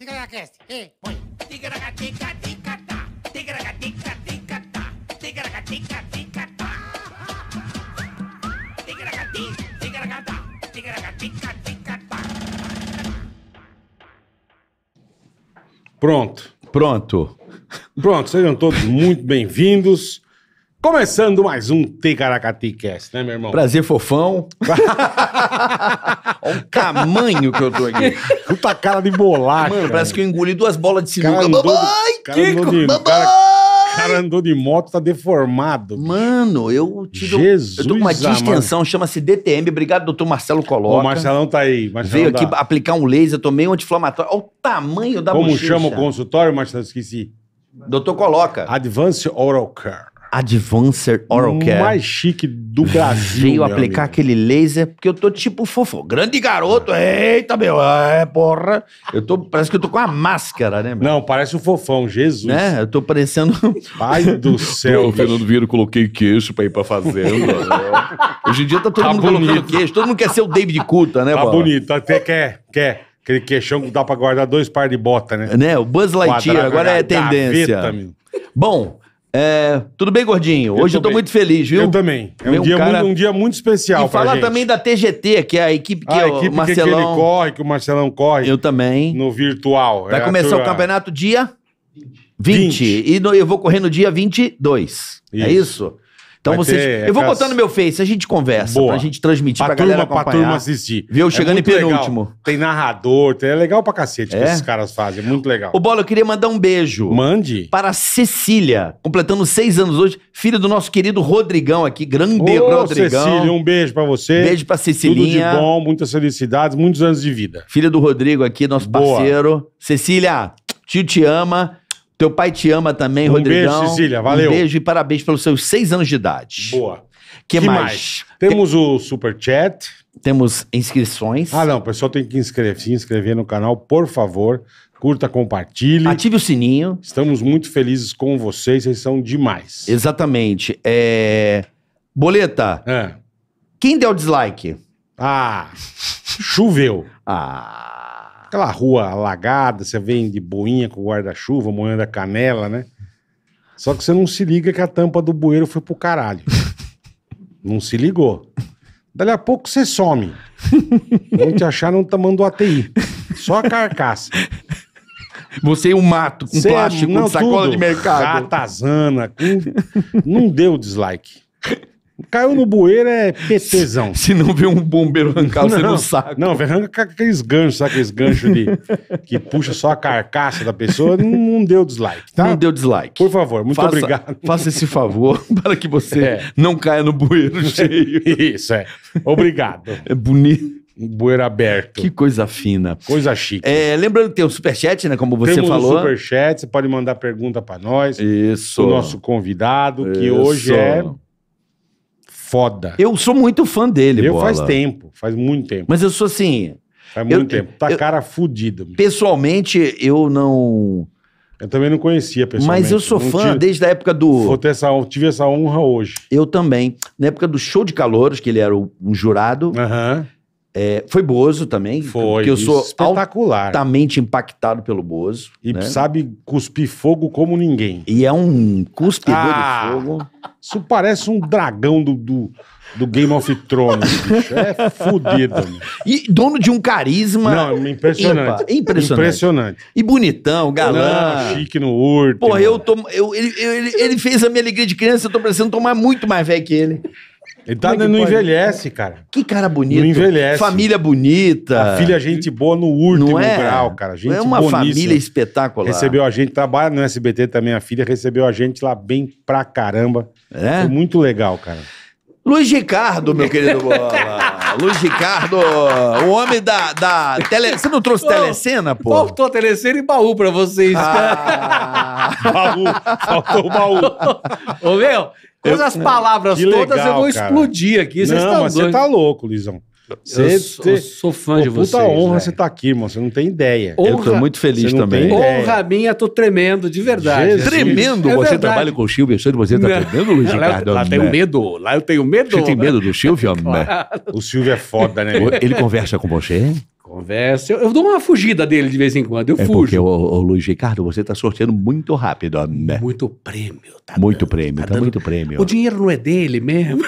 Ticaracast, e põe. Ticaracatica, ticatá. Ticaracatica, ticatá. Ticaracatica, ticatá. Ticaracati, ticaracatá. Ticaracatica, ticatá. Pronto. Pronto. Pronto, sejam todos muito bem-vindos Começando mais um Ticaracati Cast, né, meu irmão? Prazer, fofão. Olha o tamanho que eu tô aqui. Puta cara de bolacha. Mano, parece que eu engoli duas bolas de sinuca. Cara Babai, Kiko, de... babai! Cara... andou de moto, tá deformado. Mano, eu tive. Jesus, eu tô com uma distensão, chama-se DTM. Obrigado, doutor Marcelo Coloca. O Marcelão tá aí. Marcelão Veio dá. aqui aplicar um laser, tomei um anti-inflamatório. Olha o tamanho da Como bochecha. chama o consultório, Marcelo? Esqueci. Doutor Coloca. Advanced Oral Care. Advancer Oral Care. O mais chique do Brasil. Veio aplicar amigo. aquele laser, porque eu tô tipo fofo. Grande garoto, eita, meu, é porra. Eu tô, parece que eu tô com a máscara, né? Meu? Não, parece um fofão, Jesus. Né? Eu tô parecendo... Pai do céu. Pô, Fernando vira, coloquei queixo pra ir pra fazenda. Né? Hoje em dia tá todo tá mundo bonito. colocando queixo. Todo mundo quer ser o David Kuta, né, Tá bonito, até quer, quer. Aquele queixão que dá pra guardar dois par de bota, né? Né? O Buzz Lightyear, agora é a tendência. Gaveta, meu. Bom, é, tudo bem, gordinho? Hoje eu tô, eu tô muito feliz, viu? Eu também. É um, um dia, cara... muito, um dia muito especial e falar também da TGT, que é a equipe que a é o Marcelão... Que, que ele corre, que o Marcelão corre. Eu também. No virtual. É Vai é começar tua... o campeonato dia... 20. 20. E no, eu vou correr no dia 22. Isso. É isso? Então Vai vocês. ter Eu vou botar no meu Face, a gente conversa. Boa. Pra gente transmitir pra, Pra galera pra acompanhar. turma assistir. Viu? É Chegando em legal. penúltimo. Tem narrador, tem- é legal pra cacete o É? que esses caras fazem, é muito legal. Ô, Bola, eu queria mandar um beijo. Mande. Para Cecília, completando seis anos hoje, filha do nosso querido Rodrigão aqui, grande Ô, Rodrigão. Cecília, um beijo pra você. Beijo pra Tudo de bom, muitas felicidades, muitos anos de vida. Filha do Rodrigo aqui, nosso Boa. parceiro. Cecília, tio te ama. Teu pai te ama também, um Rodrigão. beijo, Cecília. Valeu. Um beijo e parabéns pelos seus seis anos de idade. Boa. Que, que mais? mais? Temos Tem... o Super Chat. Temos inscrições. Ah, não. O pessoal tem que inscrever, se inscrever no canal, por favor. Curta, compartilhe. Ative o sininho. Estamos muito felizes com vocês. Vocês são demais. Exatamente. É... Boleta. É. Quem deu dislike? Ah, choveu. Ah. Aquela rua alagada, você vem de boinha com guarda-chuva, moendo a canela, né? Só que você não se liga que a tampa do bueiro foi pro caralho. não se ligou. Dali a pouco você some. Vão te achar no tamanho do ATI. Só a carcaça. Você e é um mato, com Cê, é plástico, não, com sacola tudo. de mercado. Ratazana. Com... não deu dislike. Caiu no bueiro é PTzão. Se não vê um bombeiro arrancar, você não saco. Não, arranca aqueles ganchos, sabe aqueles ganchos de, que puxa só a carcaça da pessoa, não, deu dislike, tá? Não deu dislike. Por favor, muito faça, obrigado. Faça esse favor para que você é. não caia no bueiro cheio. Isso, é. Obrigado. É bonito. Bueiro aberto. Que coisa fina. Coisa chique. É, lembrando que tem o superchat, né? Como você Temos falou. Tem o superchat, você pode mandar pergunta para nós. Isso. O nosso convidado, Isso. que hoje é foda. Eu sou muito fã dele, Eu Bola. faz tempo, faz muito tempo. Mas eu sou assim... Faz muito eu, tempo. Tá eu, cara fudido Pessoalmente, eu não... Eu também não conhecia pessoalmente. Mas eu sou não fã tive, desde a época do... Vou ter essa, tive essa honra hoje. Eu também. Na época do show de calouros, que ele era um jurado... Aham. Uhum é, foi Bozo também. Foi. Porque eu sou espetacular. altamente impactado pelo Bozo. E né? sabe cuspir fogo como ninguém. E é um cuspidor ah, de fogo. Isso parece um dragão do, do, do Game of Thrones, bicho. É fudido. E dono de um carisma. Não, impressionante. Impa, impressionante. Impressionante. E bonitão, galã. Não, chique no urto. Porra, eu tô. Eu, ele, ele, ele, fez a minha alegria de criança, eu tô precisando tomar muito mais velho que ele. Ele não é tá envelhece, cara. Que cara bonito. Não envelhece. Família bonita. A filha, gente boa no último é? grau, cara. Gente não é uma boníssima. família espetacular. Recebeu a gente, trabalha no SBT também, a filha recebeu a gente lá bem pra caramba. É? Foi muito legal, cara. Luiz Ricardo, meu querido Bola. Luiz Ricardo, o homem da, da tele... Você não trouxe telecena, pô? Faltou telecena e baú pra vocês. Ah. baú, faltou o baú. Ô, meu, com as palavras todas eu vou cara. explodir aqui. Vocês não, mas você tá louco, Luizão. Cê, eu, sou, eu sou fã pô, de você. Puta honra você estar tá aqui, mano. Você não tem ideia. Honra, eu tô muito feliz também. Honra minha, tô tremendo, de verdade. Jesus. Tremendo? É você verdade. trabalha com o Silvio Santos, você tá não. tremendo, Luiz Ricardo? Lá eu, lá tenho é. medo. Lá eu tenho medo. Você tem medo do Silvio, Claro. O Silvio é foda, né? Ele conversa com você? Conversa. Eu, eu, dou uma fugida dele de vez em quando, eu é fujo. Porque, ô, ô, Luiz Ricardo, você tá sorteando muito rápido. Né? Muito prêmio. Tá muito dando, prêmio, tá, tá dando... muito prêmio. O dinheiro não é dele mesmo.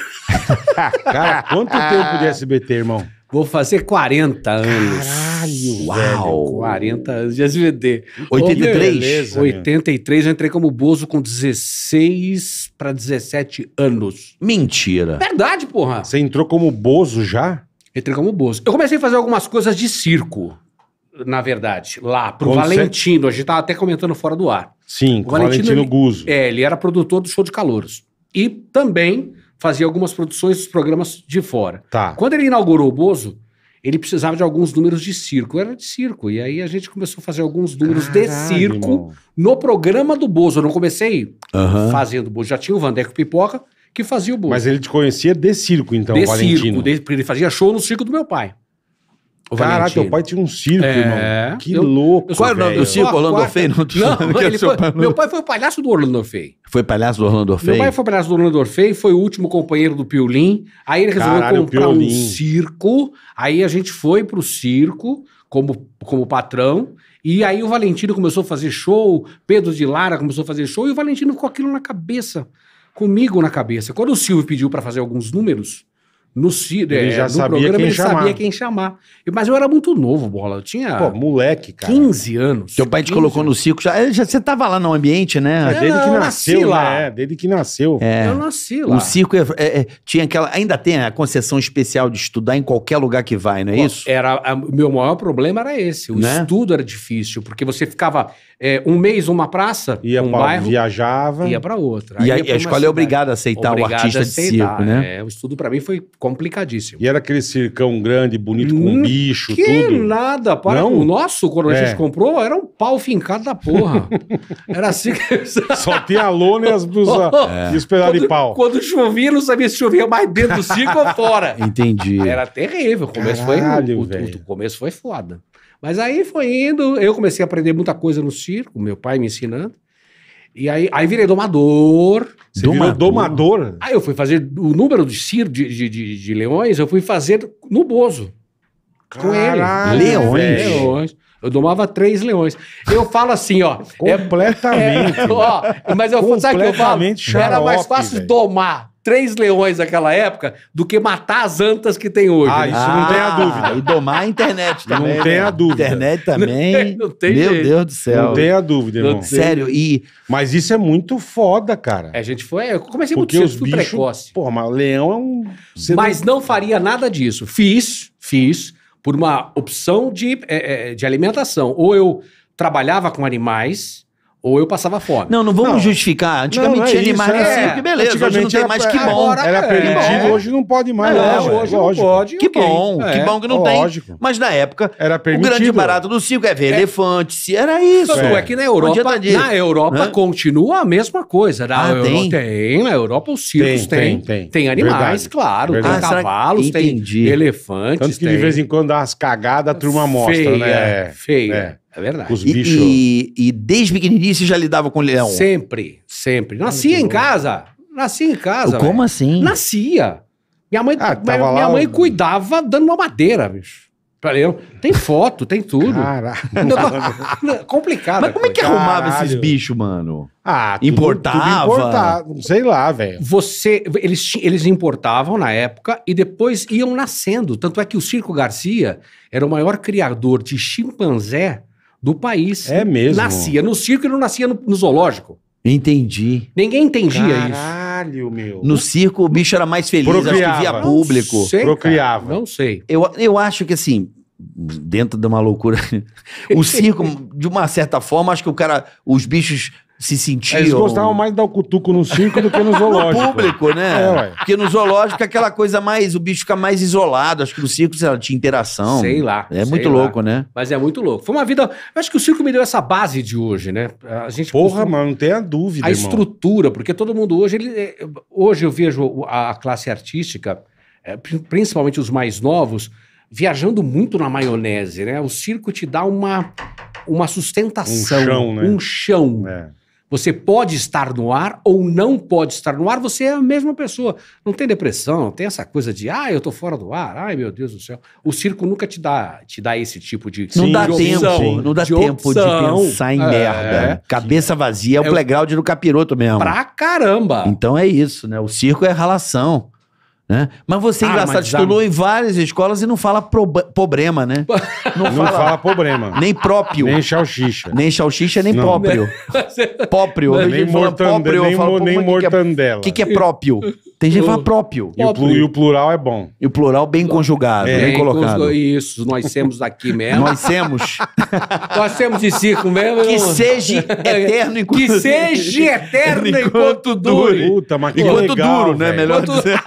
Cara, quanto tempo de SBT, irmão? Vou fazer 40 anos. Caralho! Uau! Velho, 40 anos de SBT. 83? beleza, 83, eu entrei como Bozo com 16 para 17 anos. Mentira! Verdade, porra! Você entrou como Bozo já? Entregamos o bozo. Eu comecei a fazer algumas coisas de circo, na verdade, lá, pro Conceito. Valentino. A gente tava até comentando fora do ar. Sim, o Valentino, Valentino Guzzo. É, ele era produtor do show de calouros. E também fazia algumas produções dos programas de fora. Tá. Quando ele inaugurou o Bozo, ele precisava de alguns números de circo. Era de circo. E aí a gente começou a fazer alguns números Caralho, de circo irmão. no programa do Bozo. Eu não comecei uhum. fazendo Bozo. Já tinha o Vandeco Pipoca que fazia o bolo. Mas ele te conhecia de circo, então, de Valentino. circo, de, porque ele fazia show no circo do meu pai. O Caraca, Valentino. teu pai tinha um circo, é, irmão. Que eu, louco, Qual era o nome do circo? Orlando Orfei? Não, não ele foi, meu pai foi o palhaço do Orlando Orfei. Foi palhaço do Orlando Orfei? Meu pai foi palhaço do Orlando Orfei, foi o último companheiro do Piolim. Aí ele resolveu Caralho, comprar um circo. Aí a gente foi pro circo como, como patrão. E aí o Valentino começou a fazer show, Pedro de Lara começou a fazer show, e o Valentino ficou aquilo na cabeça comigo na cabeça. Quando o Silvio pediu para fazer alguns números, no, ele é, já no sabia programa quem ele chamar. sabia quem chamar. mas eu era muito novo, bola. Eu tinha. Pô, moleque, cara. 15 anos. Teu pai te colocou anos. no circo. Já, já, você tava lá no ambiente, né? É, desde que nasceu, né? lá. Né? Desde que nasceu. É. Eu nasci lá. O circo é, é, é, tinha aquela. Ainda tem a concessão especial de estudar em qualquer lugar que vai, não é Pô, isso? Era, o meu maior problema era esse. O né? estudo era difícil, porque você ficava um mês numa praça, ia um pra, bairro, viajava. Ia para outra. Aí e a, a escola cidade. é obrigada a aceitar obrigada o artista aceitar, de circo, né? É, o estudo para mim foi complicadíssimo. E era aquele circão grande, bonito, com um bicho, que tudo? nada, para. Não? O nosso, quando a gente é. comprou, era um pau fincado da porra. era assim que... Só tinha lona e, as, os, oh, a- ah, oh, e os de pau. Quando chovia, não sabia se chovia mais dentro do circo ou fora. Entendi. Era terrível. O começo Caralho, foi o- o, o começo foi foda. Mas aí foi indo, eu comecei a aprender muita coisa no circo, meu pai me ensinando. E aí, aí virei domador, você domador. domador? Ah, eu fui fazer o número de circo de, de, de, de leões, eu fui fazer no Bozo. Caralho, com ele. Leões. leões. Eu domava três leões. Eu falo assim, ó. É completamente. É, é, ó, mas eu, sabe que eu falo? Xarope, era mais fácil véio. domar três leões naquela época do que matar as antas que tem hoje. Ah, né? isso ah, não tem a ah. dúvida. E domar a internet também. Não tem né? a dúvida. Internet também. Não, não tem Meu jeito. Deus do céu. Não tem a dúvida, irmão. sério, e... Mas isso é muito foda, cara. É, a gente foi... Eu comecei Porque muito cedo, bicho, precoce. Pô, mas leão é um... Você mas não... não faria nada disso. Fiz, fiz, por uma opção de, é, é, de alimentação. Ou eu trabalhava com animais ou eu passava fome. Não, não vamos não. justificar. Antigamente não, não é tinha isso, animais é. no circo, beleza. Antigamente hoje não tem mais, que bom. Agora, era é permitido, é. hoje não pode mais. Não, né? hoje, hoje não pode. Que okay. bom, é, que bom que não tem. Mas na época, era permitido. o grande barato do circo é ver é. elefante, era isso. é. que na Europa, na Europa continua a mesma coisa. Na ah, Europa, tem? tem, na Europa os circos tem. Tem, tem. tem animais, Verdade. claro. Verdade. Tem ah, cavalos, tem elefantes. Tanto que de vez em quando dá umas cagadas, a turma mostra, né? Feia, feia. É verdade. Os bichos. E, e, o desde você já lidava com leão. Sempre, sempre. Nascia em é? casa. Nascia em casa. Como assim? Nascia. Minha mãe, ah, minha, lá, minha, mãe cuidava dando uma madeira, bicho. Tem foto, tem tudo. Complicado. Mas como é que Caralho. arrumava esses bichos, mano? Ah, tudo, importava. Tudo importava. Sei lá, velho. Você, eles, eles importavam na época e depois iam nascendo. Tanto é que o Circo Garcia era o maior criador de chimpanzé do país. É mesmo. Nascia no circo e não nascia no, no zoológico. Entendi. Ninguém entendia Caralho, isso. Caralho, meu. No circo o bicho era mais feliz, Procriava. acho que via público. Não sei, Procriava. Cara, não sei. Eu, eu acho que assim, dentro de uma loucura. o circo, de uma certa forma, acho que o cara, os bichos se sentiam. Eles gostavam mais de dar o cutuco no circo do que no zoológico. no público, né? É, Porque no zoológico é aquela coisa mais. O bicho fica mais isolado. Acho que no circo sei lá, tinha interação. Sei lá. É sei muito lá. louco, né? Mas é muito louco. Foi uma vida. Eu acho que o circo me deu essa base de hoje, né? A gente Porra, costuma... mano, não tem a dúvida. A irmão. estrutura, porque todo mundo hoje. Ele... É, hoje eu vejo a classe artística, é, principalmente os mais novos, viajando muito na maionese, né? O circo te dá uma, uma sustentação. Um chão, né? Um chão. É você pode estar no ar ou não pode estar no ar, você é a mesma pessoa. Não tem depressão, não tem essa coisa de, ah, eu tô fora do ar, ai meu Deus do céu. O circo nunca te dá, te dá esse tipo de. Não dá de tempo, opção, não dá de tempo opção. de pensar em é, merda. É. Cabeça vazia é, é playground do capiroto mesmo. Pra caramba! Então é isso, né? O circo é relação. Né? Mas você, ah, é engraçado, ah, estudou a... em várias escolas e não fala problema, né? Não, não fala... fala, problema. Nem próprio. Nem salsicha. Nem salsicha, nem não. próprio. próprio. Nem mortandela. nem é mortandela. O que, que, é próprio? Tem jeito próprio. E o, e o, plural é bom. E o plural bem conjugado, é, bem colocado. Isso, nós temos aqui mesmo. nós temos. nós temos de circo mesmo. Que seja eterno enquanto Que seja eterno enquanto dure. Puta, mas que enquanto legal, duro, né? Melhor enquanto... dizer.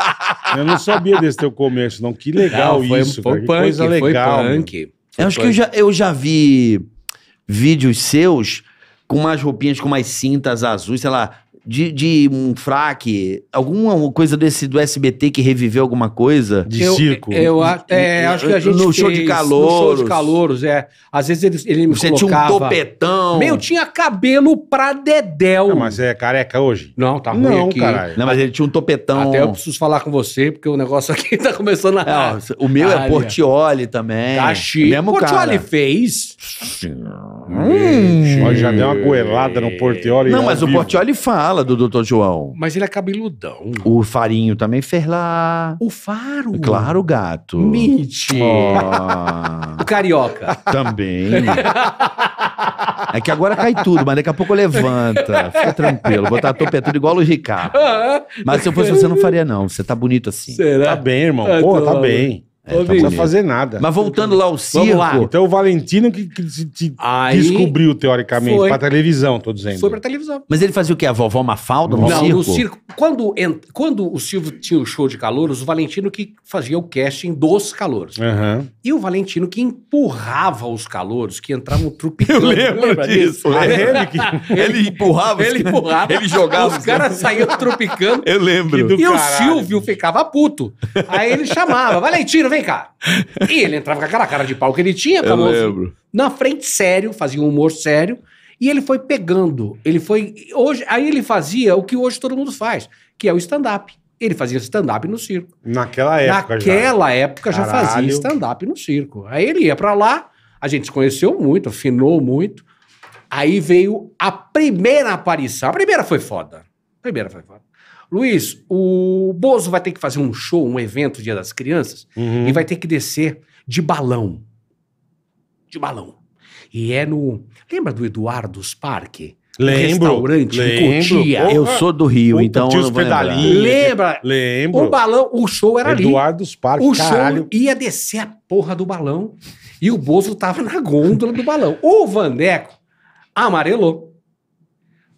Eu não sabia desse teu começo, não. Que legal não, foi, isso, foi punk, coisa legal. Foi punk. Foi acho punk. que eu já, eu já vi vídeos seus com umas roupinhas com umas cintas azuis, sei lá de, de um fraque, alguma coisa desse do SBT que reviveu alguma coisa? De eu, Chico. Eu, eu é, acho que a gente. No fez, show de calouros. No show de calouros, é. Às vezes ele, ele me Você colocava, tinha um topetão. Meu, tinha cabelo pra dedéu. Não, é, mas é careca hoje? Não, tá ruim não, aqui. Caralho. Não, mas ele tinha um topetão. Até eu preciso falar com você, porque o negócio aqui tá começando a. É, o meu ah, é Portioli também. Tá é chique. O Portioli cara. fez. Hum. Hum. Já deu uma goelada no Portioli. Não, mas vivo. o Portioli fala fala do Dr. João. Mas ele é cabeludão. O Farinho também fez lá. O Faro? Claro, o gato. Mentira. Oh. o Carioca. Também. É que agora cai tudo, mas daqui a pouco levanta. Fica tranquilo. Vou estar topetudo igual o Ricardo. Mas se eu fosse você, não faria, não. Você tá bonito assim. Será? Tá bem, irmão. Ah, Pô, tá bem. É, tá não precisa fazer nada. Mas voltando lá ao circo... Vamos lá. Então o Valentino que, que te Aí descobriu, teoricamente, foi. pra televisão, tô dizendo. Foi pra televisão. Mas ele fazia o quê? A vovó Mafalda no circo? Não, no circo. Quando, ent... quando o Silvio tinha o um show de calouros, o Valentino que fazia o casting dos calouros. Uhum. E o Valentino que empurrava os calouros, que entravam trupicando. Eu lembro disso. disso. É ele, que... ele empurrava. Ele empurrava. ele jogava. Os caras saíam trupicando. Eu lembro. E, e o Silvio ficava puto. Aí ele chamava, Valentino, vem cá. E ele entrava com aquela cara de pau que ele tinha, Eu lembro. Na frente, sério, fazia um humor sério. E ele foi pegando. Ele foi. Hoje, aí ele fazia o que hoje todo mundo faz, que é o stand-up. Ele fazia stand-up no circo. Naquela época já. Naquela época já fazia stand-up no circo. Aí ele ia pra lá, a gente se conheceu muito, afinou muito. Aí veio a primeira aparição. A primeira foi foda. A primeira foi foda. Luiz, o Bozo vai ter que fazer um show, um evento Dia das Crianças, uhum. e vai ter que descer de balão. De balão. E é no. Lembra do Eduardo's Parque? Lembro. Restaurante lembro. Cotia. Eu sou do Rio, Opa, então. Tinha Lembra? Lembro. O balão, o show era ali. Eduardo's Parque. O caralho. show ia descer a porra do balão. E o Bozo tava na gôndola do balão. O Vandeco amarelou.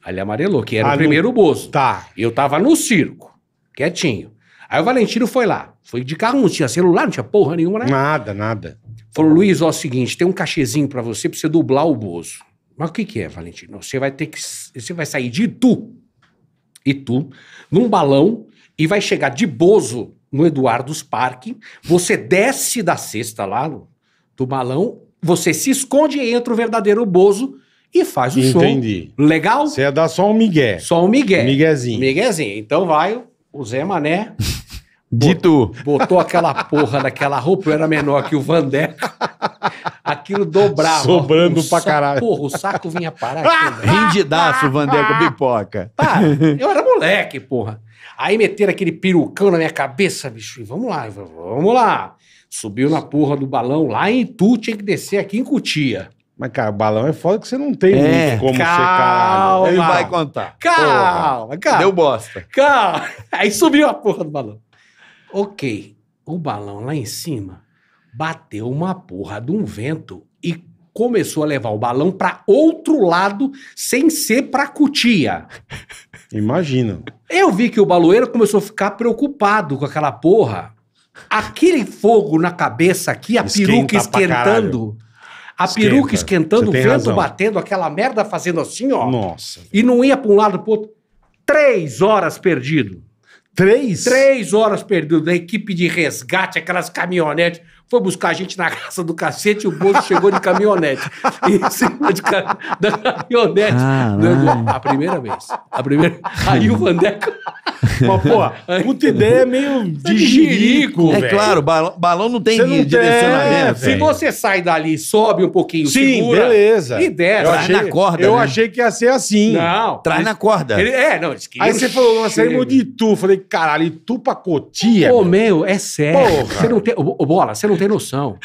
Ali amarelou, que era ah, o primeiro no... bozo. Tá. Eu tava no circo, quietinho. Aí o Valentino foi lá. Foi de carro, não tinha celular, não tinha porra nenhuma, né? Nada, nada. Falou, Luiz, ó, é o seguinte, tem um cachezinho para você, pra você dublar o bozo. Mas o que que é, Valentino? Você vai ter que... Você vai sair de Itu, Itu, num balão, e vai chegar de bozo no Eduardo's Parque. Você desce da cesta lá do balão, você se esconde e entra o verdadeiro bozo e faz o Entendi. show. Entendi. Legal? Você ia dar só um migué. Só um migué. miguezinho. Miguezinho. Então vai o Zé Mané. Dito. Botou aquela porra naquela roupa, eu era menor que o Vandé. Aquilo dobrava. Sobrando pra saco, caralho. Porra, o saco vinha parar né? Rendidaço o Vandé com pipoca. Tá, eu era moleque, porra. Aí meteram aquele perucão na minha cabeça, bicho. E vamos lá, vamos lá. Subiu na porra do balão lá em Tu, tinha que descer aqui em Cutia. Mas, cara, balão é foda que você não tem é, muito como calma, secar. Ele vai contar. Calma, calma. Deu bosta. Calma. Aí subiu a porra do balão. Ok. O balão lá em cima bateu uma porra de um vento e começou a levar o balão para outro lado sem ser para Cutia. Imagina. Eu vi que o baloeiro começou a ficar preocupado com aquela porra. Aquele fogo na cabeça aqui, a Esquenta peruca esquentando. A Esquenta. peruca esquentando, o vento razão. batendo, aquela merda fazendo assim, ó. Nossa. E não ia para um lado pro outro. Três horas perdido. Três? Três horas perdido da equipe de resgate, aquelas caminhonetes. Foi buscar a gente na casa do cacete e o Bozo chegou de caminhonete. em cima de ca... da caminhonete. Ah, a primeira vez. A primeira... Aí o Vandeco. Mas, pô, puta ideia é meio é de jirico, É claro, balão, balão não tem, não direcionamento. se você sai dali, sobe um pouquinho, Sim, segura, beleza. E desce. Eu achei, na corda. Eu né? achei que ia ser assim. Não. Traz ele, na corda. Ele, é, não. Que Aí você falou, nós saímos de tu. Falei, caralho, tu pra cotia? Pô, meu, é sério. Porra. Você não tem, bola, você não não tem noção.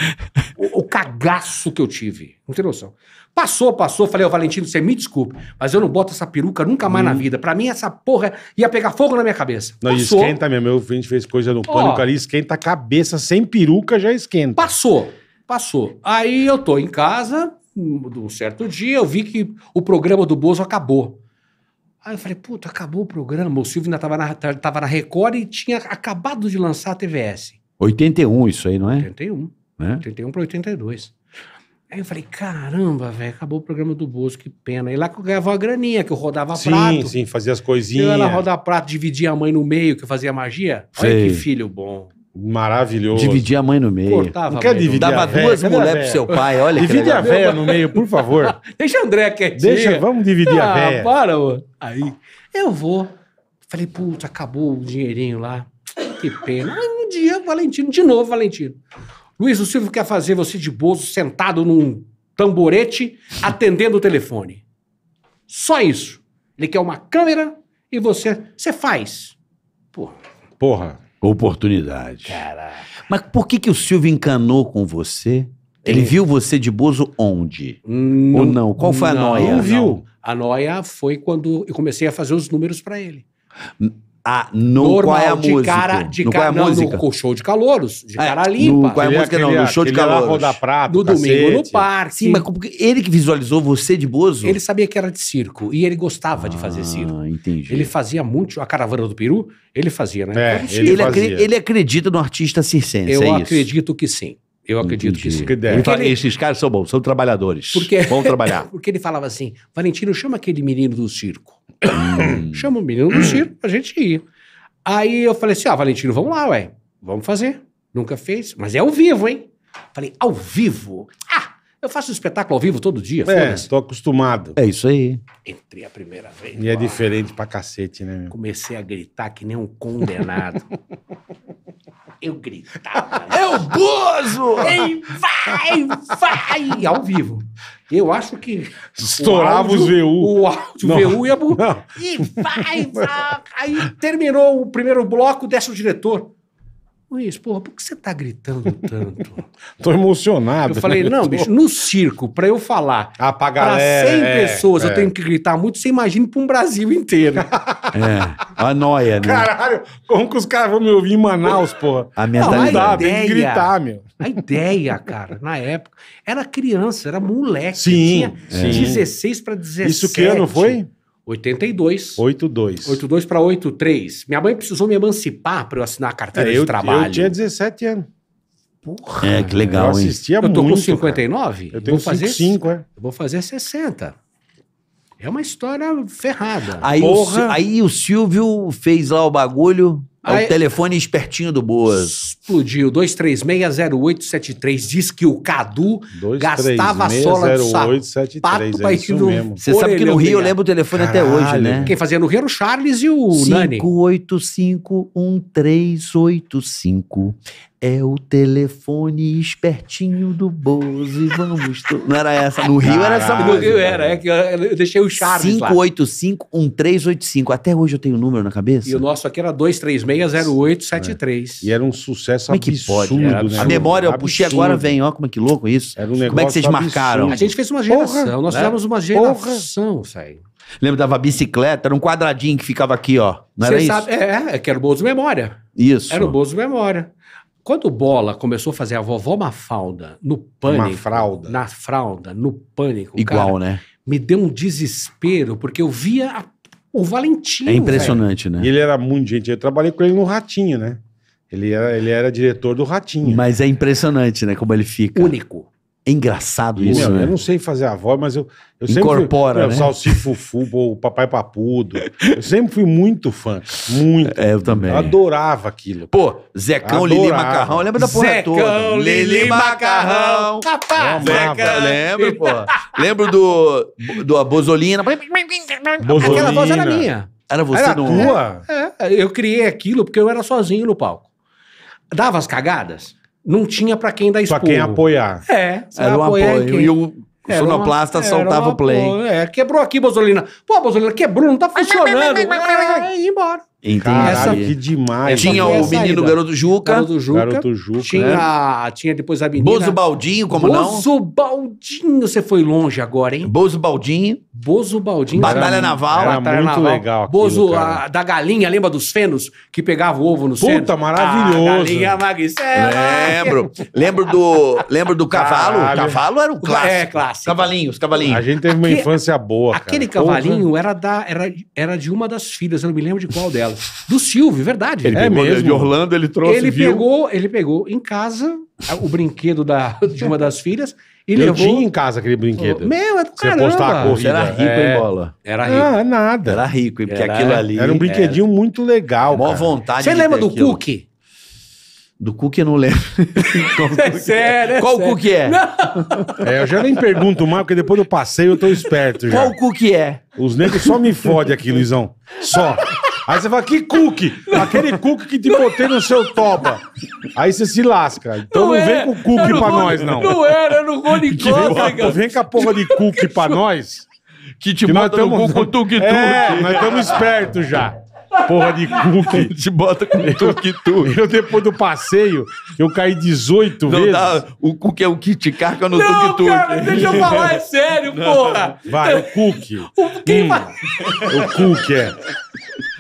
O, o cagaço que eu tive. Não tem noção. Passou, passou. Falei, ô oh, Valentino, você me desculpe, mas eu não boto essa peruca nunca mais hum. na vida. Pra mim, essa porra ia pegar fogo na minha cabeça. Não, passou. esquenta mesmo. Eu, a gente fez coisa no pânico oh. ali, esquenta a cabeça. Sem peruca já esquenta. Passou, passou. Aí eu tô em casa, um certo dia, eu vi que o programa do Bozo acabou. Aí eu falei, puta, acabou o programa. O Silvio ainda tava na, tava na Record e tinha acabado de lançar a TVS. 81 isso aí, não é? 81. Né? 81 para 82. Aí eu falei, caramba, velho, acabou o programa do Bozo, que pena. E lá que eu ganhava uma graninha, que eu rodava sim, prato. Sim, sim, fazia as coisinhas. Eu ia lá rodar prato, dividia a mãe no meio, que eu fazia magia. Sei. Olha que filho bom. Maravilhoso. Dividia a mãe no meio. Cortava não quer dividir Dava duas mulheres pro seu pai, olha Divide a véia no meio, por favor. Deixa André quietinho. Deixa, vamos dividir ah, a véia. para, ô. Aí, eu vou. Falei, puta, acabou o dinheirinho lá que pena. Aí um dia, Valentino, de novo, Valentino. Luiz, o Silvio quer fazer você de bozo sentado num tamborete atendendo o telefone. Só isso. Ele quer uma câmera e você. Você faz. Porra. Porra. Oportunidade. Caraca. Mas por que, que o Silvio encanou com você? Ele é. viu você de Bozo onde? Não, hum, Ou não? Qual foi a não, noia? Não viu. A noia foi quando eu comecei a fazer os números para ele. Hum a ah, no Normal, qual é a de música? Cara, de cara, qual é a não, música? No show de caloros de é, cara limpa. No, qual é a música não, no show de calouros. Da prata, no domingo no parque. Sim, mas ele que visualizou você de Bozo? Ele sabia que era de circo e ele gostava ah, de fazer ah, circo. entendi. Ele fazia muito, a caravana do Peru, ele fazia, né? É, ele, ele, fazia. Acredita, ele, acredita no artista circense, Eu é acredito que sim. Eu acredito Entendi. que sim. ele fala, ele... Esses caras são bons, são trabalhadores. Porque... Vão trabalhar. Porque ele falava assim: Valentino, chama aquele menino do circo. Hum. chama o menino do circo pra gente ir. Aí eu falei assim: ó, ah, Valentino, vamos lá, ué. Vamos fazer. Nunca fez, mas é ao vivo, hein? Falei, ao vivo? Ah, eu faço espetáculo ao vivo todo dia, É, tô acostumado. É isso aí. Entrei a primeira vez. E ó, é diferente pra cacete, né? Meu? Comecei a gritar que nem um condenado. eu gritava. é o Bozo! Ei, vai, vai! Ao vivo. Eu acho que. Estourava os VU. O áudio não, VU ia. Não. E vai, vai! Aí terminou o primeiro bloco, desce o diretor. Luiz, porra, por que você tá gritando tanto? Tô emocionado. Eu falei, né? não, bicho, no circo, pra eu falar ah, pra, galera, pra 100 é, pessoas, é. eu tenho que gritar muito, você imagina pra um Brasil inteiro. É, a noia, né? Caralho, como que os caras vão me ouvir em Manaus, porra? A mentalidade. Não, tá a ideia, tem que gritar, meu. A ideia, cara, na época, era criança, era moleque. Sim, tinha sim. 16 pra 17. Isso que ano foi? 82. 82. 82 para 83. Minha mãe precisou me emancipar para eu assinar a carteira é, eu, de trabalho. Eu tinha 17 anos. Porra, é, que legal, hein? eu assistia hein? Eu tô com 59. Cara. Eu tenho vou fazer 5, é. Eu vou fazer 60. É uma história ferrada. Aí, Porra. O, aí o Silvio fez lá o bagulho, é Aí, o telefone espertinho do Boas. Explodiu. 2360873. Diz que o Cadu 2, gastava 3, a sola do sapato pra é ir no. Você sabe que no Rio eu lembro o telefone Caralho. até hoje, né? Quem fazia no Rio era o Charles e o 5, Nani. 5851385. É o telefone espertinho do Bozo e vamos. To... Não era essa. No Rio Caraca, era essa No Rio era, é que eu deixei o Charles. 585-1385. Até hoje eu tenho o um número na cabeça. E o nosso aqui era 236-0873. É. E era um sucesso como é que absurdo, né? Absurdo, né? A memória, eu puxei agora, vem, ó, como é que louco isso. Era um negócio como é que vocês absurdo. marcaram? A gente fez uma geração. Porra, nós né? fizemos uma geração, velho. Lembra, dava bicicleta, era um quadradinho que ficava aqui, ó. Não Cê era sabe, isso? É, é, que era o Bozo Memória. Isso. Era o Bozo Memória. Quando o Bola começou a fazer a vovó Mafalda no pânico. Uma fralda. Na fralda, no pânico. Igual, cara, né? Me deu um desespero, porque eu via a, o Valentim. É impressionante, velho. né? E ele era muito gente. Eu trabalhei com ele no Ratinho, né? Ele era, ele era diretor do Ratinho. Mas é impressionante, né? Como ele fica. Único. É engraçado isso, Meu, né? Eu não sei fazer a voz, mas eu, eu Incorpora, sempre fui, né? Salsifufu, o Papai Papudo. Eu sempre fui muito fã. Muito. É, eu também. Eu adorava aquilo. Pô, Zecão, adorava. Lili Macarrão. Lembra da porra Zecão, toda? Zecão, Lili Macarrão. Capaz. Lembro, pô. Lembro do, do Bozolina. Bozolina. Aquela voz era minha. Era você era do... tua? é, eu criei aquilo porque eu era sozinho no palco. Dava as cagadas? não tinha para quem dar esporro. Pra quem apoiar. É, era o apoio. E o sonoplasta uma, soltava o play. É, quebrou aqui, Bozolina. Pô, Bozolina, quebrou, não tá funcionando. vai é, é, embora. Entendi. Caralho, é que demais. Tinha o é menino Garoto Juca. Garoto Juca. Garoto Juca né? tinha, né? tinha depois a menina. Bozo Baldinho, como Bozo não? Bozo Baldinho, você foi longe agora, hein? Bozo Baldinho. Bozo Baldinho. Batalha era, Naval. Era Batalha muito Naval. legal. Aquilo, Bozo a, da galinha, lembra dos fenos? Que pegava o ovo no céu Puta, maravilhoso. Ah, galinha magricela. Lembro. lembro do, lembro do cavalo. Caralho. Cavalo era o é, clássico. É, clássico. Cavalinhos, cavalinhos. A gente teve uma infância boa, Aquele cavalinho era, da, era, era de uma das filhas, eu não me lembro de qual dela. Do Silvio, verdade. Ele é pegou né, mesmo. de Orlando, ele trouxe. Ele viu. pegou, ele pegou em casa o brinquedo da, de uma das filhas. E eu levou... tinha em casa aquele brinquedo. Meu, é do Você caramba. Postar a corrida. Era rico é... em bola. Era ah, rico. Ah, nada. Era rico, porque era... aquilo ali... Era um brinquedinho era... muito legal, é Mó vontade Você lembra do aquilo. cookie? Do cookie eu não lembro. é sério, é Qual sério. cookie é? é? Eu já nem pergunto mais, porque depois do passeio eu tô esperto já. Qual cookie é? Os negros só me fodem aqui, Luizão. Só. Aí você fala, que cookie? Aquele cookie que te botei no seu toba. Aí você se lasca. Então não, não é. vem com cookie pra Rony, nós, não. Não era, era o Rony Costa, cara. Vem com a porra de cookie pra nós. Que te bota no cu com tuk-tuk. É, nós estamos espertos já. Porra de cookie. te bota com tuk-tuk. Eu, depois do passeio, eu caí 18 não, vezes. Dá, o cookie é o kit carca no tuk-tuk. Não, cara, deixa eu falar, é sério, porra. Vai, o cookie. O, quem hum, vai... o cookie, é.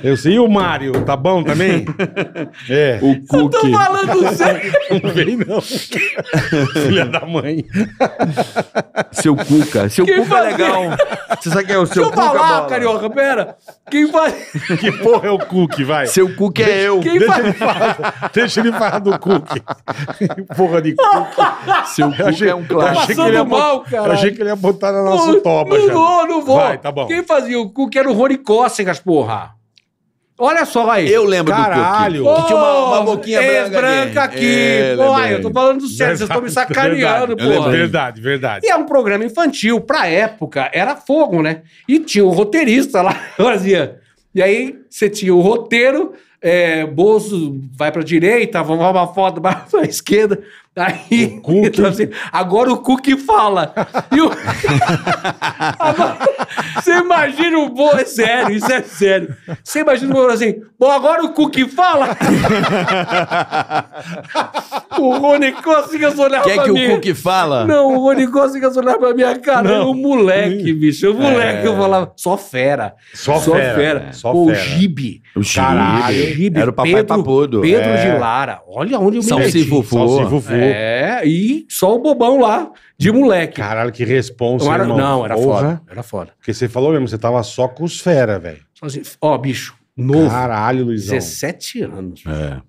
Eu sei. E o Mário, tá bom também? É. O Eu Cook. tô falando sério. Não vem, não. Filha da mãe. Seu Cuca. Seu Quem Cuca é legal. Você sabe quem é o seu Deixa eu falar, carioca, pera. Quem faz. Que porra é o Cook, vai? Seu Cuca é eu. Quem Deixa ele faz. falar, deixa ele falar do Cook. Porra de Cook. Seu Cuca é um clássico. achei que ele bot- cara. Eu achei que ele ia botar na nossa toba Não já. vou, não vou. Vai, tá bom. Quem fazia o cu que era o Rony Cócegas, porra. Olha só aí. Eu lembro Caralho. do Caralho. Que tinha uma, uma boquinha branca. branca aqui. É, pô, eu tô falando sério, vocês estão me sacaneando, pô. É verdade, verdade. E é um programa infantil. Pra época, era fogo, né? E tinha um roteirista lá, fazia. E aí, você tinha o roteiro, é, Bozo vai pra direita, vamos lá uma foto, vai pra esquerda. Daí, o Cook... então, assim, agora o que fala. E o... agora, você imagina o Bo... É sério, isso é sério. Você imagina o Bo assim, bom, agora o que fala. o Rony Cossigas mim. Quer que minha... o que fala? Não, o Rony Cossigas olhar pra minha cara. É Não. Era o moleque, bicho. O é moleque, é... eu falava, só fera. Só, só fera. fera. Só Pô, fera. O Gibi. O Gibi. Gibi. Era o papai Pedro, papudo. Pedro é. de Lara. Olha onde eu me Salsifufu. meti. Salsifufu. É. É, e só o bobão lá, de moleque. Caralho, que responsa, não era, irmão. Não, era Porra. foda. Era foda. Porque você falou mesmo, você tava só com os fera, velho. Assim, Ó, bicho, novo. Caralho, Luizão. 17 anos. É.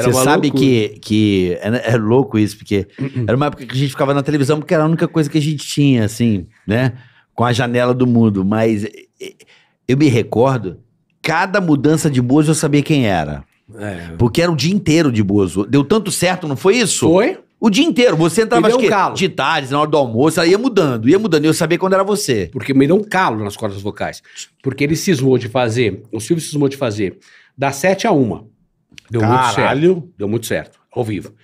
Você sabe que, que é, é, louco isso, porque era uma época que a gente ficava na televisão porque era a única coisa que a gente tinha, assim, né? Com a janela do mundo. Mas eu me recordo, cada mudança de boas eu sabia quem era. É. Porque era o dia inteiro de Bozo. Deu tanto certo, não foi isso? Foi. O dia inteiro. Você entrava, é acho um calo. de tarde, na hora do almoço, ela ia mudando, ia mudando. E eu sabia quando era você. Porque me deu um calo nas cordas vocais. Porque ele cismou de fazer, o Silvio cismou de fazer, da sete a uma. Deu Caralho. muito certo. Deu muito certo, ao vivo.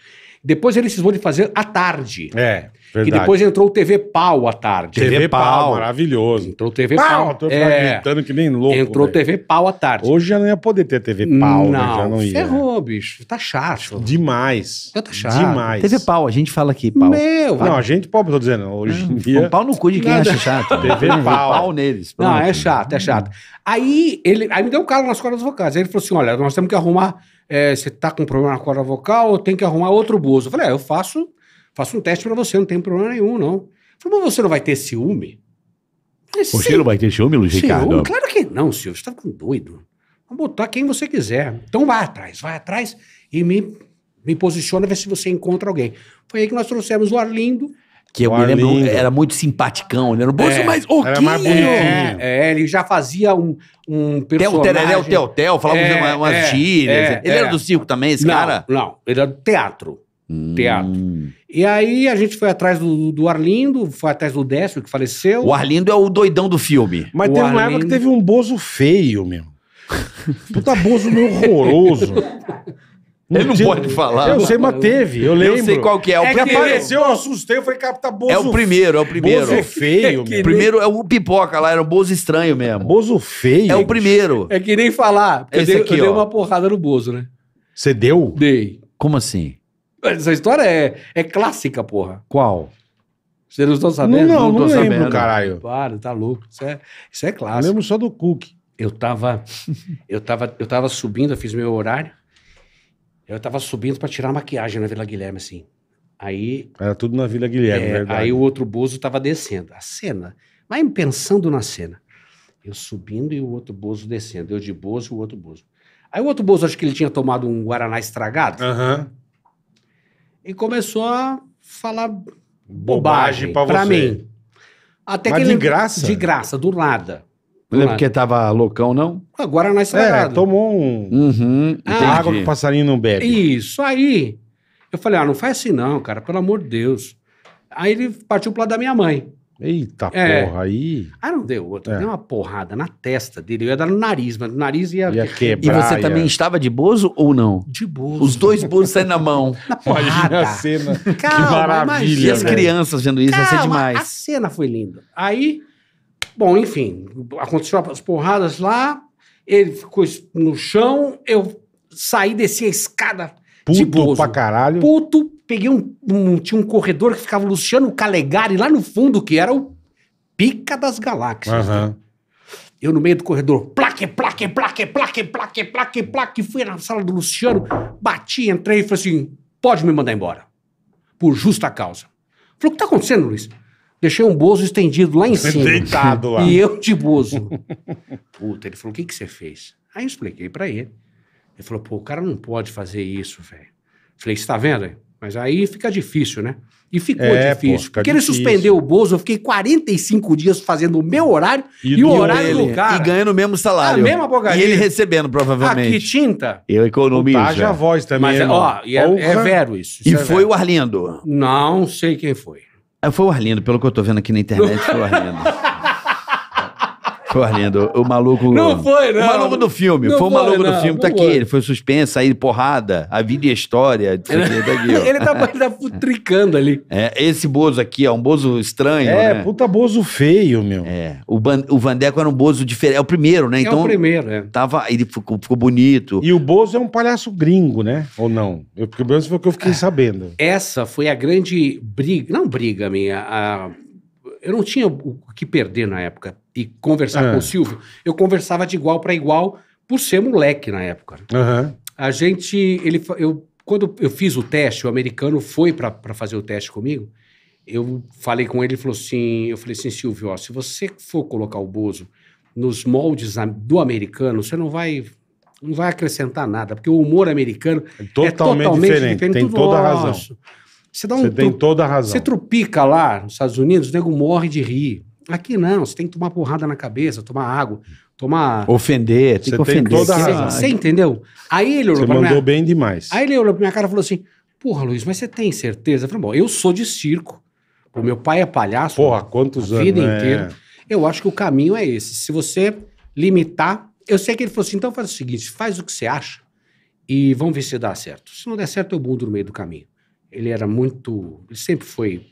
Depois ele cismou de fazer à tarde. É. Verdade. Que depois entrou o TV Pau à tarde. TV, TV Pau, Pau, maravilhoso. Entrou o TV Pau. Pau. Tô é, gritando que nem louco. Entrou o TV Pau à tarde. Hoje já não ia poder ter TV Pau, né? não, né? Já não ia. Ferrou, bicho. Tá chato. Demais. tá chato. Demais. TV Pau, a gente fala aqui, Pau. Meu. Não, a gente pode, tô dizendo. Hoje não, em dia. pau no cu de quem acha chato. TV Pau. Pau neles. Pronto. Não, é chato, é chato. Aí ele. Aí me deu um cara nas cordas vocais. Aí ele falou assim: olha, nós temos que arrumar. É, você tá com problema na corda vocal ou tem que arrumar outro buzo? Eu falei, é, eu faço Faço um teste para você, não tem problema nenhum, não. Falei, mas você não vai ter ciúme? Falei, você não vai ter ciúme, Luiz ciúme? Ricardo? Claro que não, senhor. Você está ficando doido. Vamos botar quem você quiser. Então vai atrás, vai atrás e me, me posiciona, ver se você encontra alguém. Foi aí que nós trouxemos o Arlindo. Que eu o me Arlindo. lembro, era muito simpaticão, ele né? era um bolso é, mais oquinho. é, é, ele já fazia um, um personagem... Tel, tel, tel, falava é, umas é, gírias. É, ele era é. do circo também, esse não, cara? Não, ele era do teatro. Hum. Teatro. E aí a gente foi atrás do, do Arlindo, foi atrás do Décio, que faleceu. O Arlindo é o doidão do filme. Mas O teve uma época Arlindo- que teve um bozo feio, meu. Puta bozo meio horroroso. Ele não pode falar. Eu sei, mas teve. Eu lembro. Eu sei qual que é. É o que apareceu, eu assustei. Eu falei, cara, tá bozo É o primeiro, é o primeiro. Bozo é feio, meu. Primeiro é o pipoca lá, era o Bozo estranho mesmo. Bozo feio. É o primeiro. É que nem falar. Esse eu dei, aqui, eu dei ó. uma porrada no Bozo, né? Você deu? Dei. Como assim? Essa história é, é clássica, porra. Qual? Vocês não estão sabendo? Não, não, não, lembro, sabendo. caralho. Para, tá louco. Isso é, isso é clássico. Eu lembro só do Cook. Eu tava, eu tava, eu tava subindo, eu fiz meu horário. Eu tava subindo para tirar a maquiagem na Vila Guilherme, assim. Aí. Era tudo na Vila Guilherme, é, verdade. Aí o outro Bozo tava descendo. A cena. Vai pensando na cena. Eu subindo e o outro Bozo descendo. Eu de Bozo e o outro Bozo. Aí o outro Bozo, acho que ele tinha tomado um Guaraná estragado. Aham. Uhum e começou a falar bobagem, para mim. Até Mas que de ele... graça? De graça, do nada. Lembra lembro porque tava loucão, não? Agora nós estragado. Tá é, tomou um... Uhum, ah, água que o passarinho não bebe. Isso, aí eu falei, ah, não faz assim não, cara, pelo amor de Deus. Aí ele partiu pro lado da minha mãe. Eita é. porra, aí. Ah, não deu outra. É. Deu uma porrada na testa dele. Eu ia dar no nariz, mas no nariz ia. ia quebrar, e você ia... também estava de bozo ou não? De bozo. Os dois bozos saindo na mão. Na porrada. Imagina a cena. Calma, que maravilha. E as crianças vendo isso, Calma, ia ser demais. A cena foi linda. Aí, bom, enfim, aconteceu as porradas lá. Ele ficou no chão. Eu saí, desci a escada. Puto de bozo. pra caralho. Puto peguei um, um, Tinha um corredor que ficava Luciano Calegari lá no fundo, que era o pica das galáxias. Uhum. Né? Eu no meio do corredor, plaque, plaque, plaque, plaque, plaque, plaque, plaque, fui na sala do Luciano, bati, entrei e falei assim: pode me mandar embora. Por justa causa. Falou: o que tá acontecendo, Luiz? Deixei um bozo estendido lá em cima. Deitado lá. E eu de bozo. Puta, ele falou: o que, que você fez? Aí eu expliquei para ele. Ele falou: pô, o cara não pode fazer isso, velho. Falei: você tá vendo? Mas aí fica difícil, né? E ficou é, difícil. porque ele suspendeu o Bozo, eu fiquei 45 dias fazendo o meu horário e, e o horário ele. do cara. E ganhando o mesmo salário. Ah, a mesma porcaria. E ele recebendo, provavelmente. Aqui, tinta. Eu economizo. Haja é. voz também. Mas, é, irmão. ó, é, é, vero isso. isso e é foi vero. o Arlindo. Não sei quem foi. Ah, foi o Arlindo, pelo que eu tô vendo aqui na internet, foi o Arlindo. Corlindo, o maluco. Não foi, não. O maluco do filme. Não foi o maluco foi, do filme. tá aqui, ele foi suspenso, aí porrada, a vida e a história. Tá ele, tá ele, tá, putricando ali. É, esse Bozo aqui, ó, um Bozo estranho. É, né? puta Bozo feio, meu. É. O, Ban, o Vandeco era um Bozo diferente. É o primeiro, né? Então, é o então, primeiro, é. Tava, ele ficou, ficou bonito. E o Bozo é um palhaço gringo, né? Ou não? Eu, porque o Bozo foi o que eu fiquei ah, sabendo. Essa foi a grande briga. Não briga minha. A eu não tinha o que perder na época e conversar é. com o é. Silvio. Eu conversava de igual para igual por ser moleque na época. Uhum. A gente, ele, eu, quando eu fiz o teste, o americano foi para fazer o teste comigo. Eu falei com ele, ele falou assim, eu falei assim, Silvio, ó, se você for colocar o Bozo nos moldes do americano, você não vai não vai acrescentar nada, porque o humor americano é, é totalmente, é totalmente diferente, diferente tem toda a razão. Você dá um. Você tem toda a razão. Você trupica lá nos Estados Unidos, o nego morre de rir. Aqui não, você tem que tomar porrada na cabeça, tomar água, tomar. Ofender, tem você que ofender. Tem toda a razão. Você, entendeu? Aí ele olhou Você mandou minha... bem demais. Aí ele olhou pra minha cara e falou assim: Porra, Luiz, mas você tem certeza? Eu falei, bom, eu sou de circo. O meu pai é palhaço. Porra, quantos a anos? A vida né? inteira. Eu acho que o caminho é esse. Se você limitar. Eu sei que ele falou assim: então faz o seguinte, faz o que você acha e vamos ver se dá certo. Se não der certo, eu mudo no meio do caminho ele era muito. Ele sempre foi,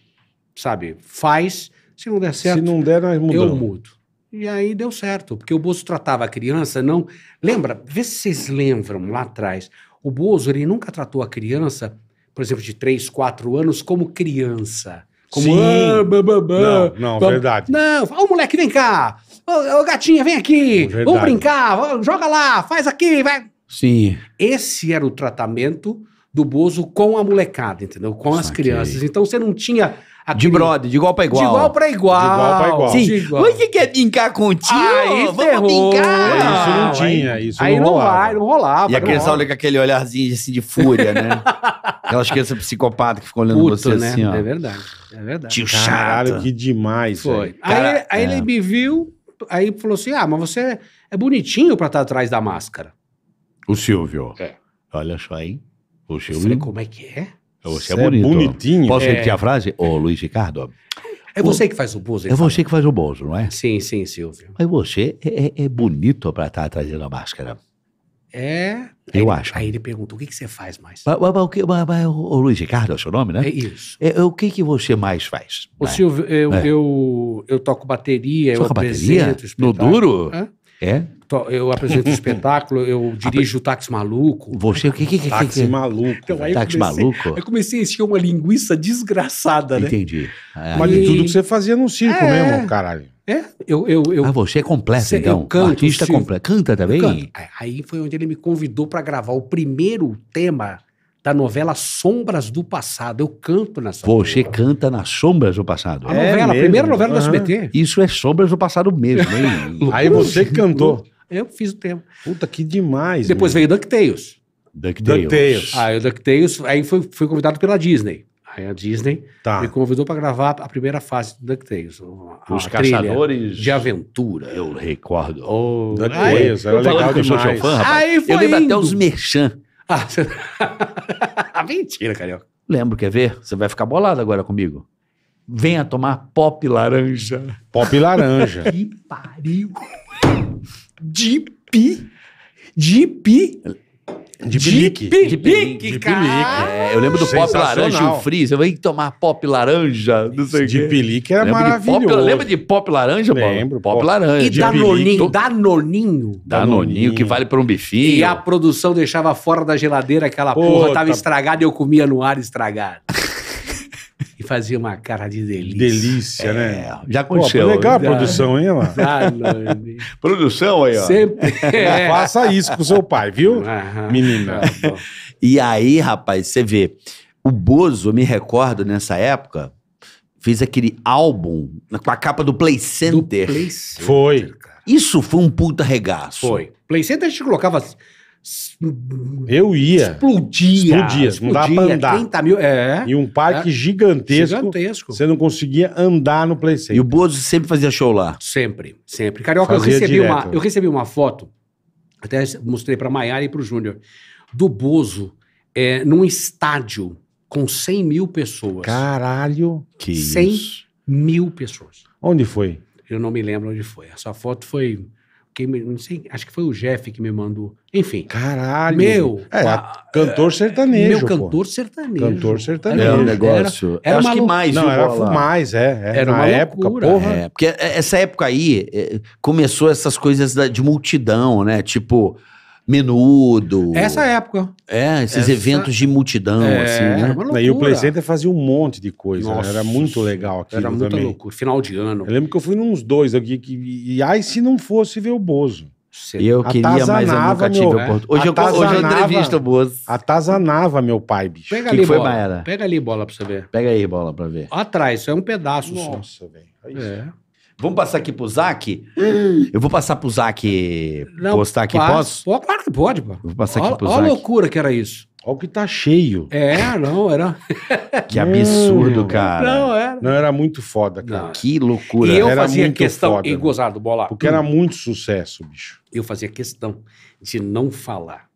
sabe, faz. Se não der certo. Se não der, nós mudamos. Eu mudo. E aí deu certo, porque o Bozo tratava a criança, não. Lembra? Vê se vocês lembram lá atrás. O Bozo, ele nunca tratou a criança, por exemplo, de 3, 4 anos, como criança. Como, Sim. Ah, bah, não, não verdade. Não, ô oh, moleque, vem cá. Ô, oh, gatinha, vem aqui. Verdade. Vamos brincar, joga lá, faz aqui, vai. Sim. Esse era o tratamento do Bozo com a molecada, entendeu? Com as crianças. Então você não tinha. Aquele... De brother, de igual pra igual. De igual pra igual. De igual pra igual. Sim. O igual. Você quer brincar com o tio? Aí Vamos ferrou. brincar. Isso não tinha, isso aí não, não Vai, não rolava. E a criança olha com aquele olharzinho assim de fúria, né? esqueceu o psicopata que ficou olhando Puto, você né? assim, ó. É verdade, é verdade. Tio chato. Caralho, que demais. Foi. Cara, aí, aí é. ele me viu, aí falou assim, ah, mas você é bonitinho pra estar tá atrás da máscara. O Silvio. É. Olha só, hein? O eu falei, como é que é? é você é, bonito. bonitinho. Posso é. repetir a frase? Ô, Luiz Ricardo. É você que faz o Bozo. É fala. Então? você que faz o Bozo, não é? Sim, sim, Silvio. Mas você é, é, é bonito para estar tá trazendo a máscara. É. Eu aí, acho. Aí ele pergunta: o que, que você faz mais? Mas, mas, mas, mas o Luiz Ricardo é o seu nome, né? É isso. É, o que, que você mais faz? Ô, né? Silvio, eu, é. eu, eu, eu toco bateria, Toca eu apresento. Bateria? No duro? Hã? É? eu apresento espetáculo, eu dirijo o Táxi Maluco. Você, o que que, que, que Táxi Maluco. Então, aí táxi comecei, Maluco? Eu comecei a encher uma linguiça desgraçada, né? Entendi. É, Mas de tudo que você fazia no circo é... mesmo, caralho. É, eu... eu, eu ah, você é completo, cê, então. Eu canto, Artista completo. Canta também? Aí foi onde ele me convidou para gravar o primeiro tema da novela Sombras do Passado. Eu canto nessa Você novela. canta nas Sombras do Passado. A é novela, mesmo? a primeira novela uhum. do SBT. Isso é Sombras do Passado mesmo, hein? Aí você cantou. Eu fiz o tema. Puta, que demais. Depois mano. veio DuckTales. DuckTales. DuckTales. Aí ah, o DuckTales, aí foi, foi convidado pela Disney. Aí a Disney tá. me convidou para gravar a primeira fase do DuckTales. Os Caçadores de Aventura. Eu recordo. Oh, DuckTales, era legal demais. Seu fã, rapaz. Aí foi eu lembro indo. até os Merchan. Ah, você... Mentira, Carioca. Lembro, quer ver? Você vai ficar bolado agora comigo. Venha tomar pop laranja. Pop laranja. que pariu. Deep. Deep. Deep Leak. cara. É, eu lembro do pop laranja e o freeze. Eu vim tomar pop laranja, não sei Deep Leak era de pop, maravilhoso. lembra de pop laranja, mano? Lembro, Pop, pop. laranja. E Danoninho, Danoninho. Danoninho, que vale pra um bifinho. E a produção deixava fora da geladeira aquela porra, tava estragada e eu comia no ar estragado. e fazia uma cara de delícia. Delícia, né? é, né? Já aconteceu. Pô, legal a produção, hein, mano? Tá produção aí, ó. Sempre. É. Faça isso com seu pai, viu, menina? Tá e aí, rapaz, você vê, o Bozo, me recordo nessa época, fez aquele álbum com a capa do Play Center. Do Play Center. Foi. Isso foi um puta regaço. Foi. Play Center a gente colocava eu ia. Explodia. Explodia. explodia não pra andar. 30 mil, é. E um parque é. gigantesco. Gigantesco. Você não conseguia andar no Play Center. E o Bozo sempre fazia show lá? Sempre, sempre. Carioca, fazia eu recebi, uma, eu recebi uma foto, até mostrei pra Maiara e pro Júnior, do Bozo é, num estádio com 100 mil pessoas. Caralho. Que 100 isso. mil pessoas. Onde foi? Eu não me lembro onde foi. Essa foto foi quem me, não sei, acho que foi o Jeff que me mandou. Enfim. Caralho. Meu. É, a, cantor é, sertanejo. Meu cantor sertanejo. Cantor sertanejo. É um negócio. Era, era acho que mais. Não, era mais, é. é era uma época, loucura. porra. É, porque é, essa época aí é, começou essas coisas da, de multidão, né? Tipo menudo. Essa época. É, esses Essa... eventos de multidão, é, assim, né? E o Play Center fazia um monte de coisa. Né? Nossa, Era muito legal aquilo Era muito também. Final de ano. Eu lembro que eu fui nos dois aqui. Que, e ai se não fosse ver o Bozo. E eu queria, mas eu nunca tive meu, Hoje, eu, hoje eu entrevisto o Bozo. Atazanava meu pai, bicho. Pega que ali, que foi, bola. Maera? Pega ali bola pra você ver. Pega aí bola pra ver. Atrás, isso é um pedaço Nossa, só. Nossa, velho. É. Vamos passar aqui pro Zac? Eu vou passar pro Zac Não, postar aqui, passa. posso? Pô, claro que pode, pô. vou passar aqui pro Olha a loucura que era isso. Olha o que tá cheio. É, não, era. Que absurdo, cara. Não, era. Não, era muito foda, cara. Não. Que loucura. E eu Era fazia muito questão, foda, e gozado, bola. Porque era hum. muito sucesso, bicho. Eu fazia questão de não falar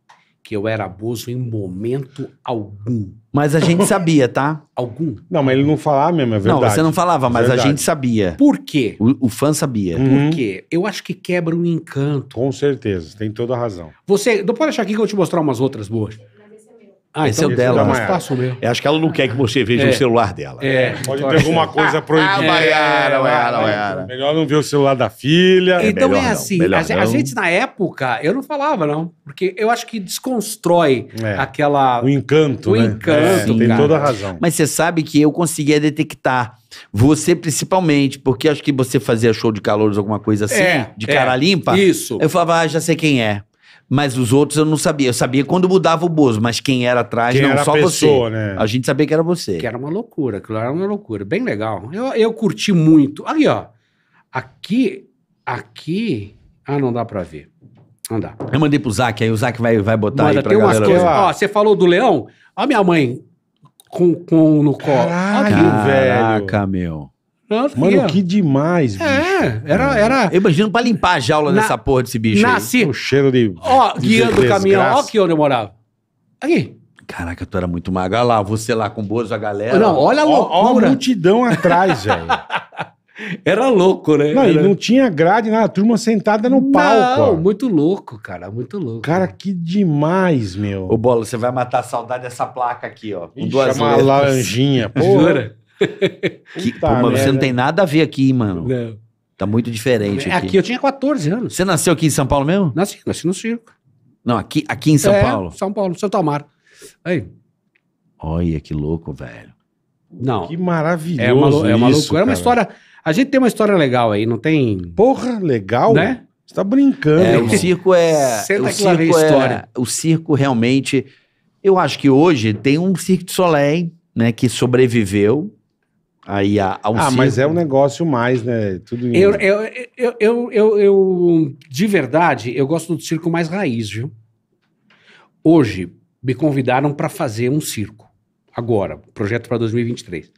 que eu era abuso em momento algum. Mas a gente sabia, tá? Algum. Não, mas ele não falava mesmo, é verdade. Não, você não falava, mas verdade. a gente sabia. Por quê? O, o fã sabia. Uhum. Por quê? Eu acho que quebra o um encanto. Com certeza, tem toda a razão. Você, não pode achar aqui que eu vou te mostrar umas outras boas. Ah, esse é então é o dela. Mas passa meu. É, acho que ela não quer que você veja é. o celular dela. É. é pode ter alguma coisa ah, proibida. Ah, Maiara, Maiara, Maiara. Melhor não ver o celular da filha. É então é, assim, a, a, gente na época, eu não falava não, porque eu acho que desconstrói aquela... O encanto, O né? encanto, Tem cara. toda a razão. Mas você sabe que eu conseguia detectar você principalmente, porque acho que você fazia show de ou alguma coisa assim, é, de cara é, limpa. Isso. Eu falava, ah, já sei quem é. Mas os outros eu não sabia. Eu sabia quando mudava o Bozo, mas quem era atrás, quem não era só a pessoa, você. Né? A gente sabia que era você. Que era uma loucura, aquilo era uma loucura. Bem legal. Eu, eu curti muito. Ali, ó. Aqui, aqui. Ah, não dá pra ver. Não dá. Eu mandei pro Zac, aí o Zac vai, vai botar Manda, aí pra tem galera. Umas coisas, ó, você falou do leão? Ó, minha mãe com, com no colo. Caralho, Caralho velho. Caraca, meu. Não, Mano, que demais, é, bicho. É, era, era. Eu imagino pra limpar a jaula Na- dessa porra desse bicho. aí. Nasci. O cheiro de. Ó, guiando o caminhão, ó aqui onde eu morava. Aqui. Caraca, tu era muito mago. Olha lá, você lá com o Bozo, a galera. Não, olha a Ó, ó a multidão atrás, velho. Era louco, né? Não, e não tinha grade, nada. A turma sentada no palco. Não, muito louco, cara, muito louco. Cara, que demais, meu. Ô, Bola, você vai matar a saudade dessa placa aqui, ó. Com Ixi, duas é laranjinha. Pô, jura? que, tá, pô, mano, você não tem nada a ver aqui, mano. Não. Tá muito diferente. É, aqui. aqui eu tinha 14 anos. Você nasceu aqui em São Paulo mesmo? Nasci, nasci no circo. Não, aqui, aqui em São é, Paulo? São Paulo, Santo Amaro. Aí. Olha que louco, velho. Não. Que maravilhoso. É uma, é uma loucura. É uma história. A gente tem uma história legal aí, não tem. Porra, legal? Né? Você tá brincando. É, o circo é. Senta o circo a é história. O circo realmente. Eu acho que hoje tem um circo de Soleil, né, que sobreviveu aí a, ao Ah, mas é um negócio mais, né? Tudo em... eu, eu, eu, eu, eu, eu, de verdade, eu gosto do circo mais raiz, viu? Hoje me convidaram para fazer um circo. Agora, projeto para 2023.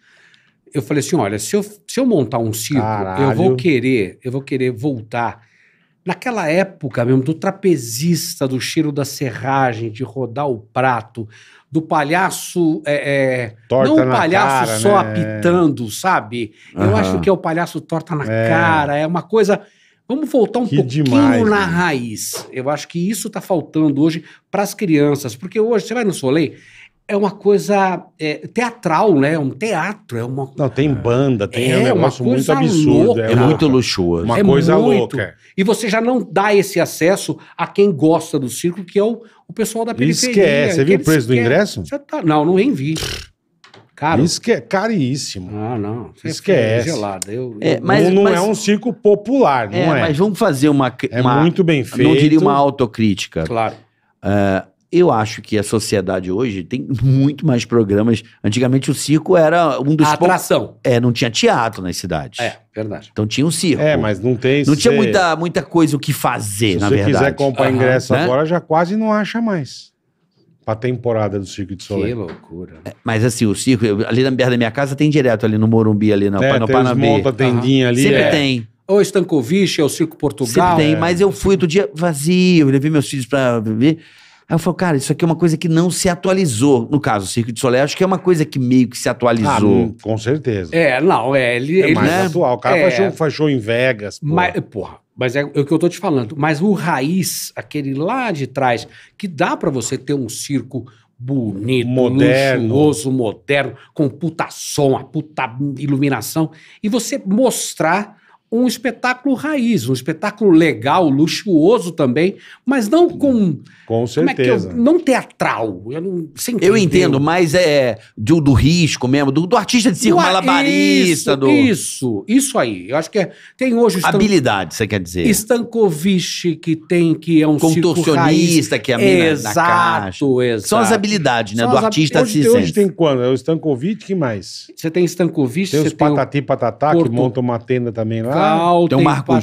Eu falei assim, olha, se eu, se eu montar um circo, Caralho. eu vou querer, eu vou querer voltar naquela época mesmo do trapezista, do cheiro da serragem, de rodar o prato, do palhaço. É, é, não o palhaço cara, só né? apitando, sabe? Eu acho que é o palhaço torta na é. cara, é uma coisa. Vamos voltar um que pouquinho demais, na né? raiz. Eu acho que isso está faltando hoje para as crianças, porque hoje você vai no Soleil, é uma coisa é, teatral, né? É um teatro, é uma. Não, tem banda, tem é um negócio muito absurdo. Louca. É, é muito luxuoso. Uma é coisa muito. louca. É. E você já não dá esse acesso a quem gosta do circo, que é o, o pessoal da periferia. Esquece. É, você viu o preço do quer... ingresso? Tá... Não, não nem vi. Caro. Isso que é caríssimo. Ah, não. Você é Esquece. É gelado. eu... É, mas, não, não mas... é um circo popular, não é, é, Mas vamos fazer uma. É uma, muito bem feito. Não diria uma autocrítica. Claro. Uh, eu acho que a sociedade hoje tem muito mais programas. Antigamente o circo era um dos a atração. É, não tinha teatro nas cidades. É, verdade. Então tinha um circo. É, mas não tem Não tinha muita, muita coisa o que fazer, Se na verdade. Se você quiser comprar uhum, ingresso né? agora, já quase não acha mais. Pra temporada do Circo de Soleil. Que loucura. É, mas assim, o circo, eu, ali na perto da minha casa tem direto ali no Morumbi, ali na, é, no tem monta tendinha uhum. ali. Sempre é. tem ou Stankovic, é o Circo Portugal. Sempre tem, é. mas eu fui outro dia vazio, levei meus filhos para ver. Aí eu falo, cara, isso aqui é uma coisa que não se atualizou. No caso, o Circo de Soleil, acho que é uma coisa que meio que se atualizou. Ah, hum, com certeza. É, não, é. Ele, é ele, mais né? atual. O cara é, faz, show, faz show em Vegas. Porra. Mas, é, porra, mas é o que eu tô te falando. Mas o raiz, aquele lá de trás, que dá para você ter um circo bonito, moderno. luxuoso, moderno, com puta som, a puta iluminação, e você mostrar um espetáculo raiz, um espetáculo legal, luxuoso também, mas não com. Uhum. Com é certeza. É eu, não teatral. Eu, não, eu entendo, mas é do, do risco mesmo, do, do artista de circo é malabarista. Isso, do... isso, isso aí. Eu acho que é, tem hoje. Stan... Habilidade, você quer dizer. Stankovic, que tem, que é um Contorcionista, que é a mina exato, da caixa. Exato. São as habilidades, né? São do as... artista hoje, assistente. Hoje tem quando? É o Stankovic, que mais? Você tem Stankovic, tem os patati patatá, Porto... que monta uma tenda também lá tem Marcos, o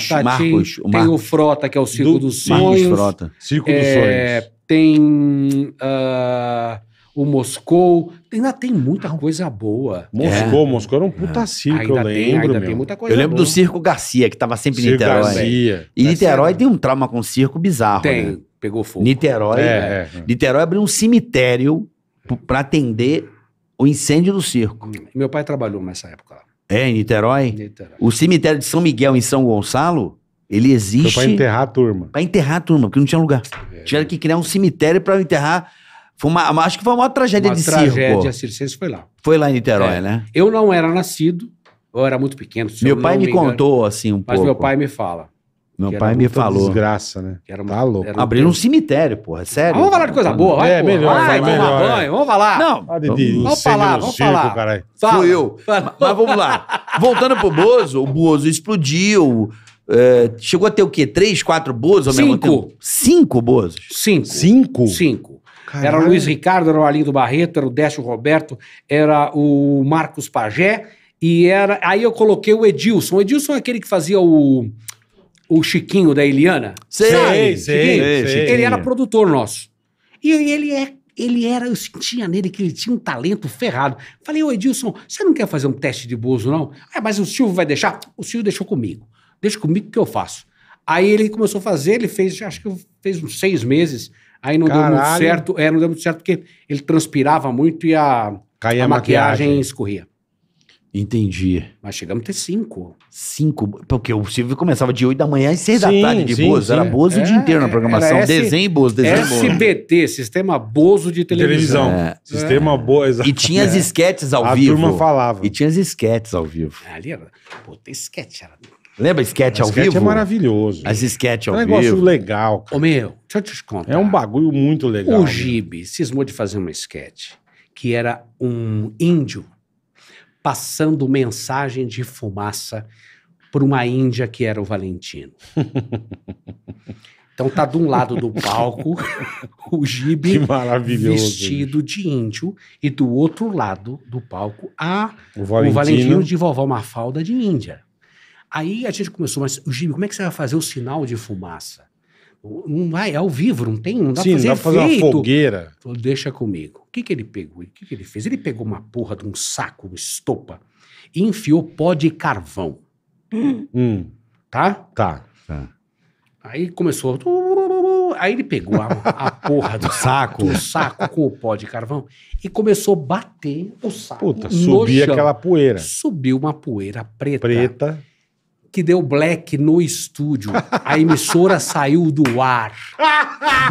Patatim, Marcos, o Marcos. tem o Frota, que é o Circo do, dos Sonhos. Marcos Frota. Circo é, dos Sonhos. Tem uh, o Moscou. Ainda tem muita coisa boa. Moscou, é. Moscou era um puta é. circo, ainda eu lembro. Tem, tem muita coisa Eu lembro boa. do Circo Garcia, que tava sempre em Niterói. Garcia. E Niterói tem um trauma com circo bizarro, Tem, né? pegou fogo. Niterói, é, é. é. Niterói abriu um cemitério para atender o incêndio do circo. Meu pai trabalhou nessa época lá. É, em Niterói. Niterói. O cemitério de São Miguel, em São Gonçalo, ele existe. Foi pra enterrar a turma. Pra enterrar a turma, porque não tinha lugar. É. Tiveram que criar um cemitério pra enterrar. Foi uma, acho que foi uma tragédia uma de tragédia circo. tragédia circense foi lá. Foi lá em Niterói, é. né? Eu não era nascido, eu era muito pequeno. Meu pai me, me engano, contou, assim, um mas pouco. Mas meu pai me fala. Meu pai me falou. Desgraça, né? Que era tá uma, tá louco. Era um Abriram um cemitério, porra, é sério. vamos falar de coisa boa, vai, É, porra. melhor, vai, é melhor. é. vamos falar. Não, vamos, falar, vamos circo, falar. Caralho. Fui eu. Fala. Mas vamos lá. Voltando pro Bozo, o Bozo explodiu. É, chegou a ter o quê? Três, quatro Bozos Cinco. Cinco Bozos? Cinco. Cinco? Cinco. Caralho. Era o Luiz Ricardo, era o Alinho do Barreto, era o Décio Roberto, era o Marcos Pagé. e era... Aí eu coloquei o Edilson. O Edilson é aquele que fazia o o Chiquinho da Eliana? Sei, sei, sei, sei, sei, Ele era produtor nosso. E ele é ele era, eu sentia nele que ele tinha um talento ferrado. Falei, ô Edilson, você não quer fazer um teste de Bozo, não? Ah, mas o Silvio vai deixar? O Silvio deixou comigo. Deixa comigo que eu faço. Aí ele começou a fazer, ele fez, acho que fez uns seis meses. Aí não Caralho. deu muito certo. É, não deu muito certo porque ele transpirava muito e a, a maquiagem, maquiagem escorria. Entendi. Mas chegamos a ter cinco. Cinco? Porque o Silvio começava de 8 da manhã às 6 da tarde de sim, Bozo. Sim. Era Bozo é, o dia é, inteiro na programação. S... Desenho Bozo, desenho bozo SBT, Sistema Bozo de televisão. televisão. É. Sistema é. Bozo. E tinha as é. esquetes ao a vivo. A turma falava. E tinha as esquetes ao vivo. É, ali era... Pô, tem esquete. Era... Lembra esquete ao vivo? é maravilhoso. As esquetes ao vivo. É um negócio vivo. legal, cara. Ô, meu, deixa eu te contar. É um bagulho muito legal. O Gibe cismou de fazer uma esquete que era um índio passando mensagem de fumaça por uma Índia que era o Valentino. Então tá de um lado do palco o Gibe vestido de índio e do outro lado do palco a o Valentino, o Valentino de vovó Mafalda de Índia. Aí a gente começou, mas o Gibe, como é que você vai fazer o sinal de fumaça? Não vai, é ao vivo, não tem, não dá Sim, pra fazer, dá pra fazer uma fogueira. Falou, deixa comigo. O que, que ele pegou? O que, que ele fez? Ele pegou uma porra de um saco, uma estopa, e enfiou pó de carvão. Hum. hum. Tá? Tá. tá. Aí começou. Aí ele pegou a, a porra do saco. Do saco com o pó de carvão e começou a bater o saco. Puta, subia aquela poeira. Subiu uma poeira preta. Preta que deu black no estúdio. A emissora saiu do ar.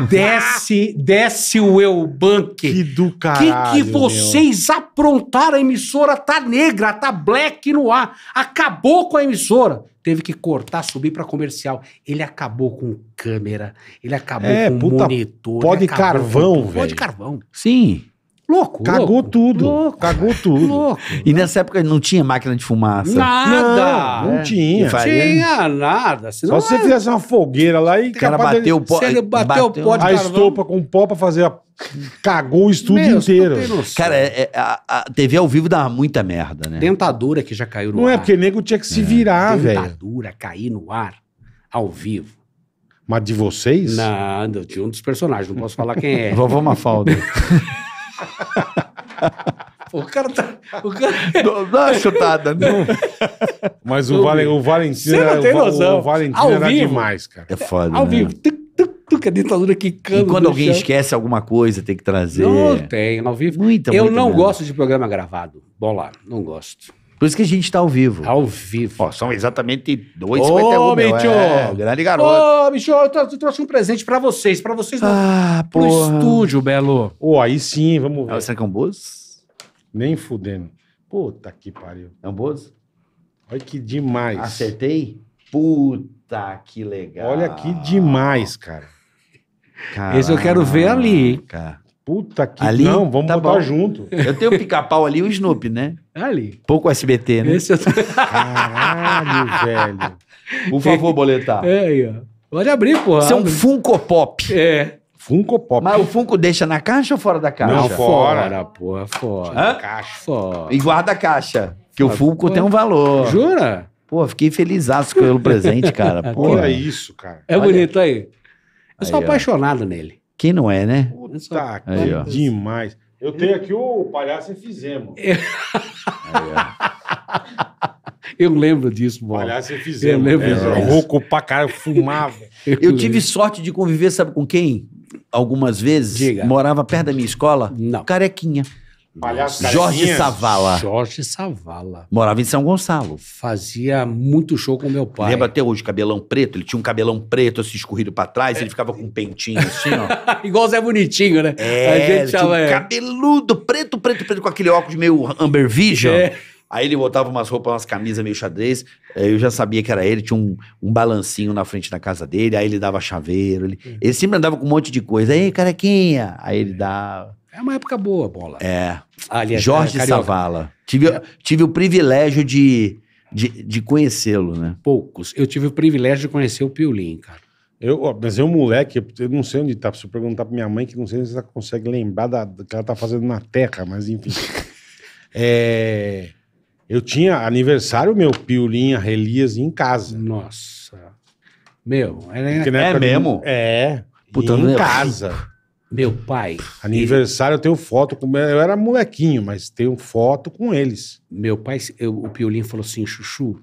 Desce, desce o Elbank. Que do caralho. Que que vocês meu. aprontaram? A emissora tá negra, tá black no ar. Acabou com a emissora. Teve que cortar, subir para comercial. Ele acabou com câmera, ele acabou é, com puta, monitor. Pode carvão, velho. Pode carvão. Sim. Louco. Cagou louco, tudo. Louco, cagou tudo. Louco, e nessa época não tinha máquina de fumaça. Nada. Não, não é. tinha. Tinha nada. Só se você fizesse uma fogueira lá e... O cara bateu o pó. Se ele bateu, o pó de A carvão. estopa com pó pra fazer a... Cagou o estúdio Meu, inteiro. Cara, é, é, a, a, TV ao vivo dava muita merda, né? Dentadura que já caiu no não é ar. Não é, porque nego tinha que se é. virar, velho. Dentadura cair no ar, ao vivo. Mas de vocês? Nada, tinha um dos personagens. Não posso falar quem é. Vovô Mafalda. o cara tá. O cara... Dá, uma é chutada, não. Mas o, vale, o Valentino. Você não tem noção. O, o Valentino era vivo. demais, cara. É foda. Ao né? vivo. a ditadura quicando. E quando alguém chão. esquece alguma coisa, tem que trazer. Não tem, ao vivo. Muita, Eu muita não gosto de programa gravado. Bom lá, não gosto. Por isso que a gente tá ao vivo. Ao vivo. Ó, são exatamente dois. Ô, bicho! É, grande garoto. Ô, bicho, eu, eu trouxe um presente pra vocês. Pra vocês ah, no, pro estúdio, Belo. Ô, aí sim, vamos ver. Ah, será que é um Bozo? Nem fudendo. Puta que pariu. É um Bozo? Olha que demais. Acertei? Puta que legal. Olha que demais, cara. Caramba, Esse eu quero ver ali. Cara. Puta que ali, não, vamos tá botar bom. junto. Eu tenho o pica-pau ali e o Snoopy, né? É ali. Pouco SBT, né? Esse eu tô... Caralho, velho. Por favor, boletar. É aí, ó. Pode abrir, porra. Isso é um Funko Pop. É. Funko Pop. Mas o Funko deixa na caixa ou fora da caixa? Não, fora, fora porra, fora. Hã? Caixa. Fora. E guarda a caixa, que fora. o Funko tem um valor. Jura? Pô, fiquei feliz o presente, cara. Pô, é isso, cara. É bonito aí. Eu sou aí, apaixonado nele. Quem não é, né? Puta, sou... ó. demais. Eu tenho aqui o Palhaço e Fizemos. aí, Eu lembro disso, Palhaço e Fizemos. Eu lembro é, disso. É rouco pra caralho, fumava. Eu, eu tive sorte de conviver, sabe com quem? Algumas vezes. Diga. Morava perto da minha escola. Não. Carequinha. Palhaço Jorge Savala. Jorge Savala. Morava em São Gonçalo. Fazia muito show com meu pai. Lembra até hoje, cabelão preto? Ele tinha um cabelão preto assim, escorrido pra trás, é. ele ficava com um pentinho assim, ó. Igual Zé Bonitinho, né? É, a gente ele chama, tinha um é. cabeludo, preto, preto, preto, com aquele óculos meio Amber Vision. É. Aí ele botava umas roupas, umas camisas meio xadrez. É, eu já sabia que era ele, tinha um, um balancinho na frente da casa dele, aí ele dava chaveiro. Ele, uhum. ele sempre andava com um monte de coisa. Aí, carequinha! Aí ele dava. É uma época boa, bola. É. Aliás, é Jorge é, Savala. Tive, é. tive o privilégio de, de, de conhecê-lo, né? Poucos. Eu tive o privilégio de conhecer o Piolin, cara. Eu, mas eu, moleque, eu não sei onde tá. Se eu perguntar pra minha mãe, que não sei se ela consegue lembrar da, do que ela tá fazendo na terra, mas enfim. é, eu tinha aniversário meu, Piulinha, Relias, em casa. Nossa. Meu, era... É, mesmo? É. Puta, em casa. Meu pai. Aniversário, ele... eu tenho foto com. Eu era molequinho, mas tenho foto com eles. Meu pai, eu, o Piolinho falou assim: Chuchu,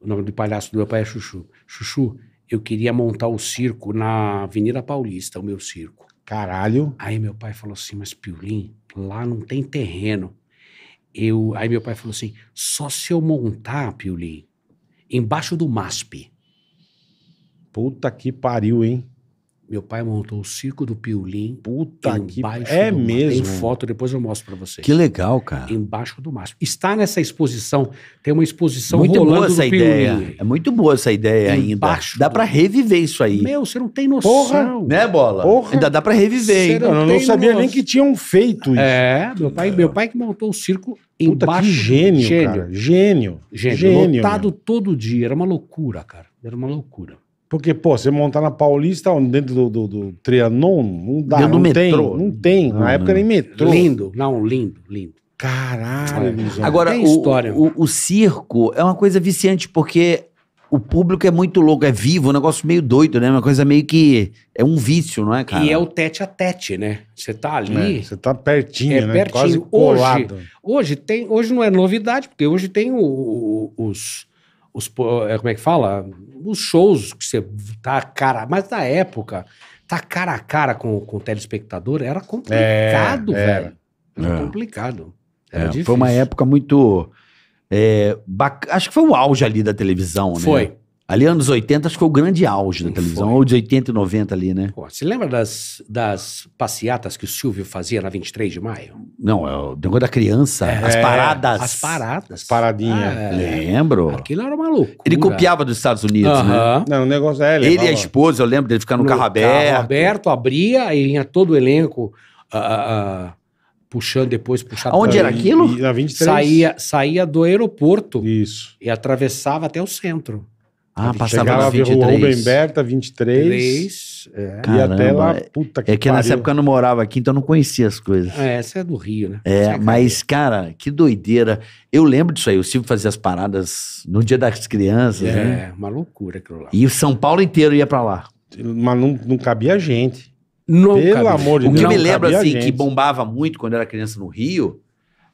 o nome do palhaço do meu pai é Chuchu. Chuchu, eu queria montar o circo na Avenida Paulista, o meu circo. Caralho. Aí meu pai falou assim: Mas Piolim, lá não tem terreno. Eu, aí meu pai falou assim: Só se eu montar, Piolim, embaixo do MASP. Puta que pariu, hein? Meu pai montou o Circo do Piolim. Puta que É do mesmo. Tem foto, depois eu mostro para vocês. Que legal, cara. Embaixo do mastro. Está nessa exposição, tem uma exposição muito rolando boa essa ideia. Piolim. É muito boa essa ideia embaixo ainda. Dá pra para reviver isso aí. Meu, você não tem noção. Porra, né, bola? Porra. Ainda dá para reviver. Não eu não, sabia noção. nem que tinham feito isso. É, meu pai, meu pai que montou o circo Puta, embaixo. Que gênio, gênio, cara. Gênio. Gênio. gênio lotado meu. todo dia. Era uma loucura, cara. Era uma loucura. Porque, pô, você montar na Paulista, dentro do, do, do Trianon, não dá, dentro não do tem, metrô. não tem. na época nem metrô. Lindo, não, lindo, lindo. Caralho, é. Agora, o, história, o, o, circo é uma coisa viciante, porque o público é muito louco, é vivo, um negócio meio doido, né? Uma coisa meio que... É um vício, não é, cara? E é o tete a tete, né? Você tá ali... É, você é, tá pertinho, é, né? Pertinho. Quase colado. Hoje, hoje, tem, hoje não é novidade, porque hoje tem o, os os, eh, como é que fala? Os shows que você tá cara, mas na época, tá cara a cara com, com o telespectador era complicado, é, é. velho. É, era é. complicado. É, era foi uma época muito. Eh, bac... Acho que foi o auge ali da televisão, né? Foi. Ali, anos 80, acho que foi o grande auge da televisão, foi. ou de 80 e 90 ali, né? Pô, você lembra das, das passeatas que o Silvio fazia na 23 de maio? Não, é o negócio da criança, é, as paradas. As paradas. As paradinhas. Ah, é. Lembro. Aquilo era maluco. Ele copiava dos Estados Unidos, uh -huh. né? Não, o negócio é... Ele, ele e a esposa, eu lembro dele ficar no, no carro aberto. carro aberto, abria, e vinha todo o elenco... Uh, uh, puxando depois, puxando. Onde era aquilo? E, e saía, saía do aeroporto. Isso. E atravessava até o centro. Ah, passava chegava na 23. Chegava Berta, 23. 3, é. Caramba, e até lá, puta que É que pariu. nessa época eu não morava aqui, então eu não conhecia as coisas. É, essa é do Rio, né? É, é mas, cara, que doideira. Eu lembro disso aí, o Silvio fazia as paradas no Dia das Crianças, é, né? É, uma loucura aquilo lá. E o São Paulo inteiro ia pra lá. Mas não, não cabia gente. Não Pelo cabia. amor de Deus. O que me lembra, assim, gente. que bombava muito quando eu era criança no Rio,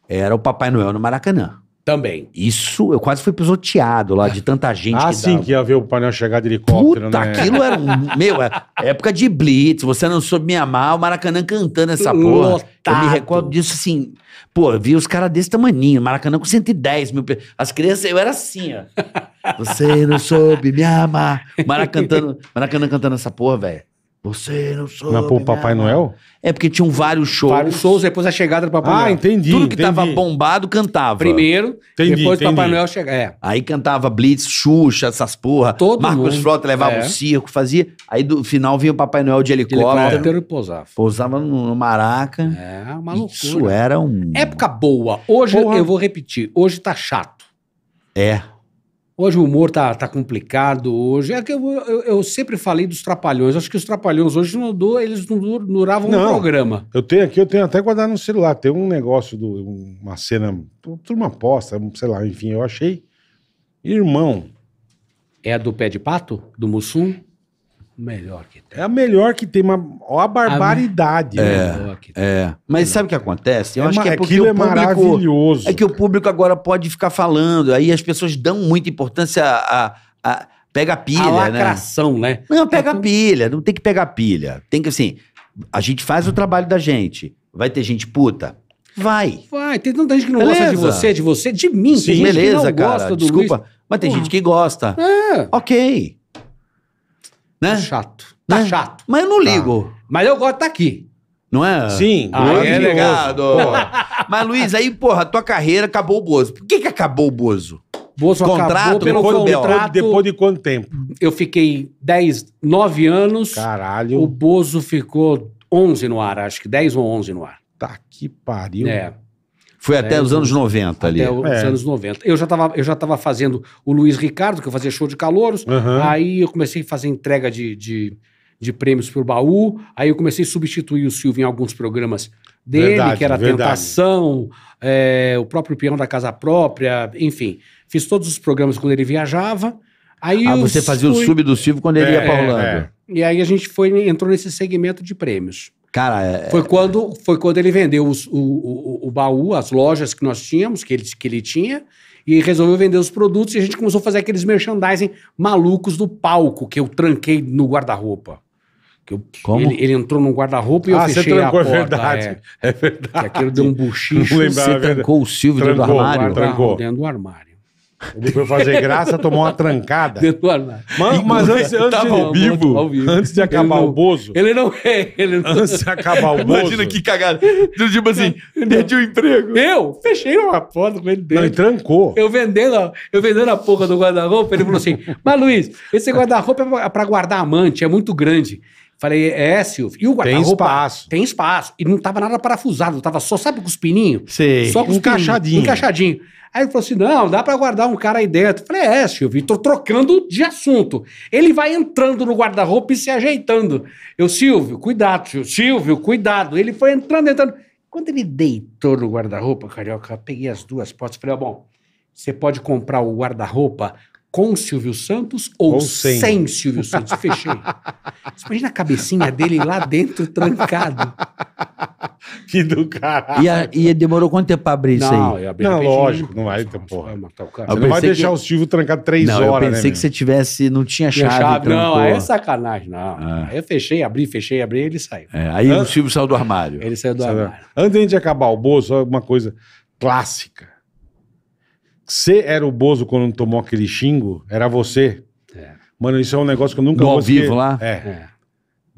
era o Papai Noel no Maracanã. Também. Isso, eu quase fui pisoteado lá de tanta gente. Ah, que que ia ver o painel chegar de helicóptero, Puta, né? aquilo era um. Meu, é época de Blitz, você não soube me amar, o Maracanã cantando essa porra. Lotado. Eu me recordo disso assim. Pô, vi os caras desse tamaninho, Maracanã com 110 mil. As crianças, eu era assim, ó. Você não soube me amar. Maracanã, Maracanã cantando essa porra, velho. Você não soube. Mas, pô, Papai minha- Noel? É porque tinham vários shows. Vários shows depois da chegada do Papai Ah, Noel. entendi. tudo que entendi. tava bombado cantava. Primeiro, Entendi, depois do Papai Noel chegar. É. Aí cantava Blitz, Xuxa, essas porra. Todo Marcos mundo. Frota levava É. um circo, fazia. Aí do final vinha o Papai Noel de helicóptero, Helicóptero e pousava. pousava no, no Maraca. É uma loucura. Isso era um. Época boa. Hoje Porra. eu vou repetir. Hoje tá chato. É. Hoje o humor tá, tá complicado, hoje. É que eu, eu, eu sempre falei dos trapalhões. Acho que os trapalhões hoje não do, eles não duravam não, um programa. Eu tenho aqui, eu tenho até guardado no celular. Tem um negócio, do, uma cena, uma posta, sei lá, enfim, eu achei. Irmão. É a do pé de pato? Do Mussum? Melhor que tem. É a melhor que tem, uma, olha a barbaridade. É, né? é. Mas sabe o que acontece? Eu é acho que é porque o é público, é maravilhoso. É que o público agora pode ficar falando, aí as pessoas dão muita importância a... a pega pilha, a lacração, né? né? Não, pega é pilha, não tem que pegar pilha. Tem que, assim, a gente faz o trabalho da gente. Vai ter gente puta? Vai. Vai, tem tanta gente que não beleza. gosta de você, de você, de mim. Sim, beleza, cara, desculpa, Luiz. mas tem Porra. gente que gosta. É. Ok. Né? Chato. Tá né? chato. Mas eu não tá. ligo. Tá. Mas eu gosto de estar tá aqui. Não é? Sim. Ah, é, é legado. Mas, Luiz, aí, porra, tua carreira acabou o Bozo. Por que que acabou o Bozo? Bozo contrato, acabou pelo depois, contrato. Depois de quanto tempo? Eu fiquei 10, 9 anos. Caralho. O Bozo ficou 11 no ar, acho que 10 ou 11 no ar. Tá que pariu. É. Foi até é, os anos 90 ali. Até os é. anos 90. Eu já, estava eu já tava fazendo o Luiz Ricardo, que eu fazia show de calouros. Uhum. Aí eu comecei a fazer entrega de, de, de prêmios por baú. Aí eu comecei a substituir o Silvio em alguns programas dele, verdade, que era verdade. Tentação, é, o próprio Peão da Casa Própria, enfim. Fiz todos os programas quando ele viajava. Aí ah, você fazia fui... o sub do Silvio quando ele ia para é, é, Holanda. É. E aí a gente foi, entrou nesse segmento de prêmios. Cara, é... foi quando foi quando ele vendeu os, o, o, o, baú, as lojas que nós tínhamos, que ele, que ele tinha, e resolveu vender os produtos e a gente começou a fazer aqueles merchandising malucos do palco que eu tranquei no guarda-roupa. Eu, Como? Ele, ele, entrou num guarda-roupa e ah, eu fechei você trancou, a é porta. É verdade. É, é verdade. Que aquilo deu um buchicho. Você é trancou o Silvio trancou, dentro do armário? Trancou. Dentro do armário. Ele foi fazer graça, tomou uma trancada. Mas, mas antes, antes tá de, ao, vivo, ao vivo, antes de acabar não, o Bozo. Ele não é. Ele não... Antes de acabar o Bozo. Imagina que cagada. Tipo assim, perdi o emprego. Eu fechei uma porta com ele dentro. Não, ele trancou. Eu vendendo, eu vendendo a porra do guarda-roupa, ele falou assim: Mas Luiz, esse guarda-roupa é, é pra guardar amante, é muito grande. Falei, é, Silvio. E o guarda-roupa. Tem espaço. Tem espaço. E não tava nada parafusado, tava só, sabe, com os pininhos? Sim. Só com os encaixadinho. Pininho, encaixadinho. Aí ele falou assim: não, dá para guardar um cara aí dentro. Eu falei: é, Silvio, tô trocando de assunto. Ele vai entrando no guarda-roupa e se ajeitando. Eu, Silvio, cuidado, Silvio, Silvio, cuidado. Ele foi entrando, entrando. Quando ele deitou no guarda-roupa, carioca, peguei as duas portas e falei: ó, bom, você pode comprar o guarda-roupa com Silvio Santos ou, ou sem. sem Silvio Santos. Fechei. Você imagina a cabecinha dele lá dentro, trancado. que do caralho. E, a, e demorou quanto tempo pra abrir isso aí? Não, Não, lógico, não vai, então, porra. Vai Eu não vai deixar que- o Silvio trancar três Não, horas, eu né? pensei que você tivesse. Não tinha chave. Chave, não, trancou. aí é sacanagem, não. Ah. Aí eu fechei, abri, fechei, abri, ele saiu. É, aí o Silvio saiu do armário. Ele saiu do armário. Antes de acabar o Bozo, só uma coisa clássica. Você era o Bozo quando tomou aquele xingo? Era você? É. Mano, isso é um negócio que eu nunca Do ao vivo lá? É. É.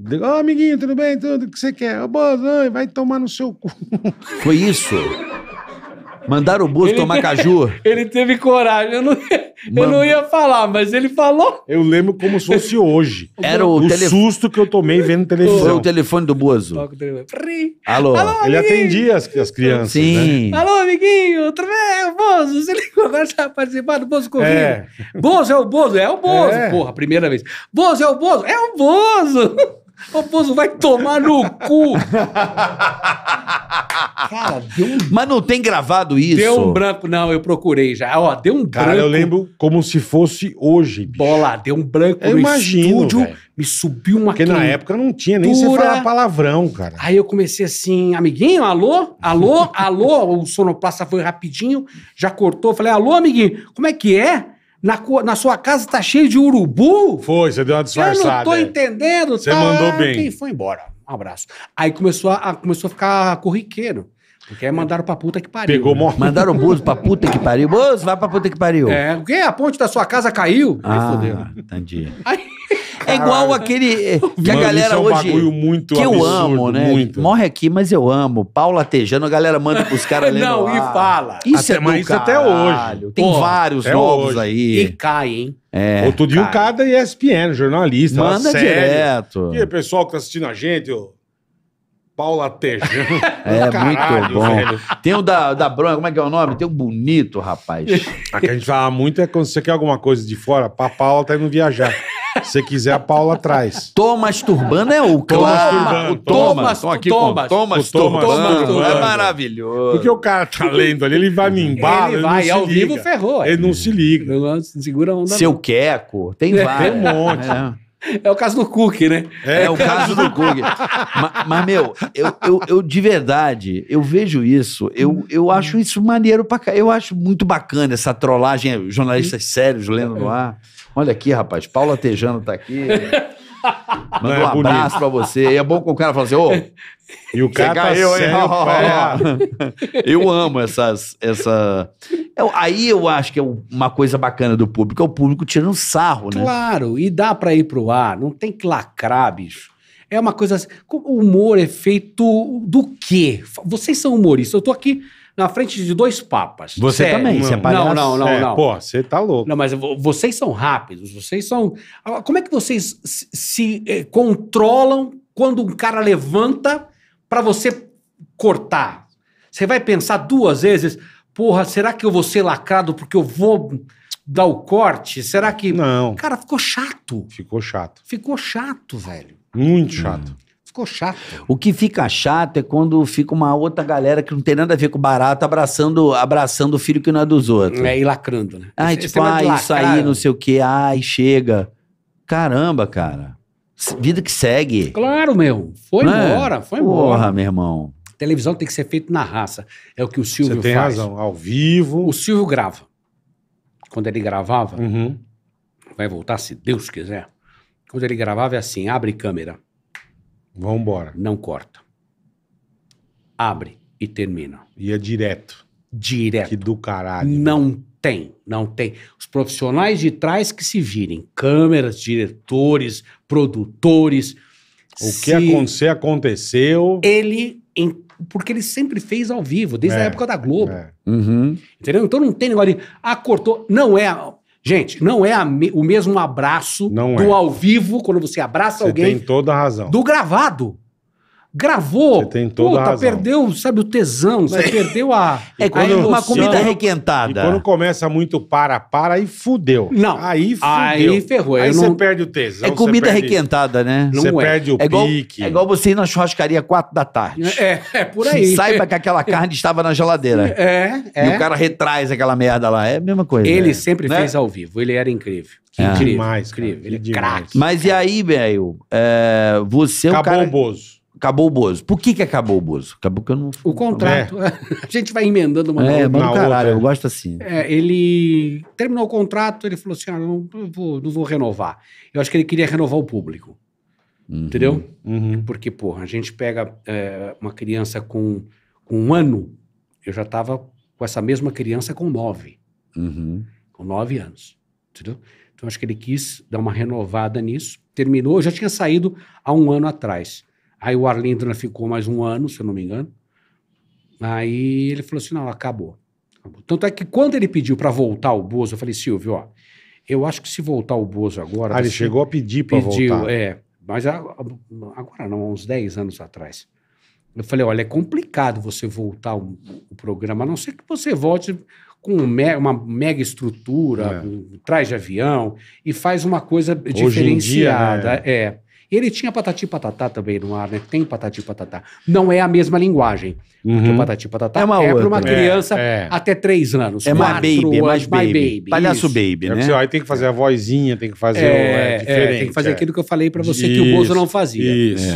Ô, oh, amiguinho, tudo bem? Tudo o que você quer? Ô, oh, Bozo, vai tomar no seu cu. Foi isso? Mandaram o Bozo tomar teve, caju. Ele teve coragem. Eu não, ia, eu não ia falar, mas ele falou. Eu lembro como se fosse hoje. Era o, o tele... susto que eu tomei vendo televisão. Foi o telefone do Bozo. Alô. Alô ele atendia as, as crianças. Sim. Né? Alô, amiguinho. Tudo bem? É o Bozo. Você ligou agora vai tá participar do Bozo Corrida. É. Bozo é o Bozo. É o Bozo. É. Porra, primeira vez. Bozo é o Bozo. É o Bozo. Raposo vai tomar no cu. Cara, deu um... Mas não tem gravado isso? Deu um branco. Não, eu procurei já. Ó, deu um Cara, branco. Cara, eu lembro como se fosse hoje, bicho. Bola, deu um branco eu no imagino, estúdio. Véio. Me subiu uma Porque quentura. na época não tinha nem você falar palavrão, cara. Aí eu comecei assim, amiguinho, alô? Alô? alô? o sonoplasta foi rapidinho, já cortou. Falei, alô, amiguinho, como é que é? Na, na sua casa tá cheio de urubu? Foi, você deu uma disfarçada. Eu não tô entendendo, entendendo. Você tá... mandou bem. E foi embora. Um abraço. Aí começou a, começou a ficar corriqueiro. Porque mandar mandaram pra puta que pariu. Pegou né? Mandaram o Bozo pra puta que pariu. Bozo, vai pra puta que pariu. É, o quê? A ponte da sua casa caiu? Ah, fodeu. entendi. Aí... É igual aquele eh, que Mano, a galera é um hoje. Muito que eu absurdo, amo, né? Muito. Morre aqui, mas eu amo. Paula Tejano, a galera manda pros caras lendo. Não, lá. e fala. Isso até, é mas isso até hoje. Tem Pô, vários novos hoje. aí. E cai, hein? É, Outro dia o cara da ESPN, jornalista. Manda direto. E aí, pessoal que tá assistindo a gente, eu Paula Tejano. É, muito bom. Velho. Tem o da, da Bronha, como é que é o nome? Tem o bonito, rapaz. A que a gente fala muito é quando você quer alguma coisa de fora, pra Paula tá indo viajar. Se quiser, a Paula traz. Thomas Turbano é o claro. O Thomas, Thomas, Thomas, Thomas, Turbano. É maravilhoso. Porque o cara tá lendo ali, ele vai me embala, ele, vai, ele ao liga. vivo ferrou. É. Ele não se liga. Segura a onda. Seu Queco, tem é. vários. Tem um monte. É. É o caso do Cook, né? É, é o caso do Cook. mas, mas, meu, eu, eu, eu, de verdade, eu vejo isso, eu, eu acho isso maneiro pra cá. Eu acho muito bacana essa trollagem, jornalistas sérios lendo no ar. Olha aqui, rapaz, Paula Tejano tá aqui. Manda é um bonito. abraço pra você. E é bom que o cara fala assim, ô. E o cara tá eu, sério, hein? eu amo essas. Essa... Eu, aí eu acho que é uma coisa bacana do público, é o público tirando sarro, né? Claro, e dá pra ir pro ar, não tem que lacrar, bicho. É uma coisa assim. O humor é feito do quê? Vocês são humoristas. Eu tô aqui na frente de dois papas. Você Sério. também, você é palhaço. Não, não, não, é, não. Pô, você tá louco. Não, mas vocês são rápidos, vocês são... Ah, como é que vocês se, se eh, controlam quando um cara levanta para você cortar? Você vai pensar duas vezes, porra, será que eu vou ser lacrado porque eu vou dar o corte? Será que... Não. Cara, ficou chato. Ficou chato. Ficou chato, velho. Muito chato. Hum. Ficou chato. O que fica chato é quando fica uma outra galera que não tem nada a ver com barato abraçando, abraçando o filho que não é dos outros. É, e lacrando, né? Ai, esse, tipo, esse ah, isso aí, não sei o quê, ai, chega. Caramba, cara. Vida que segue. Claro, meu. Foi não é? embora, é? foi embora. Porra, meu irmão. televisão tem que ser feita na raça. É o que o Silvio Você tem faz. razão, ao vivo. O Silvio grava. Quando ele gravava, uhum. vai voltar se Deus quiser. Quando ele gravava é assim, abre câmera. Vamos embora. Não corta. Abre e termina. E é direto. Direto. Que do caralho. Né? Não mano. tem, não tem. Os profissionais de trás que se virem. Câmeras, diretores, produtores. O que acontecer, aconteceu. Ele, em, porque ele sempre fez ao vivo, desde é, a época da Globo. É. Uhum. Entendeu? Então não tem negócio de, ah, cortou. Não é. Gente, não é me, o mesmo abraço não do é. ao vivo, quando você abraça você alguém. Tem toda a razão. Do gravado gravou. Você tem toda Puta, a razão. perdeu, sabe, o tesão, você perdeu a. É quando é uma comida requentada. E quando começa muito para, para, aí fudeu. Não. Aí fudeu. Aí ferrou. Aí você não- perde o tesão. É comida perde- requentada, né? Você Não é. perde o É igual, pique. é igual você ir na churrascaria quatro da tarde. É, é por aí. Saiba que aquela carne estava na geladeira. É, é, E o cara retraz aquela merda lá. É a mesma coisa. Ele né? sempre Né? fez ao vivo, ele era incrível. Que incrível, demais, incrível. que Ele é craque. Mas e aí, velho? é, você é um Acabou cara. o Bozo. Acabou o Bozo. Por que, que acabou o Bozo? Acabou que eu não. O contrato. É. A gente vai emendando uma É, é mas caralho, outra. eu gosto assim. É, ele terminou o contrato, ele falou assim: ah, não, vou, não vou renovar. Eu acho que ele queria renovar o público. Uhum. Entendeu? Uhum. Porque, porra, a gente pega é, uma criança com, com um ano, eu já estava com essa mesma criança com nove. Uhum. Com nove anos. Entendeu? Então acho que ele quis dar uma renovada nisso. Terminou, eu já tinha saído há um ano atrás. Aí o Arlindo ficou mais um ano, se eu não me engano. Aí ele falou assim: não, acabou. acabou. Tanto é que quando ele pediu para voltar o Bozo, eu falei, Silvio, ó, eu acho que se voltar o Bozo agora. Ah, ele chegou a pedir para voltar. É, mas agora não, uns 10 anos atrás. Eu falei, olha, é complicado você voltar o, o programa, a não ser que você volte com uma mega estrutura, é. um, traz de avião e faz uma coisa Hoje diferenciada. Dia, né? É. Ele tinha patati patatá também no ar, né? Tem patati patatá. Não é a mesma linguagem. Uhum. Porque o patati patatá é, uma é para uma é, criança é, é. até três anos. É mais baby, é mais baby. baby. Palhaço Isso. baby, é né? Você, aí tem que fazer a vozinha, tem que fazer é, o, diferente. É tem que fazer aquilo que eu falei para você Isso. que o Bozo não fazia. Isso.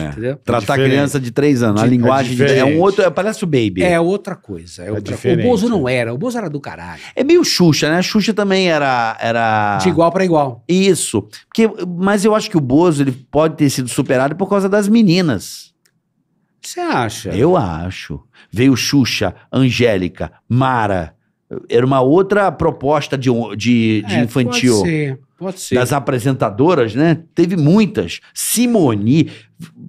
Tratar criança de três anos. A linguagem é, um outro, é palhaço baby. É outra coisa. Outra o Bozo não era. O Bozo era do caralho. É meio Xuxa, né? A Xuxa também era... era... De igual para igual. Isso. Porque, mas eu acho que o Bozo, ele pode ter ter sido superado por causa das meninas. Você acha? Eu acho. Veio Xuxa, Angélica, Mara. Era uma outra proposta de, de, de é, infantil. Pode ser das apresentadoras, né? Teve muitas. Simoni,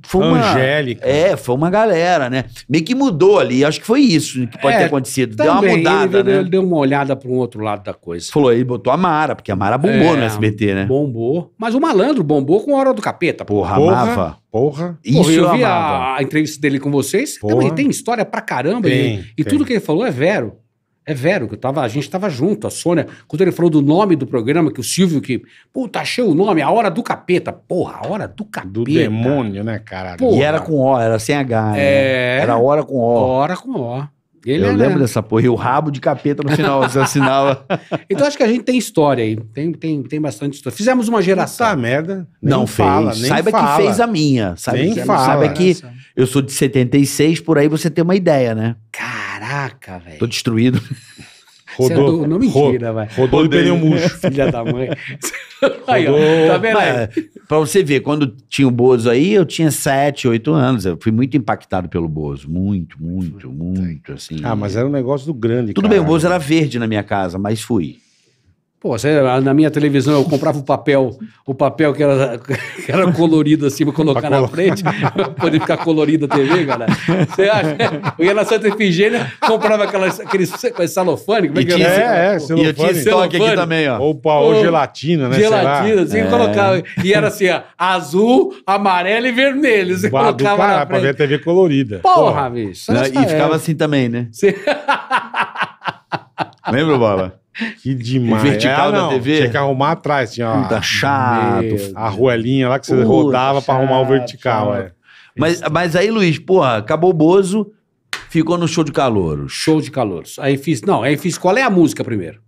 foi uma, Angélica. É, foi uma galera, né? Meio que mudou ali. Acho que foi isso que pode é, ter acontecido. Também, deu uma mudada, ele, né? Ele deu uma olhada para um outro lado da coisa. Falou, ele botou a Mara, porque a Mara bombou é, no SBT, né? Bombou. Mas o malandro bombou com a hora do capeta. Porra, porra amava. Porra. Isso porra, eu vi a, a, entrevista dele com vocês. Porra. Também tem história pra caramba. Tem, e, e tem. tudo que ele falou é vero. É vero, que eu tava, a gente estava junto, a Sônia, quando ele falou do nome do programa, que o Silvio que. Puta, achei o nome, a hora do capeta. Porra, a hora do capeta. Do demônio, né, cara? Porra. E era com O, era sem H, né? É... Era hora com O. Hora com O. Ele eu era... lembro dessa porra, e o rabo de capeta no final, você assinava. então acho que a gente tem história aí, tem, tem, tem bastante história. Fizemos uma geração. Puta merda. não fez. Fala, saiba fala. que fez a minha. Saiba nem que, fala. Saiba que eu sou de 76, por aí você tem uma ideia, né? Cara. Caraca, velho. Tô destruído. Rodou. Não, não mentira, velho. Rodou de pneu murcho. Filha da mãe. Aí, ó, tá vendo aí? Pra você ver, quando tinha o Bozo aí, eu tinha 7, 8 anos. Eu fui muito impactado pelo Bozo. Muito, muito, muito, assim. Ah, mas era um negócio do grande, Tudo bem, o Bozo era verde na minha casa, mas fui. Pô, na minha televisão eu comprava o papel, o papel que era, que era colorido assim, pra colocar pra na colocar. frente, pra poder ficar colorido a TV, galera Você acha? Eu ia na Santa Efigênia, comprava aquelas, aqueles celofane, como é que era? É, é, é, celofane. E tinha toque aqui também, ó. Ou, ou, gelatina, né? Gelatina, assim, é. colocava. E era assim, ó, azul, amarelo e vermelho. Você Bado, colocava cará, na frente. pra ver a TV colorida. Porra, bicho. E ficava é. assim também, né? Lembra, Bala? Que demais. Vertical ah, da TV. Tinha que arrumar atrás, tinha uma, Puta, chato. A ruelinha lá que você Puta, rodava para arrumar o vertical, é. Mas, mas aí, Luiz, porra, acabou o Bozo, ficou no show de caloros. Show de caloros. Aí fiz, não, aí fiz qual é a música primeiro?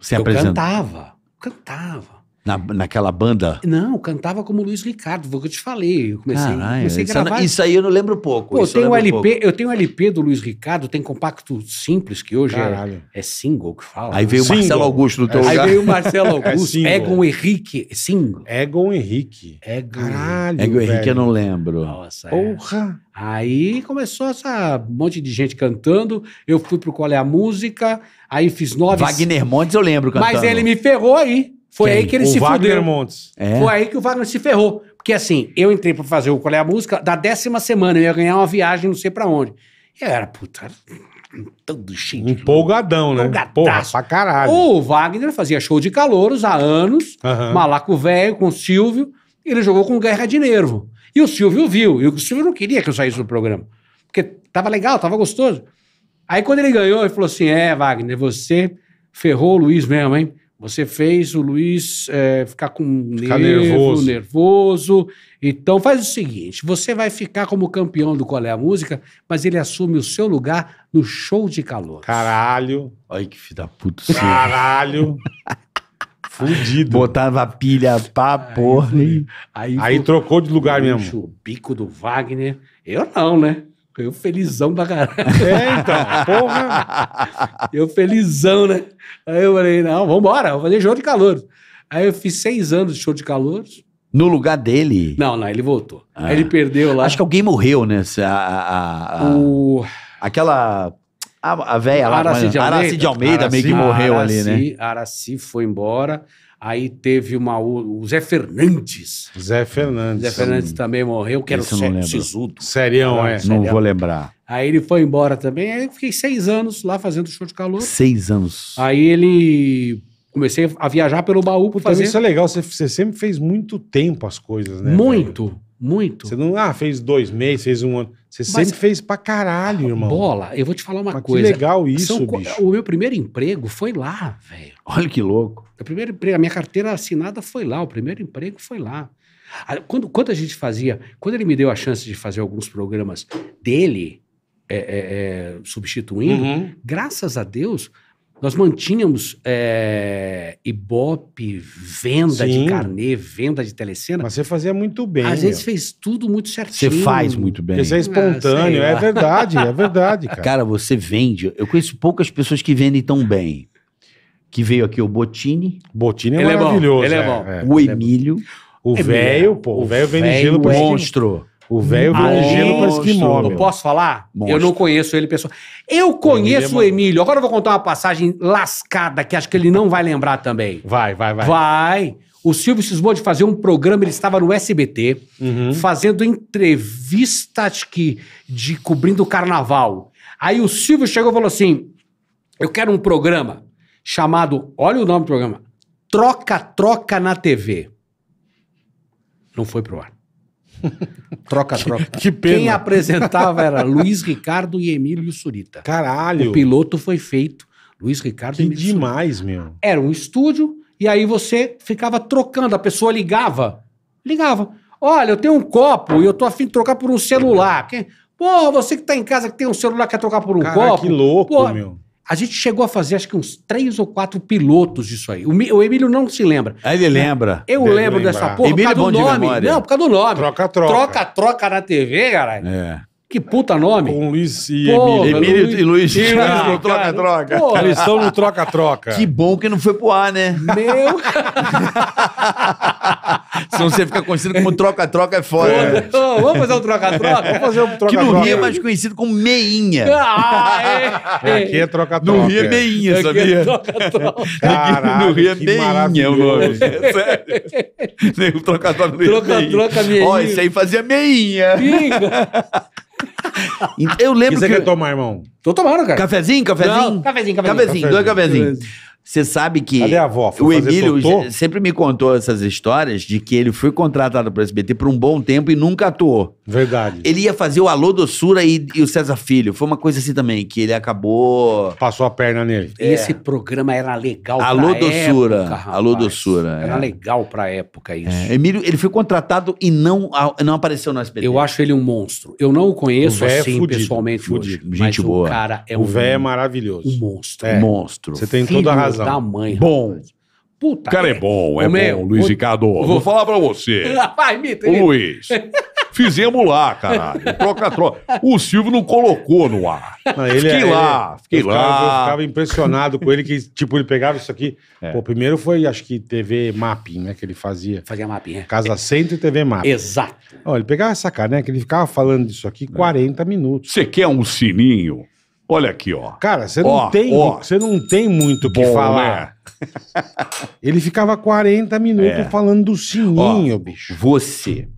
Você Eu apresenta. cantava, cantava. Na, naquela banda? Não, cantava como Luiz Ricardo, foi o que eu te falei. Eu comecei, Caralho, comecei a gravar. Isso, isso aí eu não lembro pouco. Pô, eu, tenho eu LP, pouco. eu tenho LP do Luiz Ricardo, tem compacto simples, que hoje é, é, single que fala. Aí né? veio o Marcelo Augusto do teu é, lugar. Aí veio o Marcelo Augusto, é Egon Henrique, single. Egon Henrique. Egon, Caralho, Egon Henrique eu não lembro. Nossa, é. Porra! É. Aí começou essa monte de gente cantando. Eu fui pro Qual é a Música, aí fiz nove. Wagner Montes eu lembro cantando. Mas ele me ferrou aí. Foi Quem? aí que ele o se Wagner fudeu. Montes. É. Foi aí que o Wagner se ferrou. Porque assim, eu entrei pra fazer o Qual é a Música, da décima semana eu ia ganhar uma viagem não sei pra onde. E eu era, puta, todo cheio de... Empolgadão, né? Empolgadaço. Porra, pra caralho. O Wagner fazia show de calouros há anos, uhum. malaco velho com o Silvio, ele jogou com Guerra de Nervo. E o Silvio viu, e o Silvio não queria que eu saísse do programa. Porque tava legal, tava gostoso. Aí quando ele ganhou, ele falou assim, é, Wagner, você ferrou o Luiz mesmo, hein? Você fez o Luiz é, ficar com ficar nervo, nervoso. nervoso. Então faz o seguinte: você vai ficar como campeão do Qual é a Música, mas ele assume o seu lugar no show de calor. Caralho. Ai, que filho da puta. Caralho. Fudido. Botava pilha pra aí, porra. Aí, aí, aí trocou de lugar mesmo. O bico do Wagner. Eu não, né? Eu felizão pra caralho. É, então, porra. Eu felizão, né? Aí eu falei, não, vambora, vou fazer show de calor. Aí eu fiz seis anos de show de calor. No lugar dele? Não, não, ele voltou. Ah. Aí ele perdeu lá. Acho que alguém morreu, né? A, a, a, o... Aquela... A, a velha lá, Araci é de Almeida, Araci de Almeida Araci, meio que morreu Araci, ali, né? Araci foi embora. Aí teve uma, o Zé Fernandes. Zé Fernandes. Zé Fernandes também morreu, que Esse era o Sisudo. Serião, é. Não vou lembrar. Aí ele foi embora também. Aí eu fiquei seis anos lá fazendo show de calor. Seis anos. Aí ele comecei a viajar pelo baú para fazer. Isso é legal, você, você, sempre fez muito tempo as coisas, né? Muito, velho? muito. Você não, ah, fez dois meses, fez um ano. Você Mas, sempre fez pra caralho, irmão. Bola, eu vou te falar uma Mas coisa. Que legal isso, São, bicho. O meu primeiro emprego foi lá, velho. Olha que louco. O primeiro emprego, a minha carteira assinada foi lá, o primeiro emprego foi lá. Quando, quando a gente fazia, quando ele me deu a chance de fazer alguns programas dele, é, é, é, substituindo, uhum. graças a Deus, nós mantínhamos é, Ibope, venda Sim. de carnê, venda de telecena. Mas você fazia muito bem. Às vezes fez tudo muito certinho. Você faz muito bem. Você é ah, espontâneo, ah, é verdade, é verdade, cara. Cara, você vende. Eu conheço poucas pessoas que vendem tão bem. Que veio aqui o Botini. Botini é ele maravilhoso. É bom, ele é, é bom. o é Emílio. O velho, pô. O velho vende gelo. O é monstro. O velho virou gelo para esquimó. Eu posso falar? Monstro. Eu não conheço ele pessoal. Eu conheço o Emílio. Agora eu vou contar uma passagem lascada que acho que ele não vai lembrar também. Vai, vai, vai. Vai. O Silvio cismou de fazer um programa, ele estava no SBT, uhum. fazendo entrevistas que, de cobrindo o carnaval. Aí o Silvio chegou e falou assim: Eu quero um programa chamado, olha o nome do programa, Troca Troca na TV. Não foi pro ar troca, troca. Que, que pena. Quem apresentava era Luiz Ricardo e Emílio Surita. Caralho. O piloto foi feito. Luiz Ricardo que e Emílio demais, Surita. meu. Era um estúdio e aí você ficava trocando. A pessoa ligava. Ligava. Olha, eu tenho um copo e eu tô afim de trocar por um celular. Quem... Porra, você que tá em casa que tem um celular quer trocar por um copo? copo. que louco, Porra, meu. A gente chegou a fazer acho que uns três ou quatro pilotos disso aí. O, o Emílio não se lembra. Aí ah, ele lembra. Eu Deve lembro lembrar. dessa porra. Emílio é por causa é do nome. Memória. Não, por causa do nome. Troca-troca. Troca-troca na TV, caralho. É. Que puta nome. Com Luiz e Pô, Emílio. Emílio e Luiz. E Luiz no troca-troca. Eles estão no troca-troca. Que bom que não foi pro ar, né? Meu... Senão você fica conhecido como troca-troca, é foda. Né? vamos fazer um troca-troca? Vamos fazer um troca-troca. Que no Rio é mais conhecido como meinha. Ah, é, Aqui é, é troca-troca. No Rio é meinha, aqui é sabia? É troca-troca. Caraca, no Rio é meinha o nome. É sério. Troca-troca no Rio Troca-troca meinha. Ó, isso aí fazia meinha. Pinga. Eu lembro que... Você quer tomar, irmão? Tô tomando, cara. Cafezinho, cafezinho? Não, cafezinho, cafezinho. Cafezinho, dois cafezinhos. Você sabe que Cadê a avó? Foi o Emílio totô? sempre me contou essas histórias de que ele foi contratado para o SBT por um bom tempo e nunca atuou. Verdade. Ele ia fazer o Alô Doçura e, e o César Filho. Foi uma coisa assim também, que ele acabou. Passou a perna nele. É. Esse programa era legal Alô pra Doçura. época. Rapaz. Alô Doçura. Era é. legal pra época é, isso. É. Emílio, ele foi contratado e não, não apareceu no SBT. Eu acho ele um monstro. Eu não o conheço o é assim é fudido, pessoalmente fudido. Hoje, Gente boa. o cara é o um. O véio é maravilhoso. Um monstro. É. é. Monstro. Você tem Filho toda a razão da mãe. Bom. Rapaz. Puta. O cara é, é, é bom, é meu, bom, Luiz vou... Ricardo. Vou... vou falar pra você. Ah, vai, imita, O Luiz. Fizemos lá, caralho. Troca-troca. O Silvio não colocou no ar. Não, fiquei é- lá, é, fiquei lá. Caras, eu ficava impressionado com ele, que, tipo, ele pegava isso aqui. É. Pô, primeiro foi, acho que, TV Mapping, né? Que ele fazia. Fazia Mapping, é. Casa Centro e TV Mapping. Exato. Olha, ele pegava essa cara, né? Que ele ficava falando disso aqui 40 minutos. Você quer um sininho? Olha aqui, ó. Cara, você não, tem, Você não tem muito o que Bom, né? falar. Né? Ele ficava 40 minutos é. falando do sininho, ó, bicho. Você,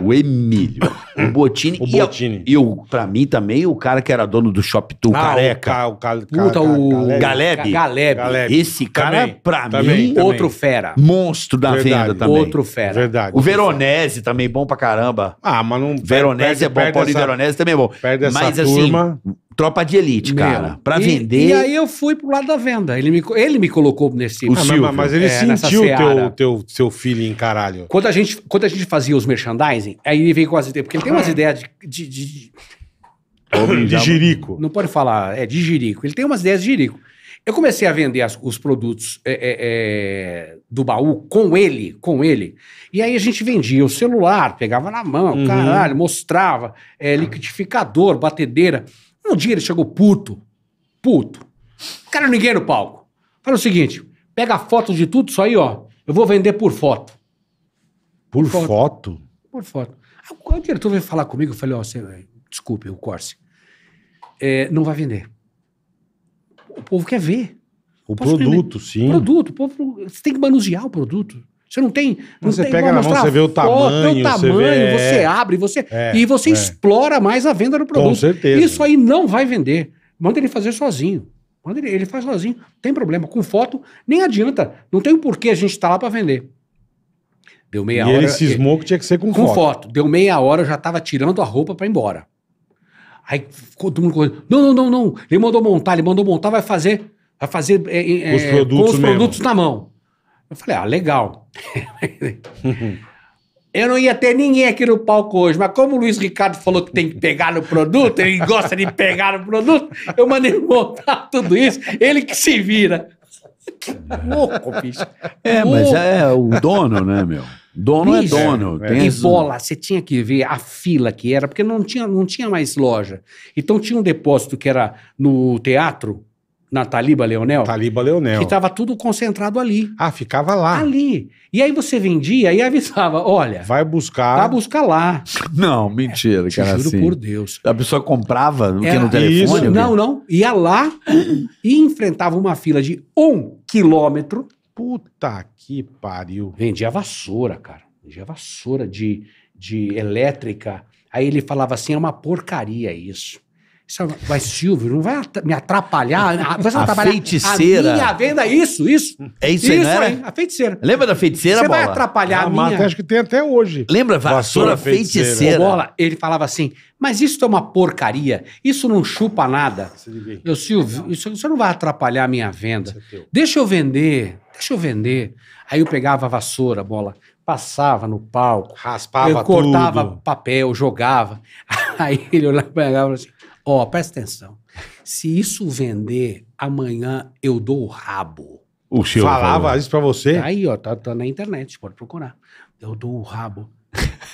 o Emílio, o Botini, o Botini. e, eu, pra mim também, o cara que era dono do Shop Tool, ah, careca. O, ca, o, ca, Puta, o Galeb. Galeb. Galeb. Esse cara, também, pra também, mim, também. outro fera. Monstro da Verdade. venda também. Outro fera. Verdade. O Veronese também, bom pra caramba. Ah, mas não... Veronese perde, é bom, Paulinho Veronese também é bom. Perde essa mas, assim, turma. Assim, Tropa de Elite, Meu. cara. Pra e, vender. E aí eu fui pro lado da venda. Ele me, ele me colocou nesse. O ah, Silvio, mas, mas ele é, sentiu o teu, teu, seu feeling, caralho. Quando a, gente, quando a gente fazia os merchandising, aí ele veio com as ideias. Porque ele tem umas ideias de. de, de... de jirico. Não pode falar, é de jirico. Ele tem umas ideias de jirico. Eu comecei a vender as, os produtos é, é, é, do baú com ele, com ele. E aí a gente vendia o celular, pegava na mão, uhum. caralho, mostrava, é, liquidificador, batedeira. Um dia ele chegou puto. Puto. Não quero ninguém no palco. Fala o seguinte: pega foto de tudo isso aí, ó. Eu vou vender por foto. Por, por foto. foto? Por foto. O diretor veio falar comigo, eu falei, ó, você, eh, desculpe, o Corse. É, não vai vender. O povo quer ver. O Posso produto, vender. sim. O produto, o povo, você tem que manusear o produto. Você não tem. Não você tem, pega na mão, você vê o tamanho. Foto, é o tamanho, você, vê, você é, abre, você. É, e você é. explora mais a venda do produto. Com certeza. Isso aí não vai vender. Manda ele fazer sozinho. Manda ele, ele faz sozinho. Não tem problema. Com foto, nem adianta. Não tem um porquê a gente estar tá lá para vender. Deu meia e hora. Ele cismou que tinha que ser com, com foto. foto. Deu meia hora, eu já estava tirando a roupa para ir embora. Aí ficou todo mundo Não, não, não, não. Ele mandou montar, ele mandou montar, vai fazer. Vai fazer é, é, os é, produtos com os produtos na mão. Eu falei, ah, legal. Eu não ia ter ninguém aqui no palco hoje, mas como o Luiz Ricardo falou que tem que pegar no produto, ele gosta de pegar no produto, eu mandei montar tudo isso, ele que se vira. Que louco, bicho. É, mas é o dono, né, meu? Dono é bicho, é dono. É. E bola, você tinha que ver a fila que era, porque não tinha, não tinha mais loja. Então tinha um depósito que era no teatro, na Taliba Leonel. Taliba Leonel. Que estava tudo concentrado ali. Ah, ficava lá. Ali. E aí você vendia e avisava, olha... Vai buscar... Vai buscar lá. Não, mentira, é, cara. Juro assim. por Deus. A pessoa comprava do que no telefone? Isso. Não, não. Ia lá e enfrentava uma fila de um quilômetro. Puta que pariu. Vendia vassoura, cara. Vendia vassoura de, de elétrica. Aí ele falava assim, é uma porcaria isso. É mas, Silvio, não vai me atrapalhar. Ah, você a feiticeira. A minha venda, isso, isso. É isso, isso aí, aí, a feiticeira. Lembra da feiticeira, Você Bola? vai atrapalhar ah, a, a minha... acho que tem até hoje. Lembra? Vassoura, Vassoura feiticeira. feiticeira. Bola, ele falava assim, mas isso é uma porcaria, isso não chupa nada. É eu, Silvio, isso, isso não vai atrapalhar a minha venda. É deixa eu vender, deixa eu vender. Aí eu pegava a vassoura, Bola, passava no palco. Raspava eu cortava tudo. papel, jogava. Aí ele olhava e falava assim... Ó, oh, presta atenção. Se isso vender, amanhã eu dou o rabo. O senhor falava falou. isso pra você? Tá aí, ó, tá, tá na internet, pode procurar. Eu dou o rabo.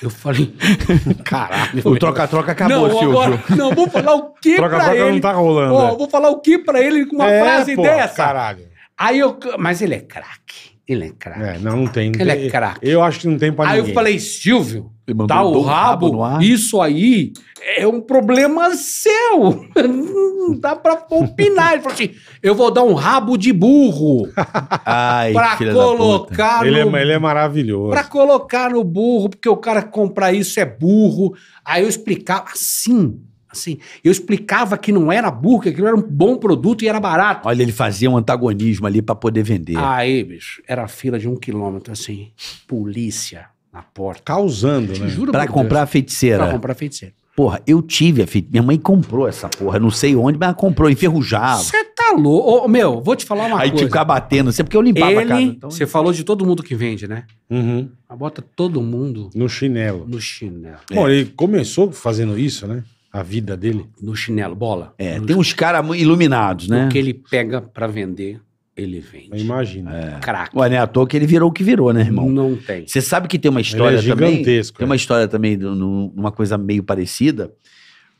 Eu falei, caralho. O troca-troca acabou, não, Silvio. Agora, não, vou falar o que troca -troca pra ele. Troca-troca não tá rolando. Ó, né? vou falar o que pra ele com uma é, frase pô, dessa. Caralho. Aí eu, mas ele é craque. Ele é craque. É, não, não tem. Ele é craque. Eu acho que não tem pra aí ninguém. Aí eu falei, Silvio, dá tá o rabo, rabo isso aí é um problema seu. Não dá pra opinar. Ele falou assim, eu vou dar um rabo de burro Ai, pra colocar no... Ele é, ele é maravilhoso. Pra colocar no burro, porque o cara comprar isso é burro. Aí eu explicava assim Assim, eu explicava que não era burro, que aquilo era um bom produto e era barato. Olha, ele fazia um antagonismo ali para poder vender. Aí, bicho, era a fila de um quilômetro, assim, polícia na porta. Causando, né? Juro pra comprar Deus. a feiticeira. Pra comprar a feiticeira. Porra, eu tive a feiticeira. Minha mãe comprou essa porra, não sei onde, mas ela comprou, enferrujava. Você tá louco? Ô, meu, vou te falar uma Aí coisa. Aí ficar batendo, sempre porque eu limpava Ele, a casa. Então... Você falou de todo mundo que vende, né? Uhum. bota todo mundo... No chinelo. No chinelo. Bom, é. ele começou fazendo isso, né? a vida dele? No chinelo, bola. É, no tem uns caras iluminados, né? O que ele pega para vender, ele vende. Imagina. É. Crack. Ué, não é à toa que ele virou o que virou, né, irmão? Não tem. Você sabe que tem uma história ele é também. Tem uma é. história também, numa uma coisa meio parecida,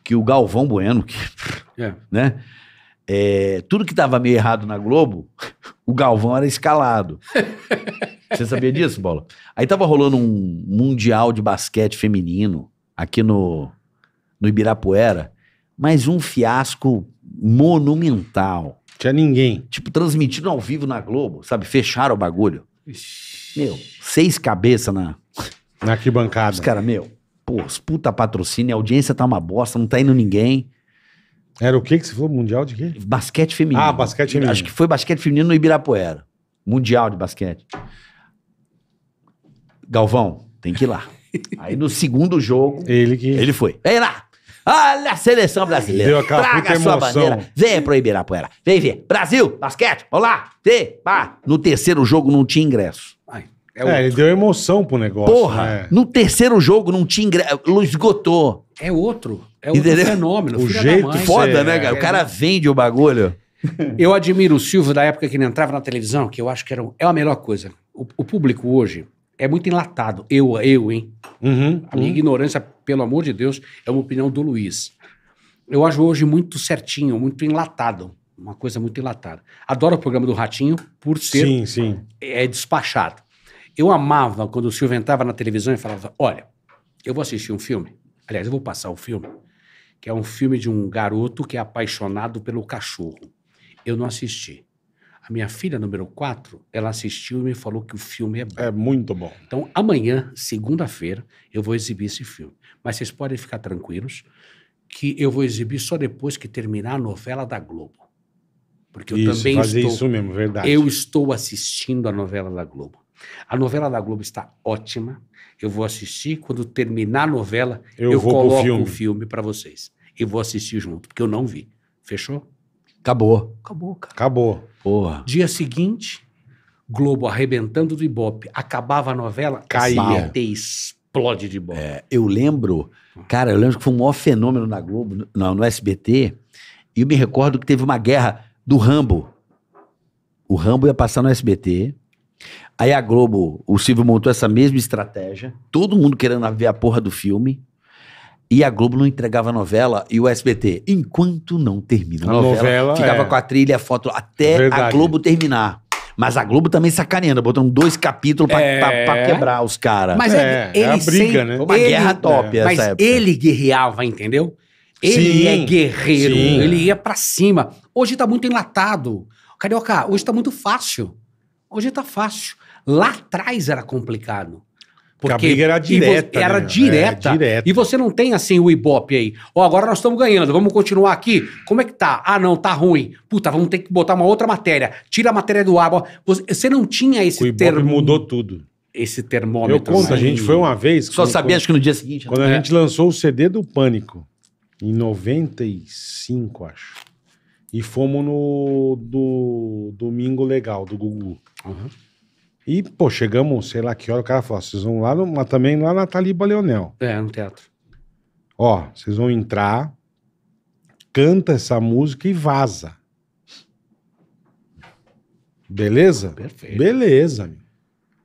que o Galvão Bueno, que, é. né? É, tudo que tava meio errado na Globo, o Galvão era escalado. Você sabia disso, Bola? Aí tava rolando um mundial de basquete feminino aqui no no Ibirapuera, mas um fiasco monumental. Tinha ninguém. Tipo, transmitido ao vivo na Globo, sabe? Fecharam o bagulho. Ixi. Meu, seis cabeças na. Na arquibancada. Os caras, meu, pô, os puta patrocínio, a audiência tá uma bosta, não tá indo ninguém. Era o que que você falou? Mundial de quê? Basquete feminino. Ah, basquete feminino. Acho que foi basquete feminino no Ibirapuera. Mundial de basquete. Galvão, tem que ir lá. Aí no segundo jogo. Ele que. Ele foi. Vem lá! Olha a seleção brasileira. Deu Traga a sua bandeira. vem pro Ibirapuera. Vem ver. Brasil, basquete, olá. lá. Tê, pá. No terceiro jogo não tinha ingresso. é, é, ele deu emoção pro negócio. Porra, né? no terceiro jogo não tinha ingresso. Esgotou. É outro. É outro Entendeu? fenômeno. O jeito foda, é, né, cara? É, o cara vende o bagulho. Eu admiro o Silvio da época que ele entrava na televisão, que eu acho que era, é a melhor coisa. O, o público hoje é muito enlatado. Eu, eu, hein? Uhum, a minha uhum. ignorância, pelo amor de Deus, é uma opinião do Luiz. Eu acho hoje muito certinho, muito enlatado. Uma coisa muito enlatada. Adoro o programa do Ratinho por ser sim, sim. É, despachado. Eu amava quando o Silvio entrava na televisão e falava: Olha, eu vou assistir um filme. Aliás, eu vou passar o filme, que é um filme de um garoto que é apaixonado pelo cachorro. Eu não assisti. A minha filha, número 4, ela assistiu e me falou que o filme é bom. É muito bom. Então, amanhã, segunda-feira, eu vou exibir esse filme. Mas vocês podem ficar tranquilos que eu vou exibir só depois que terminar a novela da Globo. Porque eu também fazer estou, isso mesmo, verdade. Eu estou assistindo a novela da Globo. A novela da Globo está ótima. Eu vou assistir. Quando terminar a novela, eu, eu coloco o filme, um filme para vocês. E vou assistir junto, porque eu não vi. Fechou? Acabou. Acabou, cara. Acabou. Porra. Dia seguinte, Globo arrebentando do Ibope. Acabava a novela, caía. explode de Ibope. É, eu lembro, cara, eu lembro que foi um maior fenômeno na Globo, no, no SBT, e eu me recordo que teve uma guerra do Rambo. O Rambo ia passar no SBT. Aí a Globo, o Silvio montou essa mesma estratégia, todo mundo querendo ver a porra do filme. E a Globo não entregava a novela e o SBT, enquanto não termina a, a novela, novela, ficava é. com a trilha, a foto, até Verdade. a Globo terminar. Mas a Globo também sacaneando, botando dois capítulos pra, é. pra, pra quebrar os caras. Mas é, é, ele, ele é briga, né? Uma ele, guerra top é. Mas época. ele guerreava, entendeu? Ele sim, é guerreiro, sim. ele ia para cima. Hoje tá muito enlatado. Carioca, hoje tá muito fácil. Hoje tá fácil. Lá atrás era complicado. Porque a briga era direta. Era, né? É, direta, é, direta, E você não tem assim o Ibope aí. Ó, oh, agora nós estamos ganhando, vamos continuar aqui. Como é que tá? Ah, não, tá ruim. Puta, vamos ter que botar uma outra matéria. Tira a matéria do ar. Você não tinha esse o Ibope termo. mudou tudo. Esse termômetro. Eu conto, assim. a gente foi uma vez. Só quando, sabia, quando, acho que no dia seguinte. Quando é. a né? gente lançou o CD do Pânico, em 95, acho. E fomos no do Domingo Legal, do Gugu. Uhum. E, pô, chegamos, sei lá que hora, o cara falou, ah, vocês vão lá, no, mas também lá na Taliba Leonel. É, no teatro. Ó, vocês vão entrar, canta essa música e vaza. Beleza? Perfeito. Beleza,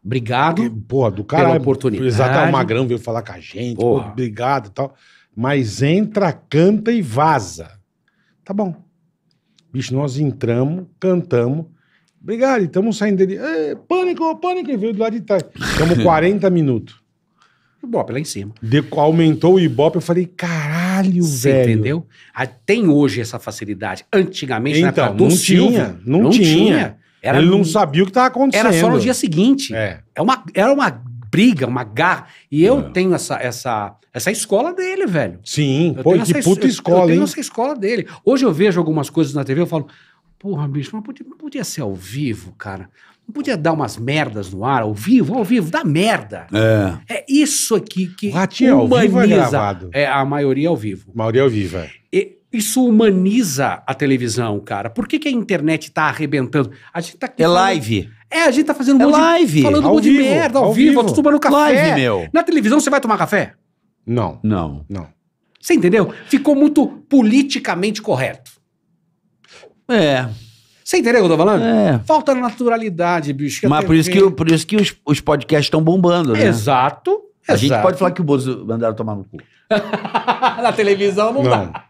Obrigado. E, porra, do cara. Pela oportunidade. Exato, o Magrão veio falar com a gente. Porra. obrigado e tal. Mas entra, canta e vaza. Tá bom. Bicho, nós entramos, cantamos. Obrigado, estamos saindo dele. É, pânico, pânico, ele veio do lado de trás. Estamos 40 minutos. Ibope lá em cima. De, aumentou o Ibope, eu falei, caralho, Você velho. entendeu? Ah, tem hoje essa facilidade. Antigamente, então, não, Silvio, tinha, não, não tinha, não, tinha. Era, Ele não sabia o que estava acontecendo. Era só no dia seguinte. É. é uma, era uma briga, uma garra. E eu é. tenho essa, essa, essa escola dele, velho. Sim, eu pô, que essa, puta escola, eu, eu tenho hein? essa escola dele. Hoje eu vejo algumas coisas na TV, eu falo, Porra, bicho, podia, não podia ser ao vivo, cara. Não podia dar umas merdas no ar, ao vivo, ao vivo, dá merda. É. É isso aqui que o Ratinho humaniza. Ao vivo é, gravado. é a maioria ao vivo. A maioria ao vivo, é. E, isso humaniza a televisão, cara. Por que, que a internet tá arrebentando? A gente tá aqui é falando... live. É, a gente tá fazendo é um live. De, falando um monte vivo, de merda, ao, ao vivo, vivo. tomando café. Live, meu. Na televisão você vai tomar café? Não. Não. Não. Você entendeu? Ficou muito politicamente correto. É. Você entendeu o que eu tô falando? É. Falta naturalidade, bicho. Mas por isso, que, por isso que os, os podcasts estão bombando, né? Exato. A Exato. gente pode falar que o Bozo mandaram tomar no cu. Na televisão não, não. dá.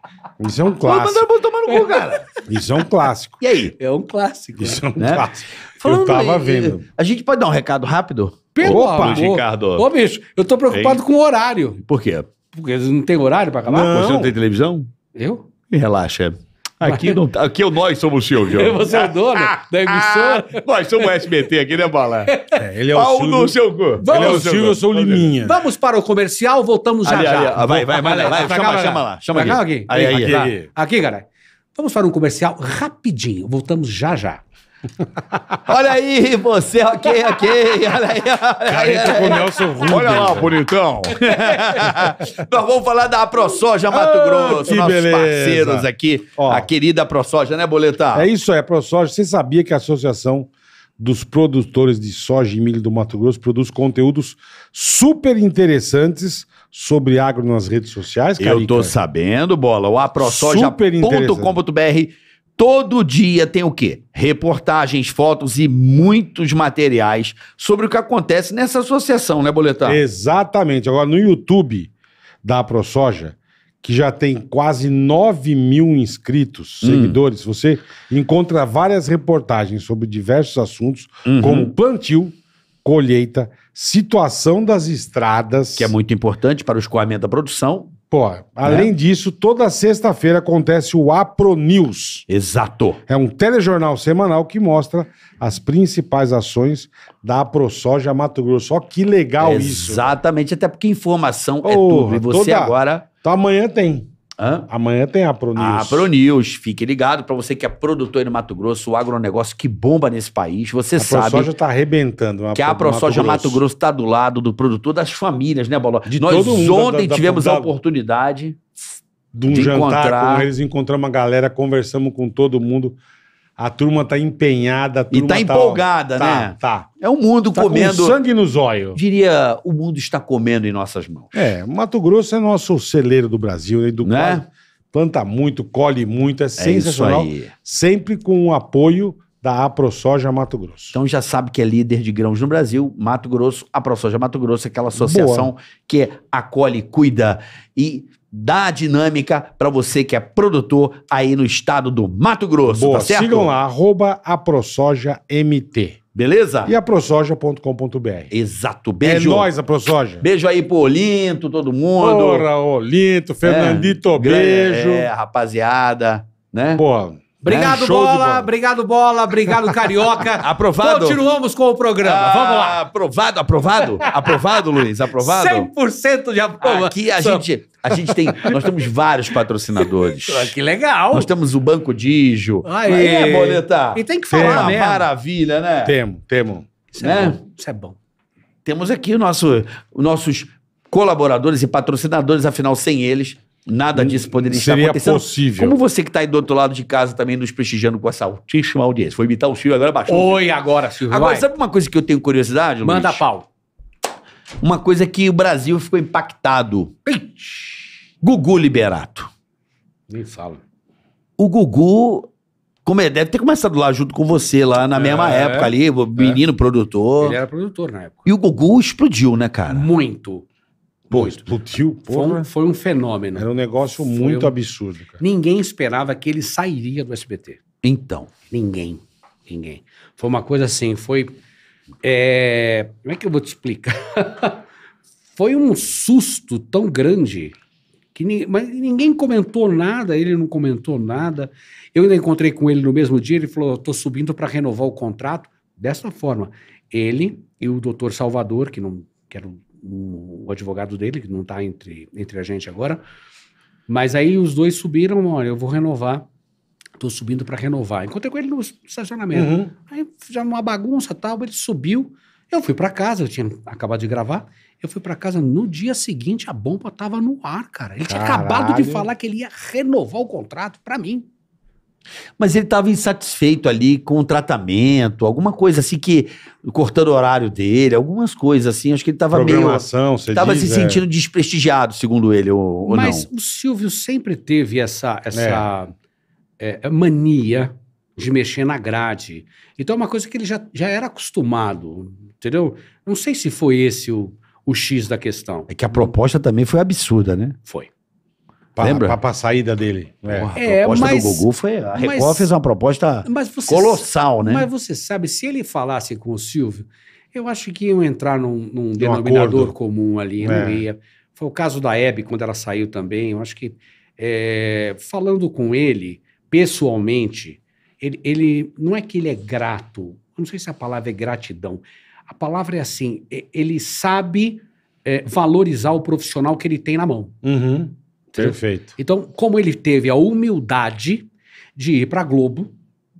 Isso é um clássico. Mandaram o Bozo tomar no cu, cara. Isso é um clássico. E aí? É um clássico. Isso né? é um né? clássico. Falando, eu tava vendo. A gente pode dar um recado rápido? Pelo Opa, Ricardo. Ô, bicho, eu tô preocupado Ei. com o horário. Por quê? Porque não tem horário pra acabar? Não. Você não tem televisão? Eu? Relaxa. Aqui, não, tá, aqui eu, é nós somos o Silvio. Você é o dono da emissora? Ah, nós somos o SBT aqui, né, Bala? É, ele é o Pau Silvio. no seu cu. Vamos, ele é o Silvio, eu sou o Liminha. Vamos para o comercial, voltamos já ali, já. Ali, ah, vai, vai, vai, vai, vai, chama, chama lá. Chama aqui. Aqui, aí, aqui, aqui, aqui, aqui, aqui, aqui, aqui, aqui, aqui, aqui, Olha aí, você, ok, ok. Olha aí, olha aí. Careta com Nelson Rubens. Olha lá, bonitão. Nós vamos falar da ProSoja Mato ah, Grosso, nossos beleza. parceiros aqui. Ó. a querida ProSoja, né, Boletar? É isso aí, a ProSoja. Você sabia que a Associação dos Produtores de Soja e Milho do Mato Grosso produz conteúdos super interessantes sobre agro nas redes sociais, Carica? Eu tô sabendo, Bola. O aprosoja.com.br Todo dia tem o quê? Reportagens, fotos e muitos materiais sobre o que acontece nessa associação, né, Boletão? Exatamente. Agora, no YouTube da ProSoja, que já tem quase 9 mil inscritos, hum. seguidores, hum. você encontra várias reportagens sobre diversos assuntos, uhum. como plantio, colheita, situação das estradas. Que é muito importante para o escoamento da produção. Pô, além é. disso, toda sexta-feira acontece o Apro News. Exato. É um telejornal semanal que mostra as principais ações da AproSoja Mato Grosso. Só que legal Exatamente, isso. Exatamente, até porque informação oh, é tudo. E você toda... agora. Então amanhã tem. Hã? Amanhã tem a Pronews. A Pronews, fique ligado para você que é produtor no Mato Grosso, o agronegócio que bomba nesse país. Você a sabe. A ProSoja está arrebentando. Né? Que a ProSoja Mato Grosso está do lado do produtor das famílias, né, Bola? De Nós ontem da, tivemos da, a oportunidade de um de jantar encontrar... com eles, encontramos uma galera, conversamos com todo mundo. A turma tá empenhada, a turma e tá, tá empolgada, tá, né? Tá. É o mundo tá comendo. Com sangue nos olhos. Diria, o mundo está comendo em nossas mãos. É, Mato Grosso é nosso celeiro do Brasil, né? Do né? planta muito, colhe muito, é, é sensacional. Sempre com o apoio da AproSoja Mato Grosso. Então já sabe que é líder de grãos no Brasil, Mato Grosso, AproSoja Mato Grosso, aquela associação Boa. que é, acolhe, cuida e da dinâmica para você que é produtor aí no estado do Mato Grosso, Boa, tá certo? Sigam lá, arroba aprosojamt. Beleza? E aprosoja.com.br. Exato. Beijo. É nóis, Prosoja. Beijo aí pro Olinto, todo mundo. Porra, Olinto, Fernandito, é, beijo. É, rapaziada, né? Pô, Obrigado, é, bola, bola, Obrigado, bola. Obrigado, Carioca. aprovado. Continuamos com o programa. Ah, Vamos lá. Aprovado, aprovado? aprovado, Luiz? Aprovado? 100% de aprovação. Aqui a gente, a gente tem. Nós temos vários patrocinadores. Ah, que legal. Nós temos o Banco Dijo. Aí, é, né, Boleta. E tem que falar né? Maravilha, né? Temos, temos. Isso, é né? é bom. Isso é bom. Temos aqui o nosso, os nossos colaboradores e patrocinadores, afinal, sem eles, Nada disso poderia estar acontecendo. possível. Como você que está aí do outro lado de casa também nos prestigiando com essa altíssima audiência. foi imitar o Silvio agora baixou. Oi, agora, Silvio. Agora, vai. sabe uma coisa que eu tenho curiosidade, Luiz? Manda pau. Uma coisa que o Brasil ficou impactado. Gugu Liberato. Nem fala. O Gugu como é, deve ter começado lá junto com você, lá na mesma é, época ali, é. menino é. produtor. Ele era produtor na época. E o Gugu explodiu, né, cara? Muito. Pô, explodiu, foi um, foi um, fenômeno. Era um negócio foi muito um... absurdo. Cara. Ninguém esperava que ele sairia do SBT. Então. Ninguém. Ninguém. Foi uma coisa assim, foi. É... Como é que eu vou te explicar? foi um susto tão grande que ni... mas ninguém comentou nada, ele não comentou nada. Eu ainda encontrei com ele no mesmo dia, ele falou: estou subindo para renovar o contrato. Dessa forma, ele e o doutor Salvador, que não. Que era o advogado dele, que não está entre, entre a gente agora. Mas aí os dois subiram, olha, eu vou renovar. Estou subindo para renovar. Encontrei com ele no estacionamento. Uhum. Aí já uma bagunça tal, ele subiu. Eu fui para casa, eu tinha acabado de gravar. Eu fui para casa no dia seguinte, a bomba estava no ar, cara. Ele Caralho. tinha acabado de falar que ele ia renovar o contrato para mim. Mas ele estava insatisfeito ali com o tratamento, alguma coisa assim que. cortando o horário dele, algumas coisas assim. Acho que ele estava meio. Estava se é. sentindo é. desprestigiado, segundo ele, ou, ou Mas não. o Silvio sempre teve essa, essa é. É, mania de mexer na grade. Então é uma coisa que ele já, já era acostumado, entendeu? Não sei se foi esse o, o X da questão. É que a proposta também foi absurda, né? Foi. Lembra? para pra saída dele. É. a é, proposta é, mas, do Gugu foi. A Record mas, fez uma proposta você, colossal, né? Mas você sabe, se ele falasse com o Silvio, eu acho que iam entrar num, num denominador comum ali. É. Ia, foi o caso da Hebe, quando ela saiu também. Eu acho que é, falando com ele, pessoalmente, ele, ele não é que ele é grato. Não sei se a palavra é gratidão. A palavra é assim: é, ele sabe é, valorizar o profissional que ele tem na mão. Uhum. Perfeito. Então, como ele teve a humildade de ir para Globo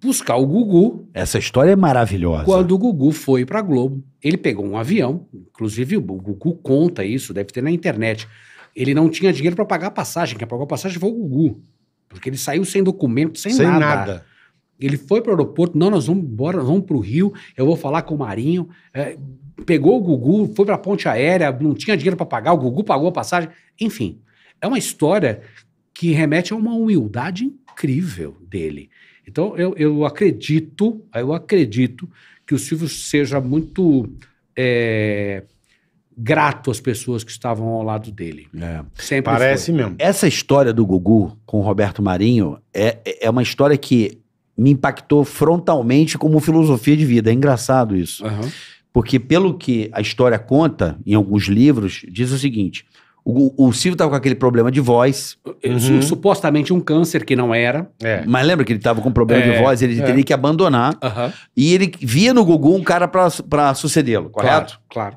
buscar o Gugu. Essa história é maravilhosa. Quando o Gugu foi para Globo, ele pegou um avião, inclusive o Gugu conta isso, deve ter na internet. Ele não tinha dinheiro para pagar a passagem, quem pagou a passagem foi o Gugu, porque ele saiu sem documento, sem, sem nada. nada. Ele foi para o aeroporto, não, nós vamos embora, nós vamos para o Rio, eu vou falar com o Marinho. É, pegou o Gugu, foi para a ponte aérea, não tinha dinheiro para pagar, o Gugu pagou a passagem, enfim. É uma história que remete a uma humildade incrível dele. Então, eu, eu acredito, eu acredito que o Silvio seja muito é, grato às pessoas que estavam ao lado dele. É. Sempre Parece foi. mesmo. Essa história do Gugu com o Roberto Marinho é, é, é uma história que me impactou frontalmente como filosofia de vida. É engraçado isso. Uhum. Porque, pelo que a história conta, em alguns livros, diz o seguinte: o, o Silvio tava com aquele problema de voz. É, uhum. Supostamente um câncer que não era. É. Mas lembra que ele tava com problema é, de voz, ele é. teria que abandonar. Uhum. E ele via no Gugu um cara para sucedê-lo, correto? Claro, claro.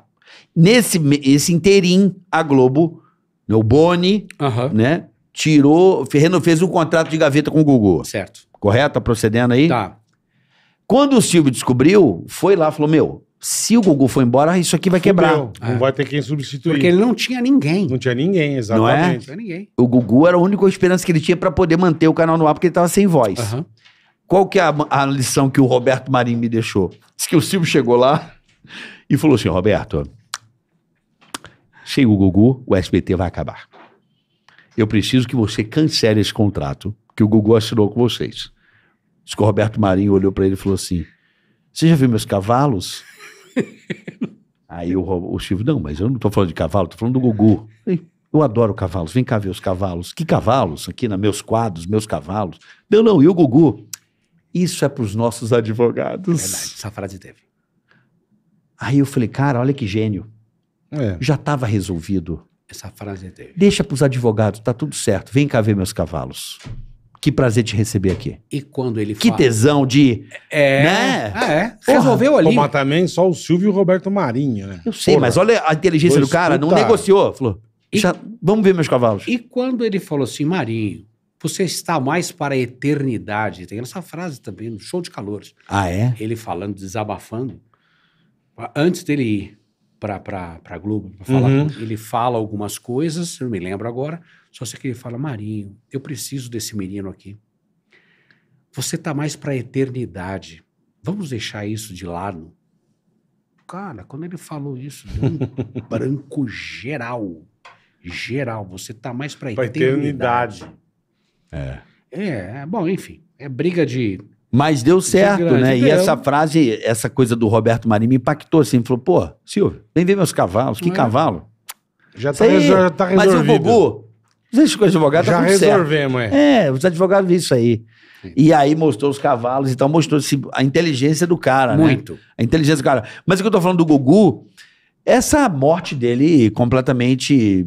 Nesse esse interim, a Globo, o Boni, uhum. né? Tirou, Ferreno fez um contrato de gaveta com o Gugu. Certo. Correto? Tá procedendo aí? Tá. Quando o Silvio descobriu, foi lá falou: Meu, se o Gugu for embora, isso aqui vai Fudeu. quebrar. Não é. vai ter quem substituir. Porque ele não tinha ninguém. Não tinha ninguém, exatamente. Não, é? não tinha ninguém. O Gugu era a única esperança que ele tinha para poder manter o canal no ar, porque ele estava sem voz. Uhum. Qual que é a, a, lição que o Roberto Marinho me deixou? Diz que o Silvio chegou lá e falou assim, Roberto, chega o Gugu, o SBT vai acabar. Eu preciso que você cancele esse contrato que o Gugu assinou com vocês. Diz que o Roberto Marinho olhou para ele e falou assim, você já viu meus cavalos? Aí o, o Silvio, não, mas eu não estou falando de cavalo, estou falando do Gugu. Eu adoro cavalos, vem cá ver os cavalos. Que cavalos? Aqui na meus quadros, meus cavalos. Não, não, e o Gugu? Isso é para os nossos advogados. É verdade, essa frase teve. Aí eu falei, cara, olha que gênio. É. Já estava resolvido. Essa frase teve. Deixa para os advogados, tá tudo certo. Vem cá ver meus cavalos que prazer te receber aqui. E quando ele Que tesão de. É. Né? Ah, é. Resolveu ali. Pô, mas também só o Silvio e o Roberto Marinho, né? Eu sei, Porra. mas olha a inteligência do cara, não negociou. Falou, e... já, vamos ver meus cavalos. E quando ele falou assim, Marinho, você está mais para a eternidade. Tem essa frase também no show de calores. Ah, é? Ele falando, desabafando. Antes dele ir para Globo, pra falar, uhum. ele fala algumas coisas, eu não me lembro agora só se que ele fala: Marinho, eu preciso desse menino aqui. Você tá mais para a eternidade. Vamos deixar isso de lado. Cara, quando ele falou isso, deu um branco geral. Geral, você tá mais para eternidade. eternidade. É. É, bom, enfim, é briga de mas deu certo, né? Deu. E essa frase, essa coisa do Roberto Marinho me impactou assim. Falou, pô, Silvio, vem ver meus cavalos. Que é. cavalo? Já tá, resol... já tá resolvido. Mas o Bobo, vocês com advogado Já tá resolvemos, certo. é. É, os advogados viram isso aí. E aí mostrou os cavalos, então mostrou a inteligência do cara, né? Muito. Né? A inteligência do cara. Mas o que eu tô falando do Gugu, essa morte dele completamente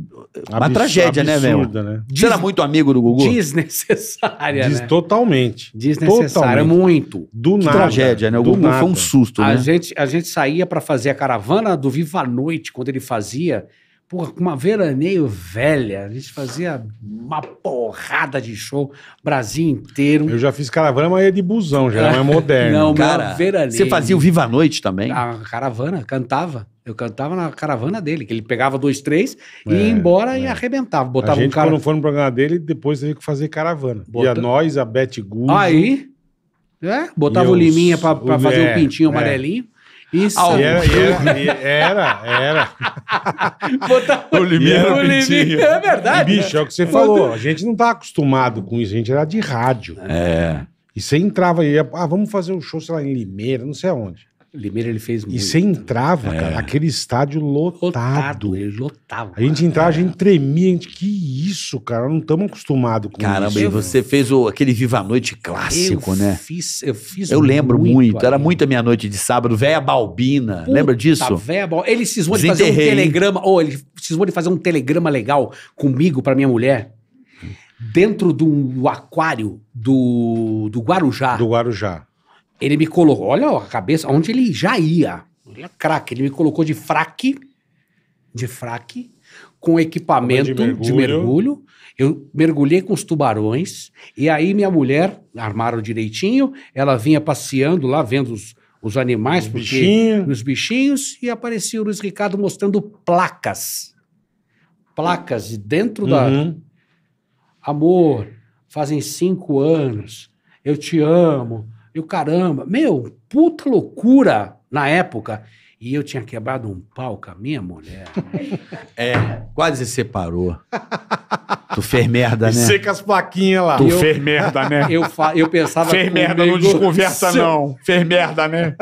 uma tragédia, né, absurda, né, velho? Né? Você era muito amigo do Gugu? Desnecessária, Des né? Totalmente. Desnecessária, totalmente. muito. Do que nada. tragédia, né? O do Gugu nada. foi um susto, a né? Gente, a gente saía para fazer a caravana do Viva a Noite, quando ele fazia, Porra, com uma veraneio velha. A gente fazia uma porrada de show, Brasil inteiro. Eu já fiz caravana, mas é de busão, já não é moderno. não, cara, veraneio. Você fazia o Viva a Noite também? A caravana, cantava. Eu cantava na caravana dele, que ele pegava dois, três é, e ia embora é. e arrebentava. Botava a gente, um cara. Quando foi no programa dele, depois teve que fazer caravana. Bota... E a nós, a Beth Guzzo. Aí. É, botava e o Liminha pra, pra fazer é, um pintinho é. amarelinho. Isso. Ao... Era, era, era. Botar o limite. o limite. É verdade. E, né? bicho, é o que você falou. A gente não tá acostumado com isso. A gente era de rádio. É. E você entrava e ia, ah, vamos fazer um show, sei lá, em Limeira, não sei aonde. Limeira ele fez muito. E você entrava, é. cara, aquele estádio lotado. lotado. Ele lotava. A gente entrava, é. a gente é. tremia, a gente, que isso, cara, não estamos acostumados com Caramba, isso. Caramba, e você fez o, aquele Viva a Noite clássico, eu né? Fiz, eu fiz Eu lembro muito, muito. era muita minha noite de sábado, Véia Balbina, Puta lembra disso? Véia Balbina, ele cismou de fazer um telegrama, ou oh, ele cismou de fazer um telegrama legal comigo, para minha mulher dentro do aquário do, do Guarujá. Do Guarujá. Ele me colocou, olha a cabeça, onde ele já ia. Ele é craque, ele me colocou de fraque, de fraque, com equipamento de mergulho. de mergulho. Eu mergulhei com os tubarões, e aí minha mulher, armaram direitinho, ela vinha passeando lá, vendo os, os animais, os porque, bichinhos. os bichinhos, e aparecia o Luiz Ricardo mostrando placas. Placas de dentro uhum. da. Amor, fazem cinco anos, eu te amo, e o caramba, meu, puta loucura na época. E eu tinha quebrado um pau com a minha mulher. É, quase separou. tu fez merda, né? E seca as plaquinhas lá. Tu eu, fez merda, né? Eu, eu pensava... Fez merda, não desconversa seu... não. Fez merda, né?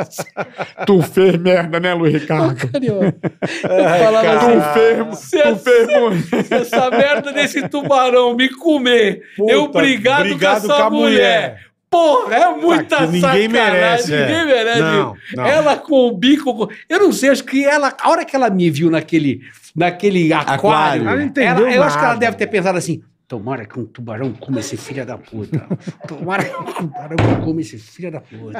tu fez merda, né, Luiz Ricardo? Ô, eu falava Ai, assim... Tu fez... Tu fez... Essa merda desse tubarão me comer. Puta, eu brigado, brigado com essa com mulher. mulher Porra, é muita ah, ninguém sacanagem. Merece, é. merece. Não, não. Ela com o bico. Eu não sei, acho que ela. A hora que ela me viu naquele, naquele aquário. aquário. Ela, ela eu acho que ela deve ter pensado assim: Tomara que um tubarão coma esse filho da puta. Tomara que um tubarão coma esse filho da puta.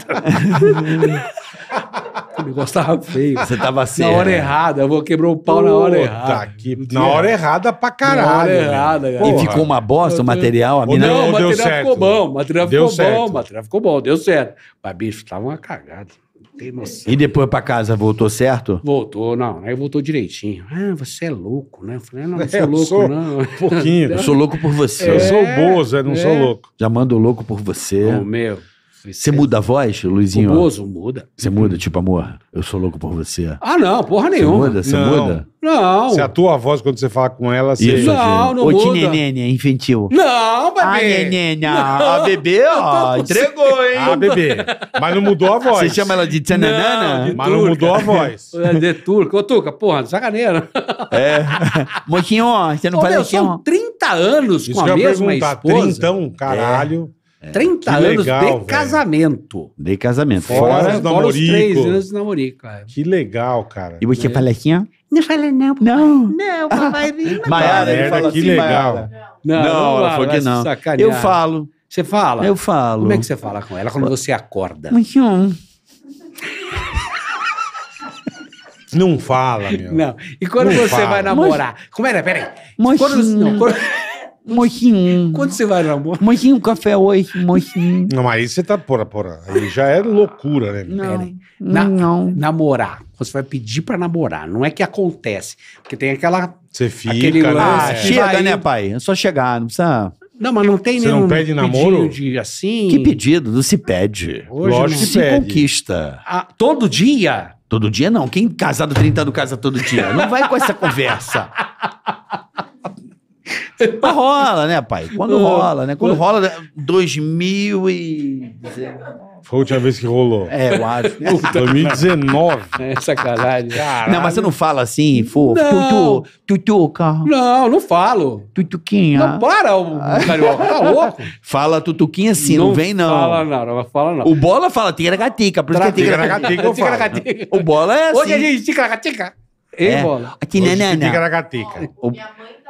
Me gostava feio. Você tava assim. Na hora é. errada, eu vou quebrar o pau na hora errada. Que... Na hora errada pra caralho. Na hora errada, cara. E ficou uma bosta o material, a mina. Não, o material ficou bom, o material deu ficou certo. bom, o material ficou bom, deu certo. Mas, bicho, tava uma cagada noção. E depois pra casa voltou certo? Voltou, não. Aí voltou direitinho. Ah, você é louco, né? Eu falei, ah, não, não é, sou é, louco, sou não. Um pouquinho. eu sou louco por você. É, eu sou é, bozo, não é. sou louco. Já mando louco por você. Ô, meu. Você muda a voz, Luizinho? Famoso, muda. Você muda, tipo, amor, eu sou louco por você. Ah, não, porra nenhuma. Você muda? Você Não. muda? Não. Você atua a voz quando você fala com ela, você. Isso. Não, não Ô, muda. tinenene, infantil. Não, bebê. A nenene, a bebê, ó, entregou, hein? Ah, bebê. Mas não mudou a voz. Você chama ela de Não, de- tsananana? Mas não mudou a voz. É, de turco. Ô, Tuca, porra, sacaneira. É. Mochinho, você não Ô, faz meu, aqui, assim, ó. são 30 anos Isso com que mesma eu ia mesma perguntar. 30, Trintão, caralho. É. 30 é. que anos legal, de casamento. De casamento. Fora, fora, fora os três anos de namorico. É. Que legal, cara. E você é. fala assim, ó? Não fala não, papai. Não. Não, papai. Maiara, ele fala que assim, legal. Não, não, não ela falou que não. Sacanear. Eu falo. Você fala? Eu falo. Como é que você fala com ela quando você acorda? Não. É não fala, meu. Não. E quando não você fala. vai namorar? Como era? Peraí. Quando, não, quando... Mocinho. Quando você vai, amor? Mocinho, café hoje, mocinho. Não, mas aí você tá, pora pora. Aí já é loucura, né? Não, é, né? Na, não. Namorar. Você vai pedir pra namorar. Não é que acontece. Porque tem aquela. Você fica. Aquele né? lance, ah, é. chega, vai... né, pai? É só chegar, não precisa. Não, mas não tem Você nenhum não pede namoro? de assim. Que pedido? Não se pede. Hoje Lógico não. que se pede. conquista. Ah, todo dia? Todo dia não. Quem casado 30 anos casa todo dia. Não vai com essa conversa. Mas rola, né, pai? Quando rola, né? Quando rola, 2019. Né? Foi a última vez que rolou. É, eu acho. 2019. Né? É sacanagem. Caralho. Não, mas você não fala assim, fofo. Tutu, tutuca. Não, não falo. Tutuquinha. Não, para, o carioca. Tá louco? Fala tutuquinha sim, não, não vem não. Fala não, não fala não. O bola fala ticaracatica. Por isso que é O bola é assim. Hoje a assim. gente gatica. É. Ei, bola. gatica. Minha mãe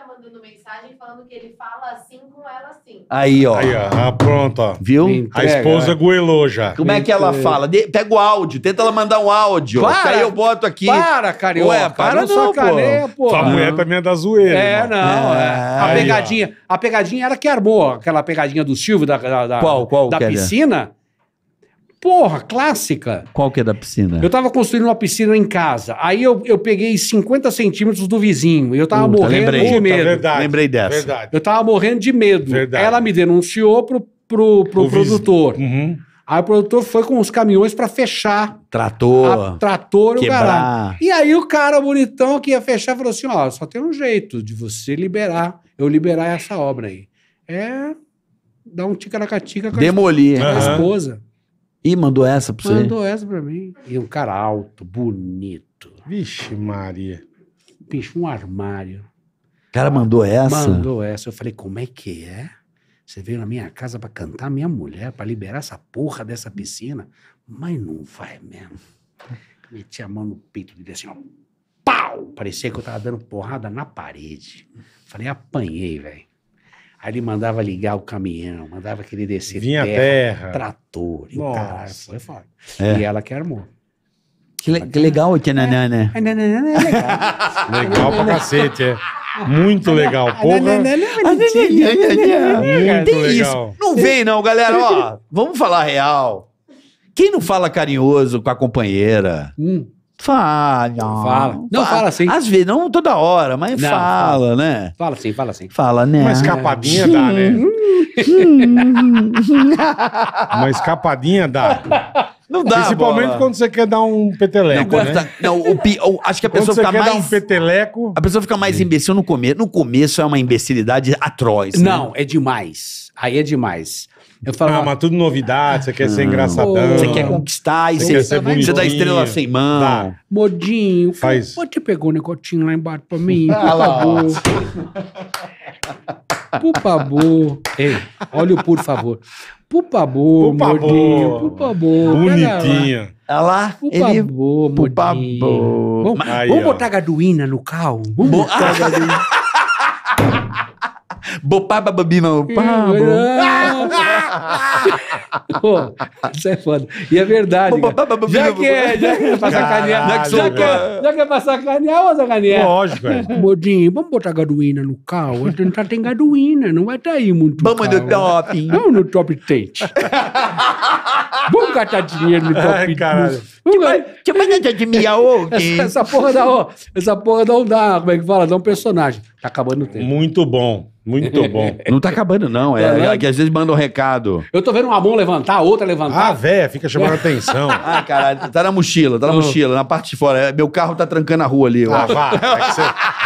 ele fala assim com ela assim. Aí, ó. Aí, ó. Ah, pronto, ó. Viu? Entrega, a esposa goelou já. Como é que ela fala? De... Pega o áudio, tenta ela mandar um áudio. Para, aí eu boto aqui. Para, carioca. Ué, para, para não, sacaneia, pô. Sua mulher também é da zoeira. É, não. É. é. A pegadinha. Aí, a pegadinha era que armou aquela pegadinha do Silvio da, da, da, qual, qual da piscina. Porra, clássica. Qual que é da piscina? Eu tava construindo uma piscina em casa. Aí eu, eu peguei 50 centímetros do vizinho. E eu tava Puta, morrendo lembrei. de medo. Puta, verdade, lembrei dessa. Verdade. Eu tava morrendo de medo. Verdade. Ela me denunciou pro, pro, pro o produtor. Uhum. Aí o produtor foi com os caminhões para fechar. Trator. trator e o caralho. E aí o cara bonitão que ia fechar falou assim: ó, só tem um jeito de você liberar, eu liberar essa obra aí. É dar um tica com, Demolir. a, com a esposa. E mandou essa pra você? Mandou essa pra mim. E um cara alto, bonito. Vixe, Maria. Bicho, um armário. O cara mandou essa? Mandou essa. Eu falei, como é que é? Você veio na minha casa para cantar minha mulher, para liberar essa porra dessa piscina? Mas não vai mesmo. Meti a mão no peito dele assim, ó. Pau! Parecia que eu tava dando porrada na parede. Falei, apanhei, velho. Aí ele mandava ligar o caminhão, mandava ele descer Vinha terra, terra. trator, e o foi foda. É. E ela que armou. Que, le, que legal o Tchananã, né? É, legal. legal pra cacete, é. Muito legal, porra. Não vem não, galera, ó. Vamos falar real. Quem não fala carinhoso com a companheira? Hum. Fala. Fala. Não, fala, fala sim. Às vezes, não toda hora, mas não, fala, fala, né? Fala sim, fala sim. Fala, né? Uma escapadinha dá, né? Uma escapadinha dá. Não dá, Principalmente bola. quando você quer dar um peteleco, não, né? Tá- não, o, o, acho que a quando pessoa fica mais... Dar um peteleco... A pessoa fica mais imbecil no começo. No começo é uma imbecilidade atroz, Não, né? é demais. Aí é demais. Eu falo, ah, mas tudo novidade, você quer não. ser engraçadão. Você quer conquistar, você, quer tá você dá estrela sem mão. Tá. Modinho, Faz. pode pegar um negotinho lá embaixo pra mim? Ah, por favor. Por favor. Ei, olha o por favor. Por favor, Modinho, por favor. Bonitinha. Olha lá. Por favor, Modinho. Vamos, aí, vamos botar a gaduína no carro? Vamos botar gaduína. Bopá Bopaba babima Pô, isso é foda. E é verdade. Cara. Já que é, já que é pra sacanear. Caralho, já, que é, já que é pra sacanear, vamos sacanear. Lógico, é. Bodinho, vamos botar gaduína no carro? A gente tem gaduína, não vai ter tá aí muito. Vamos carro. Né? no top. Não no top tent. vamos gastar dinheiro no top Ai, Que maneira tipo, tipo, de miau? Essa porra da. Essa porra da dá. Como é que fala? Dá um personagem. Tá acabando o tempo. Muito bom. Muito bom. não tá acabando, não. É, é, que às vezes manda um recado. Eu tô vendo uma mão levantar, a outra levantar. Ah, véia, fica chamando atenção. ah, caralho, tá na mochila, tá na mochila, na parte de fora. É, meu carro tá trancando a rua ali. Ah, vá.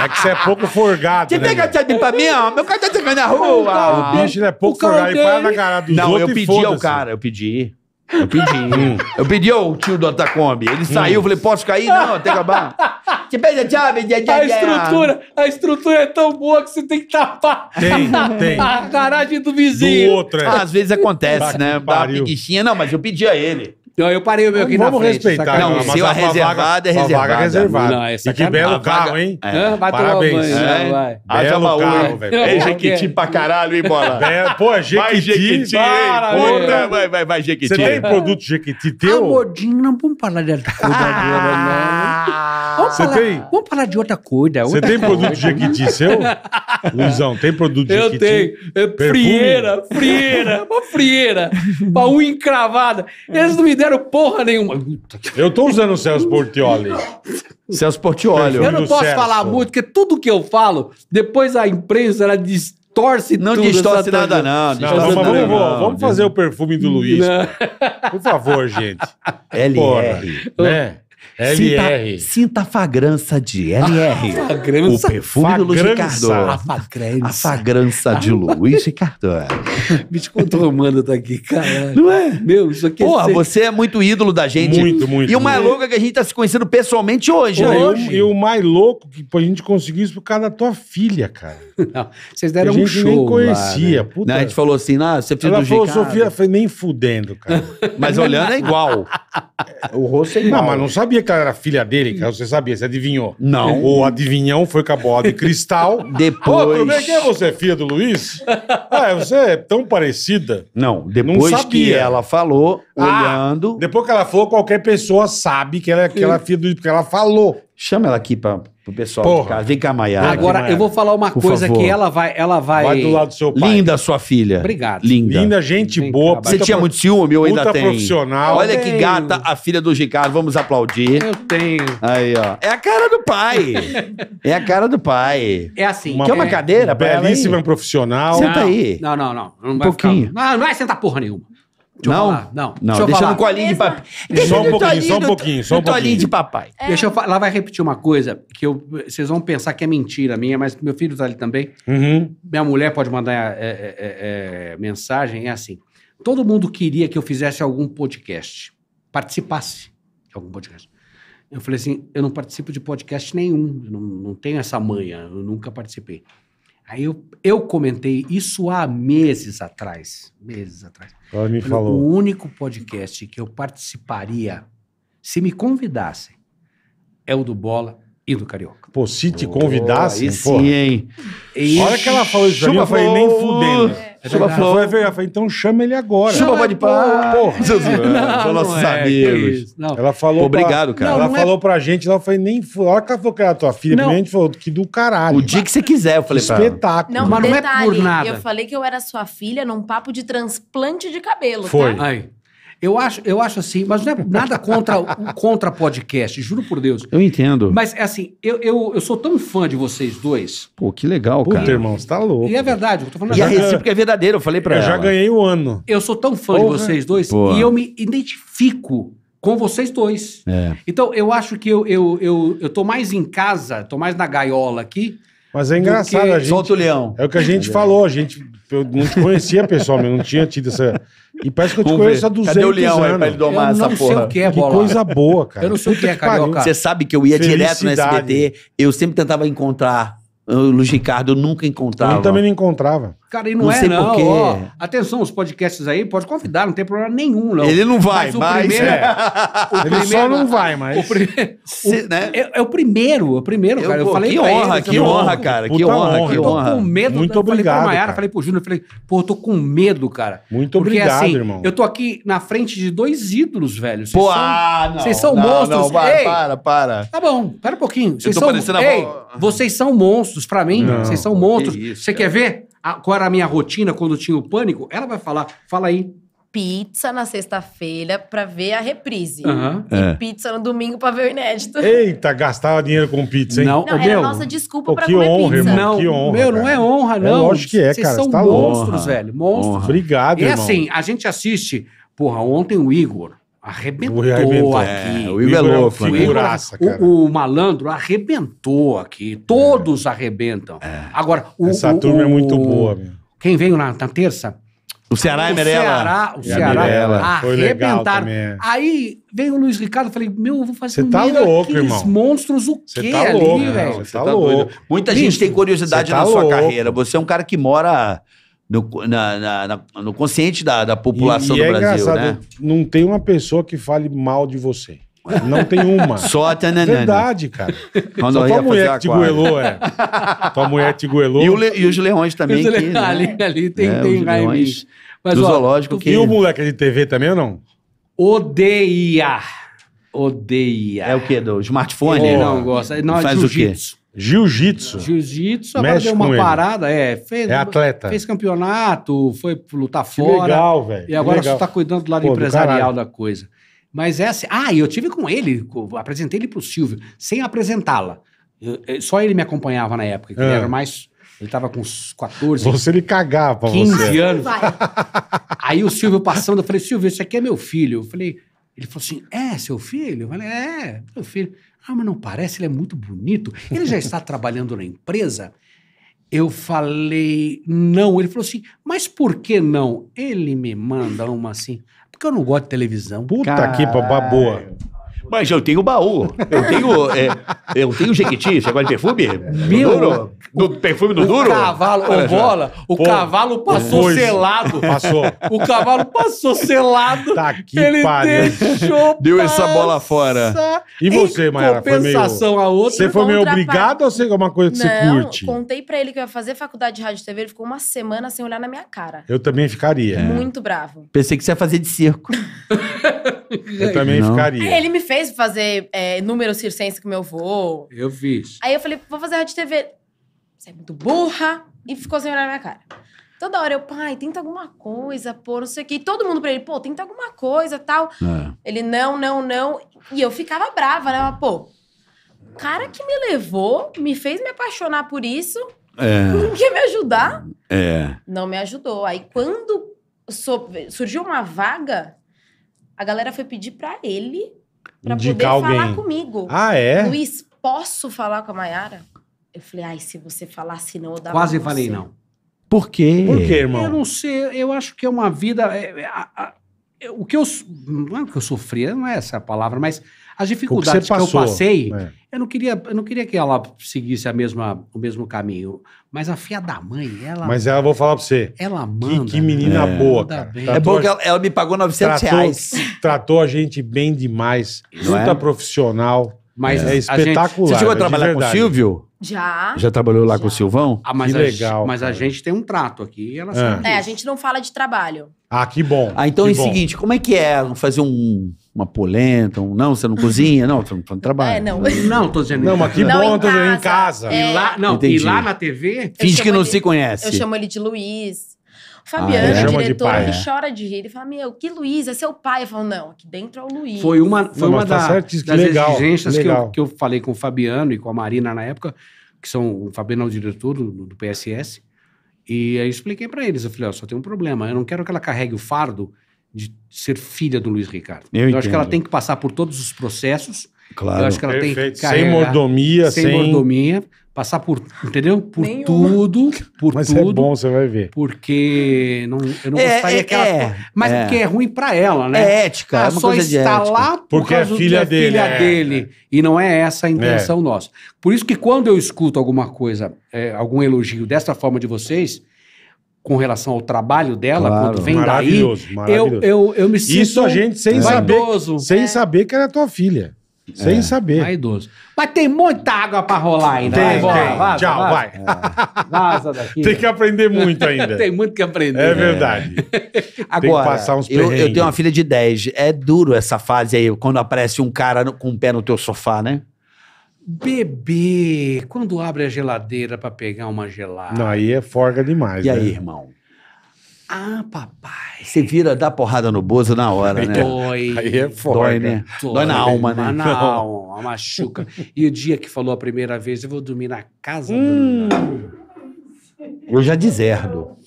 É que você é, é, pouco forgado. Você né, pega né? pra mim, ó. Meu carro tá trancando a rua. Ah, o bicho é pouco forgado. para na cara dos não, outros. Não, eu pedi ao cara, eu pedi. Eu pedi. Hum. eu pedi ao tio do Atacombi. Ele hum. saiu, eu falei, posso cair? Não, até acabar. a estrutura, a estrutura é tão boa que você tem que tapar Tem, tem. a garagem do Do vizinho. outro, é. Às vezes acontece, né? Dá uma pariu. Não, mas eu pedi a ele. Então eu parei o meu aqui Vamos na frente. respeitar. Não, mas seu é reservado, é vaga reservado. reservada. Não, é e que belo vaga- carro, hein? É. Vai Parabéns. tomar banho, É. Né? vai. Belo carro, velho. É Jequiti pra caralho, hein, bola? Pô, Vai, Jequiti, para, vai, vai, vai, Jequiti. Você tem produto Jequiti teu? Amorzinho, não vamos falar de Ah! Vamos, falar, tem... vamos falar de outra coisa. Você tem produto de Jequiti seu? Luizão, tem produto de Eu tenho. É, frieira, frieira, uma frieira. Uma unha encravada. Eles não me deram porra nenhuma. Eu tô usando o Celso Portioli. Celso Portioli. Eu não posso Celso. falar muito, porque tudo que eu falo, depois a imprensa, ela diz distorce não tudo. Distorce nada, não, distorce não, não, nada, vamos, não. Vamos fazer o perfume do Luiz. Não. Por favor, gente. LR. Porra, né? LR. Sinta, a fragrância de LR. A fragrança, o perfume fagrança, do Luiz Ricardo. A fragrância A de Luiz Ricardo. Bicho, quanto romano tá aqui, cara. Não é? Meu, isso aqui é Porra, você é muito ídolo da gente. Muito, muito. E o mais louco é que a gente tá se conhecendo pessoalmente hoje, Pô, né? Hoje. E o mais louco que a gente conseguiu isso por causa da tua filha, cara. Não, vocês deram um show. nem conhecia. Lá, né? Não, a gente falou assim, ah, você fez Ela do falou, Ricardo. Sofia, foi nem fudendo, cara. Mas olhando é igual o rosto é igual. Não, mas não sabia que ela era filha dele, cara. Você sabia, você adivinhou. Não. O adivinhão foi com a bola de cristal. Depois... Pô, é quem é você, filha do Luiz? Ah, você é tão parecida. Não, depois não que ela falou, ah, olhando... Depois que ela falou, qualquer pessoa sabe que ela, que ela é filha do Luiz, porque ela falou. Chama ela aqui para o pessoal Porra. Vem cá, Maiara. Agora, eu vou falar uma Por coisa favor. que ela vai, ela vai. Vai do lado do seu pai. Linda sua filha. Obrigado. Linda. Linda, gente Vem boa. Cá, Você tinha muito ciúme, eu ainda tenho. profissional. Olha que gata a filha do Ricardo. Vamos aplaudir. Eu tenho. Aí, ó. É a cara do pai. é a cara do pai. É assim. Uma, Quer uma é... cadeira? Belíssima profissional. Senta não, aí. Não, não, não. Não vai um pouquinho. Ficar... Não, não vai é sentar porra nenhuma. Deixa não? Falar. Não, não. Deixa, deixa no colinho de papai. Só um pouquinho, só um pouquinho. Só um colinho de papai. É. Deixa eu falar. Lá vai repetir uma coisa que eu, vocês vão pensar que é mentira minha, mas meu filho tá ali também. Uhum. Minha mulher pode mandar é, é, mensagem, é assim. Todo mundo queria que eu fizesse algum podcast, participasse de algum podcast. Eu falei assim, eu não participo de podcast nenhum, não, não tenho essa manha, eu nunca participei. Aí eu, eu comentei isso há meses atrás. Meses atrás. Ela me Falei, falou. O único podcast que eu participaria, se me convidassem, é o do Bola e do Carioca. Pô, se te convidassem, oh, pô. sim, hein? E... Olha que ela falou isso pra mim, eu falei, nem fudendo. É. Ela é falou, então chama ele agora. Chama ela, de pá. Porra, são nossos é, amigos. É ela falou. Pô, obrigado, cara. Não, ela não é- falou é... pra gente, ela falou, nem. A hora que ela falou que era tua filha, a gente falou, que do caralho. O dia que você quiser, eu falei pra Espetáculo. Não, mas detalhe, não é por nada. Eu falei que eu era sua filha num papo de transplante de cabelo. Tá? Foi. Tá? Ai. Eu acho, eu acho assim, mas não é nada contra contra podcast, juro por Deus. Eu entendo. Mas é assim, eu, eu, eu sou tão fã de vocês dois. Pô, que legal, Puta, cara. irmão, você tá louco. E é verdade, eu tô falando E a recíproca é verdadeira, eu falei pra eu ela. Eu já ganhei um ano. Eu sou tão fã Porra. de vocês dois Porra. e eu me identifico com vocês dois. É. Então, eu acho que eu, eu, eu, eu tô mais em casa, tô mais na gaiola aqui mas é engraçado. A gente, Solta o leão. É o que a gente é. falou. A gente eu não te conhecia pessoalmente, não tinha tido essa. E parece que eu te Vamos conheço há 200 Cadê o leão anos. aí pra ele domar eu essa porra? É, não sei o que é, Que coisa boa, cara. Eu não sei o que é, carioca. Você sabe que eu ia direto no SBT, eu sempre tentava encontrar eh, o Luiz Ricardo, eu nunca encontrava. Eu também não encontrava. Cara, e não, não é, sei não. Porquê. Ó, atenção, os podcasts aí, pode convidar, não tem problema nenhum, não. Ele não vai, mas. O mas primeiro, é. é o ele primeiro, só não vai, mas. O prim... Cê, o, né? é, é, o primeiro, é o primeiro, eu, cara. Eu pô, falei que honra, ele, que honra, cara. Que honra, honra, que honra. Eu tô com medo. Muito obrigado. Falei pro Mayara, falei pro Júnior, falei, pô, eu tô com medo, cara. Muito Porque, obrigado, assim, irmão. Eu tô aqui na frente de dois ídolos, velho. Vocês pô, são, ah, não. Vocês são não, monstros. Não, para, para, para. Tá bom, pera um pouquinho. Vocês eu tô são, Ei, vocês são monstros, pra mim. Vocês são monstros. Você quer ver? a, qual era a minha rotina quando tinha o pânico, ela vai falar, fala aí. Pizza na sexta-feira pra ver a reprise. Uhum. E É. pizza no domingo pra ver o inédito. Eita, gastava dinheiro com pizza, hein? Não, Não, era a nossa desculpa Pô, pra que comer honra, pizza. irmão. Não, que honra, meu, não é honra, é não. lógico que é, Vocês cara, são tá monstros, Honra, velho. Monstros. honra. Obrigado, E irmão. assim, a gente assiste. Porra, ontem o Igor arrebentou, arrebentou aqui. É, o Igor é, é louco, né? cara. O, o, malandro arrebentou aqui. Todos é. arrebentam. É. Agora, o, Essa o, turma é muito boa, meu. Quem veio na, na terça? O Ceará e é Mirella. Ceará, o é Ceará Mirella. arrebentaram. Aí veio o Luiz Ricardo, e falei, meu, eu vou fazer um tá louco, irmão. monstros, o quê tá ali, velho? Você tá, tá, louco. Doido. Muita Bicho, gente tem curiosidade tá na sua carreira. Você é um cara que mora no, na, na, na, no consciente da, da população e, e do é Brasil, né? Não tem uma pessoa que fale mal de você. Não tem uma. Só a Tananana. Verdade, cara. Quando Só tua mulher te goelou, é. Tua mulher te goelou. E, le, e os leões também. Os que, né? ali, ali tem, é, tem leões Mas, do ó, zoológico. Que... E o moleque de TV também ou não? Odeia. Odeia. É o quê? Do smartphone? Oh, não, gosta. Não, é Faz o quê? Jiu-jitsu. Jiu-jitsu, agora deu uma parada, é. Fez, é atleta. Fez campeonato, foi lutar que fora. legal, velho. E agora legal. tá cuidando do lado Pô, empresarial do da coisa. Mas é assim. Ah, eu tive com ele, apresentei ele pro Silvio, sem apresentá-la. É, só ele me acompanhava na época, que ele ah. era mais. Ele tava com uns 14. Você ele cagava, 15 você. anos. Aí o Silvio passando, eu falei, Silvio, esse aqui é meu filho. Eu falei, ele falou assim: é, seu filho? Eu falei, é, meu filho. Ah, mas não parece, ele é muito bonito. Ele já está trabalhando na empresa? Eu falei, não. Ele falou assim, mas por que não? Ele me manda uma assim, porque eu não gosto de televisão. Puta Caralho. que boa. Mas eu tenho baú. Eu tenho. É, eu tenho jequiti. Você gosta de perfume? Meu. Duro? Do perfume do o duro? Cavalo, o bola, o Pô, cavalo passou pois, selado. Passou. O cavalo passou selado. Tá aqui, ele deixou. Deu essa bola fora. E você, Maia? Compensação meio... a outra. Você foi então meio obrigado ou você é uma coisa que Não, você curte? Contei pra ele que eu ia fazer faculdade de rádio e TV. Ele ficou uma semana sem olhar na minha cara. Eu também ficaria. Muito bravo. Pensei que você ia fazer de circo. Eu também não. ficaria. Aí ele me fez fazer é, número circense com meu avô. Eu fiz. Aí eu falei, vou fazer rádio TV. Você é muito burra. E ficou sem olhar na minha cara. Toda hora eu, pai, tenta alguma coisa, pô, não sei o quê. E todo mundo pra ele, pô, tenta alguma coisa, tal. É. Ele, não, não, não. E eu ficava brava, né? pô, o cara que me levou, me fez me apaixonar por isso, é. não quer me ajudar. É. Não me ajudou. Aí quando so surgiu uma vaga a galera foi pedir para ele para poder alguém. falar comigo. Ah, é? Luiz, posso falar com a Mayara? Eu falei, ai, se você falar, assim, não, eu dava Quase falei você. não. Por quê? Por quê, irmão? Eu não sei, eu acho que é uma vida. É, é, a, é, o que eu. Não é o que eu sofria, não é essa a palavra, mas as dificuldades que, que, eu passei é. Eu não queria, eu não queria que ela seguisse a mesma, o mesmo caminho. Mas a filha da mãe, ela. Mas ela, vou falar pra você. Ela manda. Que, que menina né? boa, cara. é bom que ela, ela me pagou 900 tratou, reais. Tratou a gente bem demais. Não Puta é? profissional. Mas é, é espetacular. Gente, você chegou a é trabalhar com o Silvio? Já. Já trabalhou lá Já. com o Silvão? Ah, mas que legal. mas a gente tem um trato aqui. Ela é. é. a gente não fala de trabalho. Ah, que bom. Ah, então que é o seguinte, como é que é fazer um uma polenta, um não, você não cozinha, não, você não faz trabalho. É, não. Não, tô dizendo. Não, mas que não, bom, em tô dizendo em casa. É. E lá, não, Entendi. e lá na TV. Finge que não ele, se conhece. Eu chamo ele de Luiz. Fabiano, ah, é? diretor, ele né? chora de rir. Ele fala, meu, que Luiz, é seu pai. Eu falo, não, aqui dentro é o Luiz. Foi uma, foi uma tá da, tá das legal, exigências legal. Que, eu, que eu falei com o Fabiano e com a Marina na época, que são o Fabiano é o diretor do, do PSS. E aí eu expliquei para eles, eu falei, ó, só tem um problema, eu não quero que ela carregue o fardo de ser filha do Luiz Ricardo. Eu, eu acho que ela tem que passar por todos os processos. Claro. Eu acho que ela Perfeito. tem que carregar, sem mordomia, sem, sem mordomia, Passar por, entendeu? Por Nenhuma. tudo, por Mas é tudo. Mas é bom, você vai ver. Porque não, eu não é, gostaria é, que ela... É, Mas é. é. porque é ruim pra ela, né? É ética, ela é uma só coisa está de ética. lá por porque é filha é dele. Filha dele. E não é essa a intenção nossa. Por isso que quando eu escuto alguma coisa, algum elogio dessa forma de vocês, com relação ao trabalho dela, claro. quando vem maravilhoso, daí, maravilhoso. Eu, eu, eu me sinto Isso a gente sem saber, sem é. saber que era tua filha. Sem é. saber. Mais Mas tem muita água pra rolar ainda. Tem, vai, tem. Vaza, Tchau, vaza. vai. É. Vaza daqui. tem que aprender muito ainda. tem muito que aprender. É verdade. Agora, eu, eu, tenho uma filha de 10. É duro essa fase aí, quando aparece um cara no, com o um pé no teu sofá, né? Bebê, quando abre a geladeira para pegar uma gelada. Não, aí é forga demais. E né? aí, irmão? Ah, papai. Você vira, dá porrada no Bozo na hora, né? Dói. Aí é foda. Dói, né? Dói, dói na alma, né? Na alma, machuca. e o dia que falou a primeira vez, eu vou dormir na casa hum. do... Eu já deserdo.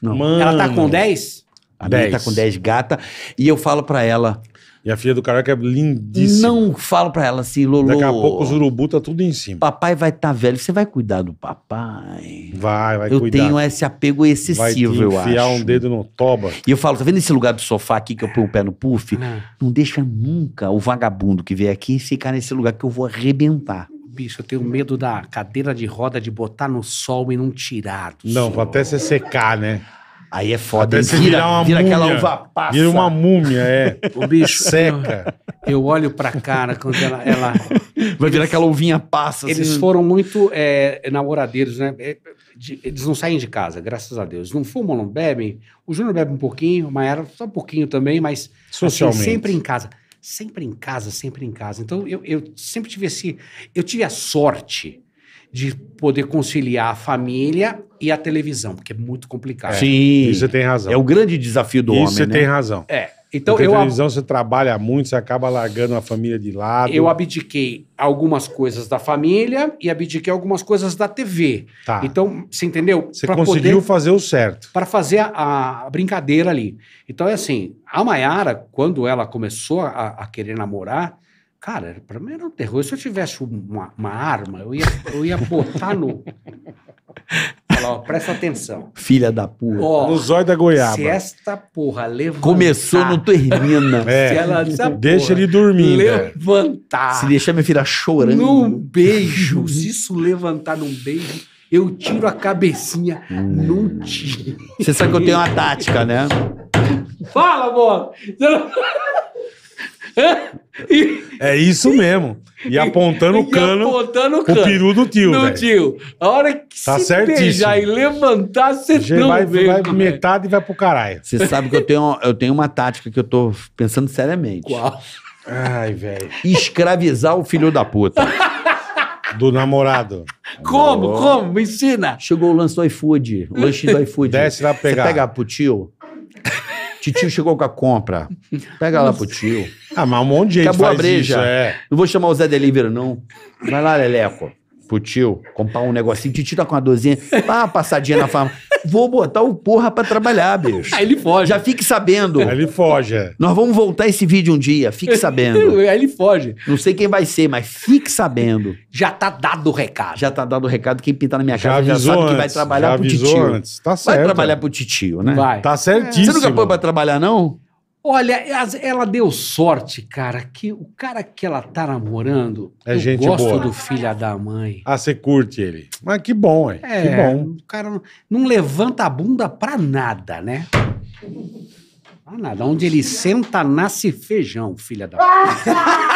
Não. Mano. Ela tá com 10? A 10. minha tá com 10 gata. E eu falo pra ela, e a filha do que é lindíssima. Não falo pra ela assim, Lolo. Daqui a pouco os urubu tá tudo em cima. Papai vai estar tá velho, você vai cuidar do papai. Vai, vai eu cuidar. Eu tenho esse apego excessivo, vai eu acho. enfiar um dedo no toba. E eu falo, tá vendo esse lugar do sofá aqui que eu ponho o pé no puff? Não, Não deixa nunca o vagabundo que vem aqui ficar nesse lugar que eu vou arrebentar bicho, eu tenho medo da cadeira de roda de botar no sol e não tirar. não, sol. até você secar, né? Aí é foda. Até vira, vira múmia, aquela uva passa. Vira uma múmia, é. O bicho. Seca. Eu, eu olho pra cara quando ela. ela Vai virar aquela uvinha passa. Eles assim. foram muito é, namoradeiros, né? É, eles não saem de casa, graças a Deus. Não fumam, não bebem. O Júnior bebe um pouquinho, o Maera só um pouquinho também, mas. Assim, Socialmente. Assim, sempre em casa. Sempre em casa, sempre em casa. Então eu, eu sempre tive esse. Eu tive a sorte de poder conciliar a família e a televisão, porque é muito complicado. É, Sim. você tem razão. É o grande desafio do isso homem. você né? tem razão. É. Então, porque eu, a televisão você trabalha muito, você acaba largando a família de lado. Eu abdiquei algumas coisas da família e abdiquei algumas coisas da TV. Tá. Então, você entendeu? Você pra conseguiu poder, fazer o certo. Para fazer a, a, brincadeira ali. Então, é assim, a Maiara, quando ela começou a, a querer namorar, Cara, para mim era um terror. Se eu tivesse uma, uma arma, eu ia, eu ia botar no. Falar, ó, presta atenção. Filha da porra. Ó, no zóio da goiaba. Se esta porra levantar. Começou, não termina. é, se ela, se deixa ele dormir. Né? Levantar. Se deixar minha filha chorando. Num beijo. se isso levantar num beijo, eu tiro a cabecinha hum. num tiro. Você sabe que eu tenho uma tática, né? Fala, amor! é isso mesmo. E apontando o cano. Apontando o cano. O peru do tio. Do tio. A hora que tá se certíssimo. e levantar, você não vai, vê, vai é. metade e vai pro caralho. Você sabe que eu tenho, eu tenho uma tática que eu tô pensando seriamente. Qual? Ai, velho. Escravizar o filho da puta. Do namorado. Como? Amor. Como? Me ensina. Chegou o lance do iFood. O lanche do iFood. Desce lá pegar. Você pega pro tio. Titio chegou com a compra. Pega lá pro tio. Ah, mas um monte de gente Acabou a breja. Isso, é. Não vou chamar o Zé Delivery, não. Vai lá, Leleco pro tio comprar um negocinho, te tira com uma dozinha, dá uma passadinha na farmácia. Vou botar o porra pra trabalhar, bicho. Aí ele foge. Já fique sabendo. Aí ele foge. É. Nós vamos voltar esse vídeo um dia, fique sabendo. Aí ele foge. Não sei quem vai ser, mas fique sabendo. Já tá dado o recado. Já tá dado o recado, quem pintar na minha Já casa já, sabe que vai trabalhar já pro titio. antes. Tá Vai trabalhar é. pro titio, né? Vai. Tá certíssimo. Você nunca foi pra trabalhar, não? Olha, ela deu sorte, cara, que o cara que ela tá namorando. É eu gente gosto boa. do filho da mãe. Ah, você curte ele. Mas que bom, hein? É, que bom. O cara não, levanta a bunda pra nada, né? Pra nada. Onde ele senta, nasce feijão, filha da. mãe.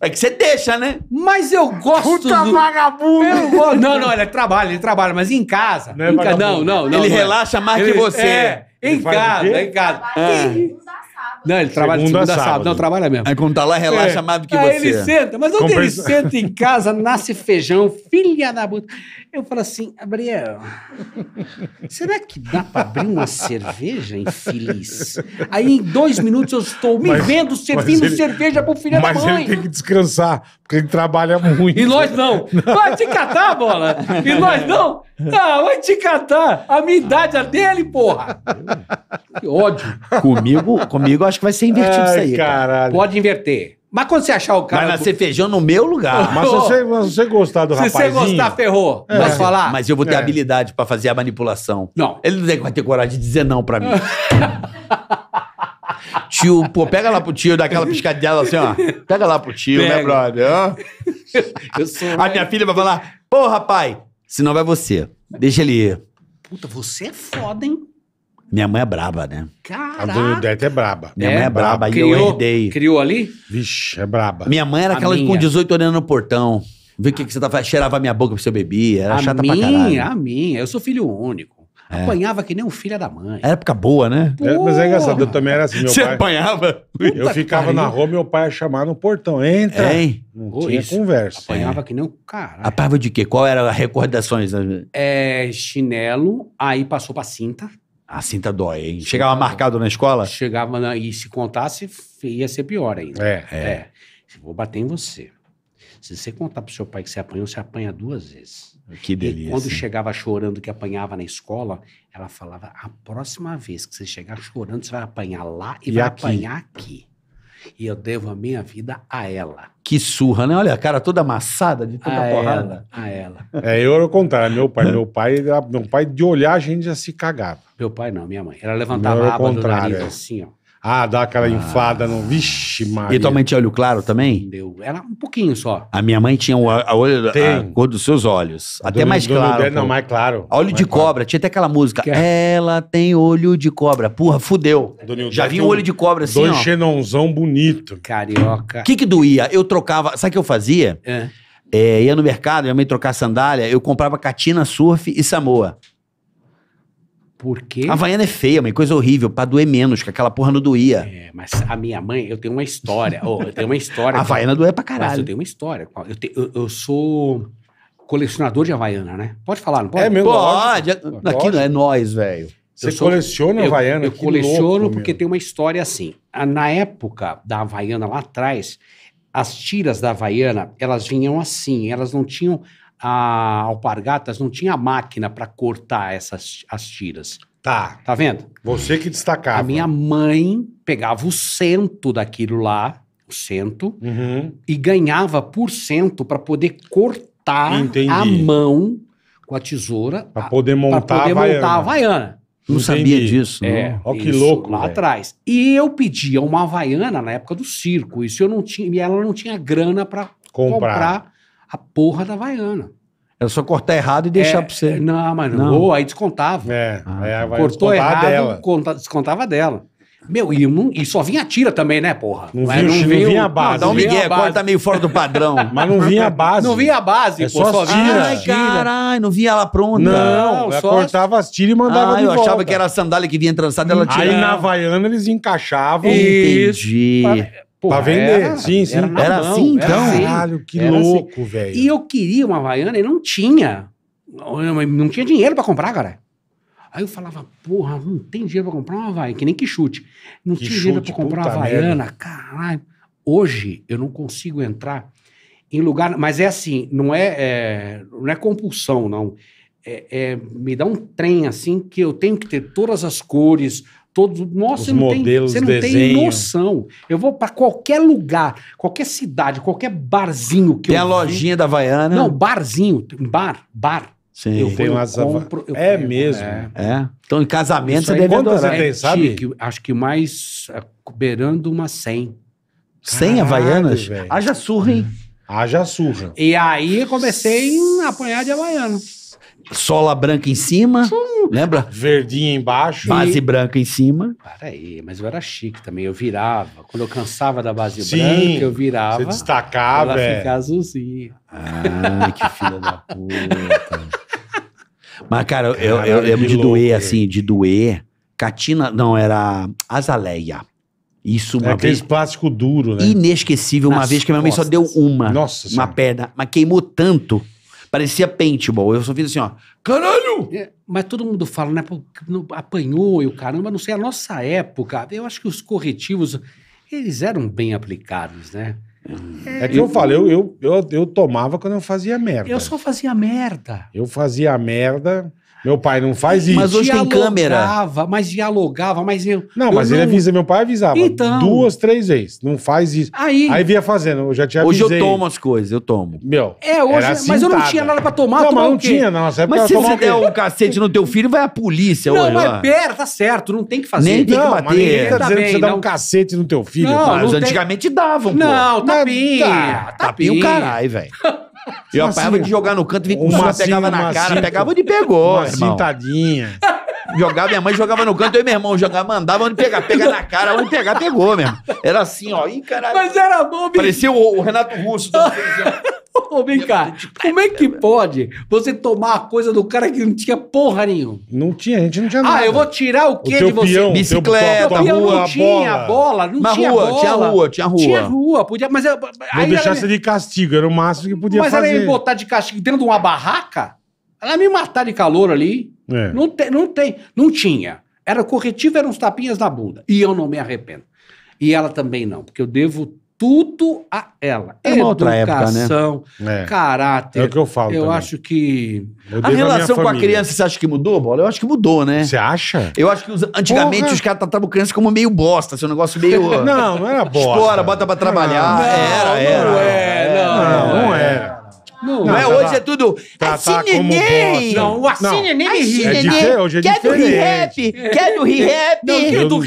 É que você deixa, né? Mas eu gosto Puta do... vagabundo! Eu gosto... Não, não, ele trabalha, ele trabalha, mas em casa. Não, é em ca... não, não, não, Ele não é. relaxa mais ele... que você. É. Em casa, em casa. É. Não, ele trabalha segunda, segunda a sábado. sábado. Não, trabalha mesmo. Aí quando tá lá, relaxa é. mais do que Aí você. Aí ele senta. Mas onde Compre... ele senta em casa, nasce feijão, filha da puta. Eu falo assim, Gabriel, será que dá pra abrir uma cerveja infeliz? Aí em dois minutos eu estou me mas, vendo servindo ele, cerveja pro filho da mãe. Mas ele tem que descansar, porque ele trabalha muito. E nós não. Vai te catar, bola. E nós não. Ah, vai te catar. A minha idade é dele, porra. Que ódio. Comigo, comigo acho que vai ser invertido Ai, isso aí. Caralho. Pode inverter. Mas quando você achar o cara. Vai nascer feijão no meu lugar. Ah, mas se você, se você gostar do se rapazinho... Se você gostar, ferrou. É. Mas, falar? Mas eu vou ter é. habilidade pra fazer a manipulação. Não. Ele não vai ter coragem de dizer não pra mim. tio, pô, pega lá pro tio, dá aquela piscadela assim, ó. Pega lá pro tio, né, pega. né, brother? sou a né? minha filha vai falar, porra, pai, senão vai você. Deixa ele ir. Puta, você é foda, hein? Minha mãe é braba, né? A do Odete é braba. Minha É, mãe é braba, e eu herdei. Criou ali? Vixe, é braba. Minha mãe era A aquela com 18 olhando no portão. Vê o que, que você tava. Tá cheirava minha boca pra você beber. Era a chata pra minha, caralho. a minha. Eu sou filho único. É. Apanhava que nem um filho da mãe. Era época boa, né? É, mas é engraçado, eu também era assim. Meu você pai, apanhava? eu ficava na rua, meu pai ia chamar no portão. Entra. Hein? Não tinha isso. conversa. Apanhava é. que nem um caralho. Apanhava de quê? Qual era as recordações? Né? É, chinelo, aí passou pra cinta. A assim cinta tá dói, hein? Chegava marcado na escola? Chegava na, e se contasse, ia ser pior ainda. É, é. é. Vou bater em você. Se você contar pro seu pai que você apanhou, você apanha duas vezes. Que delícia. E quando chegava chorando que apanhava na escola, ela falava: a próxima vez que você chegar chorando, você vai apanhar lá e, e vai aqui? apanhar aqui. E eu devo a minha vida a ela. Que surra, né? Olha a cara toda amassada de toda a porrada. a ela. É, eu era o contrário. Meu pai, meu pai, meu pai de olhar a gente já se cagava. Meu pai não, minha mãe. Ela levantava a aba do nariz é. assim, ó. Ah, dá aquela ah. inflada no. Vixe, Maria. E tua mãe tinha olho claro também? Deu. Era um pouquinho só. A minha mãe tinha o, a, olho, cor dos seus olhos. Até do, mais do, claro. não, mais claro. olho mais de claro. cobra. Tinha até aquela música. É? Ela tem olho de cobra. Porra, fudeu. Dona Já vi um olho de cobra assim. Dois ó. xenonzão bonito. Carioca. O que, que doía? Eu trocava. Sabe o que eu fazia? É. É, ia no mercado, minha mãe trocar sandália, eu comprava Catina Surf e Samoa. Porque. A Havaiana é feia, mãe, coisa horrível, pra doer menos, que aquela porra não doía. É, mas a minha mãe, eu tenho uma história. oh, eu tenho uma história. a Havaiana doía pra caralho. Mas eu tenho uma história. Eu, te, eu, eu sou colecionador de Havaiana, né? Pode falar, não pode? É mesmo? Pode. Aqui não é nós, velho. Você sou, coleciona eu, Havaiana? Eu coleciono louco, porque meu. tem uma história assim. Ah, na época da Havaiana lá atrás, as tiras da Havaiana, elas vinham assim, elas não tinham a Alpargatas não tinha máquina para cortar essas as tiras. Tá. Tá vendo? Você que destacava. A minha mãe pegava o cento daquilo lá, o cento, uhum. e ganhava por cento para poder cortar Entendi. a mão com a tesoura. Para poder montar, pra poder a, montar a Havaiana. Não Entendi. sabia disso. É, Olha né? que louco. Lá véio. atrás. E eu pedia uma Havaiana na época do circo. Isso eu não tinha. E ela não tinha grana para comprar. comprar a porra da vaiana, Era só cortar errado e deixar é, pra você. Não, mas não. Ou aí descontava. É, ah, é cortou errado, dela. Conta, descontava dela. Meu, e, não, e, só vinha tira também, né, porra? Não, vinha, não, vinha, não vinha a base. Dá um migué, agora tá meio fora do padrão. mas não vinha a base. Não vinha a base, é pô, só, só tira. Ai, caralho, não vinha ela pronta. Não, não só... cortava as tiras e mandava ah, de eu volta. achava que era a sandália que vinha trançada, ela tirava. Aí na Havaiana eles encaixavam. Entendi. Porra, pra vender, era, sim, sim. Era, era, assim, então? assim, era assim, então? Caralho, que louco, assim. velho. E eu queria uma Havaiana e não tinha. Não tinha dinheiro para comprar, cara. Aí eu falava, porra, não tem dinheiro pra comprar uma Havaiana, que nem que chute. Não que tinha chute, dinheiro pra comprar uma Havaiana, merda. caralho. Hoje eu não consigo entrar em lugar. Mas é assim, não é, é não é compulsão, não. É, é, me dá um trem assim que eu tenho que ter todas as cores, todos. Nossa, Os você não, modelos, tem, você não desenho. tem noção. Eu vou para qualquer lugar, qualquer cidade, qualquer barzinho que tem eu. Tem a lojinha da Havaiana. Não, barzinho, bar, bar. Sim. Eu, tem eu umas compro, É pego, mesmo. É. é. Então, em casamento, você deve é Quantas adorar. você tem, sabe? acho que mais é, beirando umas 100. 100 Havaianas? Véio. Haja surra, hein? Haja surra. E aí comecei a apanhar de Havaiana sola branca em cima, lembra? Verdinha embaixo. Base e... branca em cima. Peraí, mas eu era chique também, eu virava. Quando eu cansava da base Sim, branca, eu virava. Você destacava, Ela é. azulzinha. Ah, que filha da puta. Mas, cara, eu, eu, eu lembro de doer, louco, assim, de doer. Catina, não, era azaleia. Isso, é uma é aquele vez... plástico duro, né? Inesquecível, Nas uma vez que minha mãe só deu uma. Nossa Uma senhora. perna. Mas queimou tanto Parecia paintball. Eu só fiz assim, ó. Caralho! É, mas todo mundo fala, né? Apanhou e o caramba, não sei. A nossa época, eu acho que os corretivos, eles eram bem aplicados, né? É, é que eu, eu falei, eu, eu, eu, eu tomava quando eu fazia merda. Eu só fazia merda. Eu fazia merda. Meu pai não faz isso. Mas hoje tem câmera. mas dialogava, mas eu. Não, eu mas não... ele avisa, meu pai avisava. Então. Duas, três vezes. Não faz isso. Aí. Aí vinha fazendo, eu já tinha Hoje eu tomo as coisas, eu tomo. Meu. É, hoje, mas cintada. eu não tinha nada pra tomar. Não, tomar não não tinha, não. Mas se você der um cacete no teu filho, vai a polícia. Não, hoje, mas pera, tá certo, não tem que fazer. Nem tem não, que bater. Mas ninguém tá, tá dizendo bem, que você dá um cacete no teu filho. Não, mas antigamente davam, Não, tapinha. Tá tá, tá tapinha o caralho, velho. Eu assim, apanhava de jogar no canto, uma, uma pegava na cara, pegava onde pegou. mano irmão. Jogava, minha mãe jogava no canto, eu e meu irmão jogava, mandava onde pegar, pega na cara, onde pegar, pegou mesmo. Era assim, ó. Ih, caralho. Mas era bom, bicho. Parecia o, o Renato Russo. Do tá? Ô, vem cá, é como é que né, pode você tomar a coisa do cara que não tinha porra nenhuma? Não tinha, a gente não tinha ah, nada. Ah, eu vou tirar o quê o de você? Peão, Bicicleta, teu, peão rua, não tinha bola, bola não Na tinha rua, bola. Tinha rua, tinha rua. Tinha rua, podia, mas... Eu, não deixasse ela... de castigo, era o máximo que podia mas fazer. Mas ela ia me botar de castigo dentro de uma barraca? Ela ia me matar de calor ali? É. Não, te, não tem, não tinha. Era corretivo, eram uns tapinhas na bunda. E eu não me arrependo. E ela também não, porque eu devo tudo a ela. É uma outra Educação, época, né? É. caráter. É o que eu falo. Eu também. acho que. Eu a relação com a criança, você acha que mudou, Bola? Eu acho que mudou, né? Você acha? Eu acho que os, antigamente Porra. os caras tratavam criança como meio bosta, seu negócio meio. não, não era bosta. Explora, bota pra trabalhar. Não, era, não era. Não, é, não, não, não é. era. era. Não, não é tá hoje, é tudo. Tá, tá neném! Não, o assim neném me É difer, hoje é Quer do rap? Quer do do A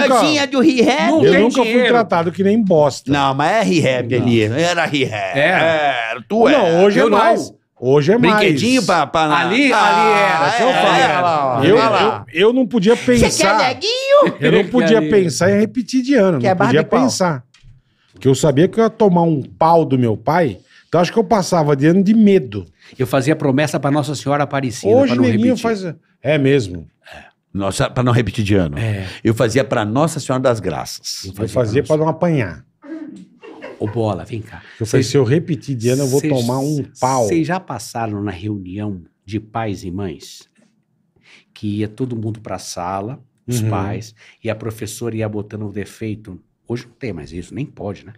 lojinha do rap. Eu nunca fui tratado que nem bosta. Não, mas é rap ali. Era rap. É. Tu é. Não, hoje é mais. Hoje é mais. Brinquedinho pra, pra Ali, ah, ali era. É, eu é, eu, lá. eu, eu não podia pensar. Você quer neguinho? Eu não podia pensar em repetir de ano. Que não podia pensar. Porque eu sabia que eu ia tomar um pau do meu pai então acho que eu passava de ano de medo. Eu fazia promessa para Nossa Senhora Aparecida. Hoje pra não neguinho repetir. faz. É mesmo. É. Nossa, para não repetir de ano. É. Eu fazia para Nossa Senhora das Graças. Eu fazia para não apanhar. Ô, Bola, vem cá. Eu falei, se eu repetir de ano, eu vou cês, tomar um pau. Vocês já passaram na reunião de pais e mães? Que ia todo mundo para a sala, os uhum. pais, e a professora ia botando o defeito. Hoje não tem mais isso, nem pode, né?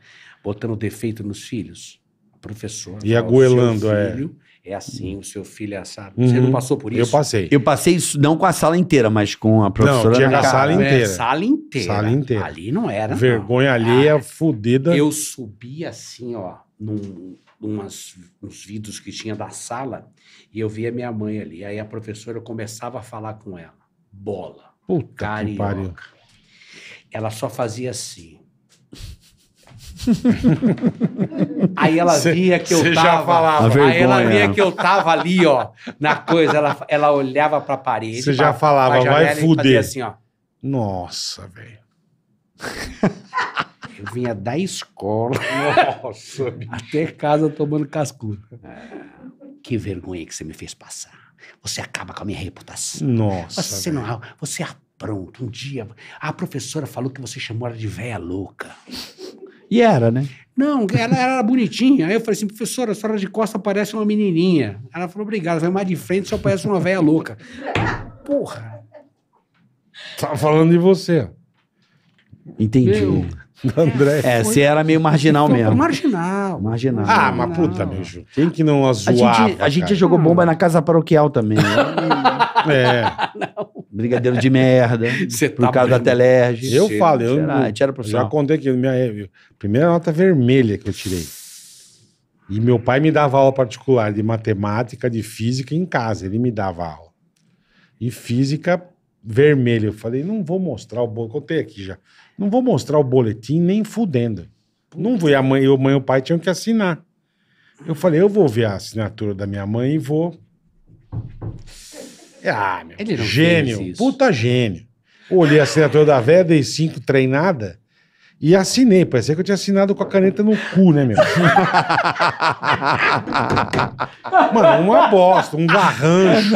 Botando o defeito nos filhos professor. E aguelando, é. É assim, o seu filho é assado. Uhum. Você não passou por isso? Eu passei. Eu passei isso não com a sala inteira, mas com a professora. Não, tinha a sala é inteira. sala inteira. Sala inteira. Ali não era. Vergonha não. alheia, Cara, é Eu subi assim, ó, num, umas, uns vidros que tinha da sala e eu via minha mãe ali. Aí a professora começava a falar com ela. Bola. Puta carioca. Ela só fazia assim. Aí ela cê, via que eu tava. Aí ela via que eu tava ali, ó, na coisa. Ela, ela olhava pra parede. Você já falava, pra vai fuder. assim, ó. Nossa, velho. Eu vinha da escola. Nossa, até casa tomando cascudo. Que vergonha que você me fez passar. Você acaba com a minha reputação. Nossa. Você véio. não. É você apronta. É um dia a professora falou que você chamou ela de véia louca. E era, né? Não, ela era bonitinha. Aí eu falei assim, professora, a senhora de costa parece uma menininha. Ela falou, obrigado. Vai mais de frente, só parece uma velha louca. Porra. Tava tá falando de você. Entendi. Meu, André. É, você era meio marginal mesmo. Marginal. Marginal. Ah, mas puta, bicho. Quem que não a zoava? A gente, a gente jogou bomba na casa paroquial também. Né? É. Brigadeiro de merda. Você por tá causa da Telerge. Eu falo, eu será, não, era profissional. já contei que minha primeira nota vermelha que eu tirei. E meu pai me dava aula particular de matemática, de física em casa, ele me dava aula. E física vermelha. Eu falei, não vou mostrar o boletim, contei aqui já. Não vou mostrar o boletim nem fudendo. Não vou, e a mãe, eu, mãe e o pai tinham que assinar. Eu falei, eu vou ver a assinatura da minha mãe e vou é, ah, meu. Ele não gênio. Puta gênio. Olhei a assinatura da véia, dei cinco treinada e assinei. Parecia que eu tinha assinado com a caneta no cu, né, meu? Mano, uma bosta, um garrancho.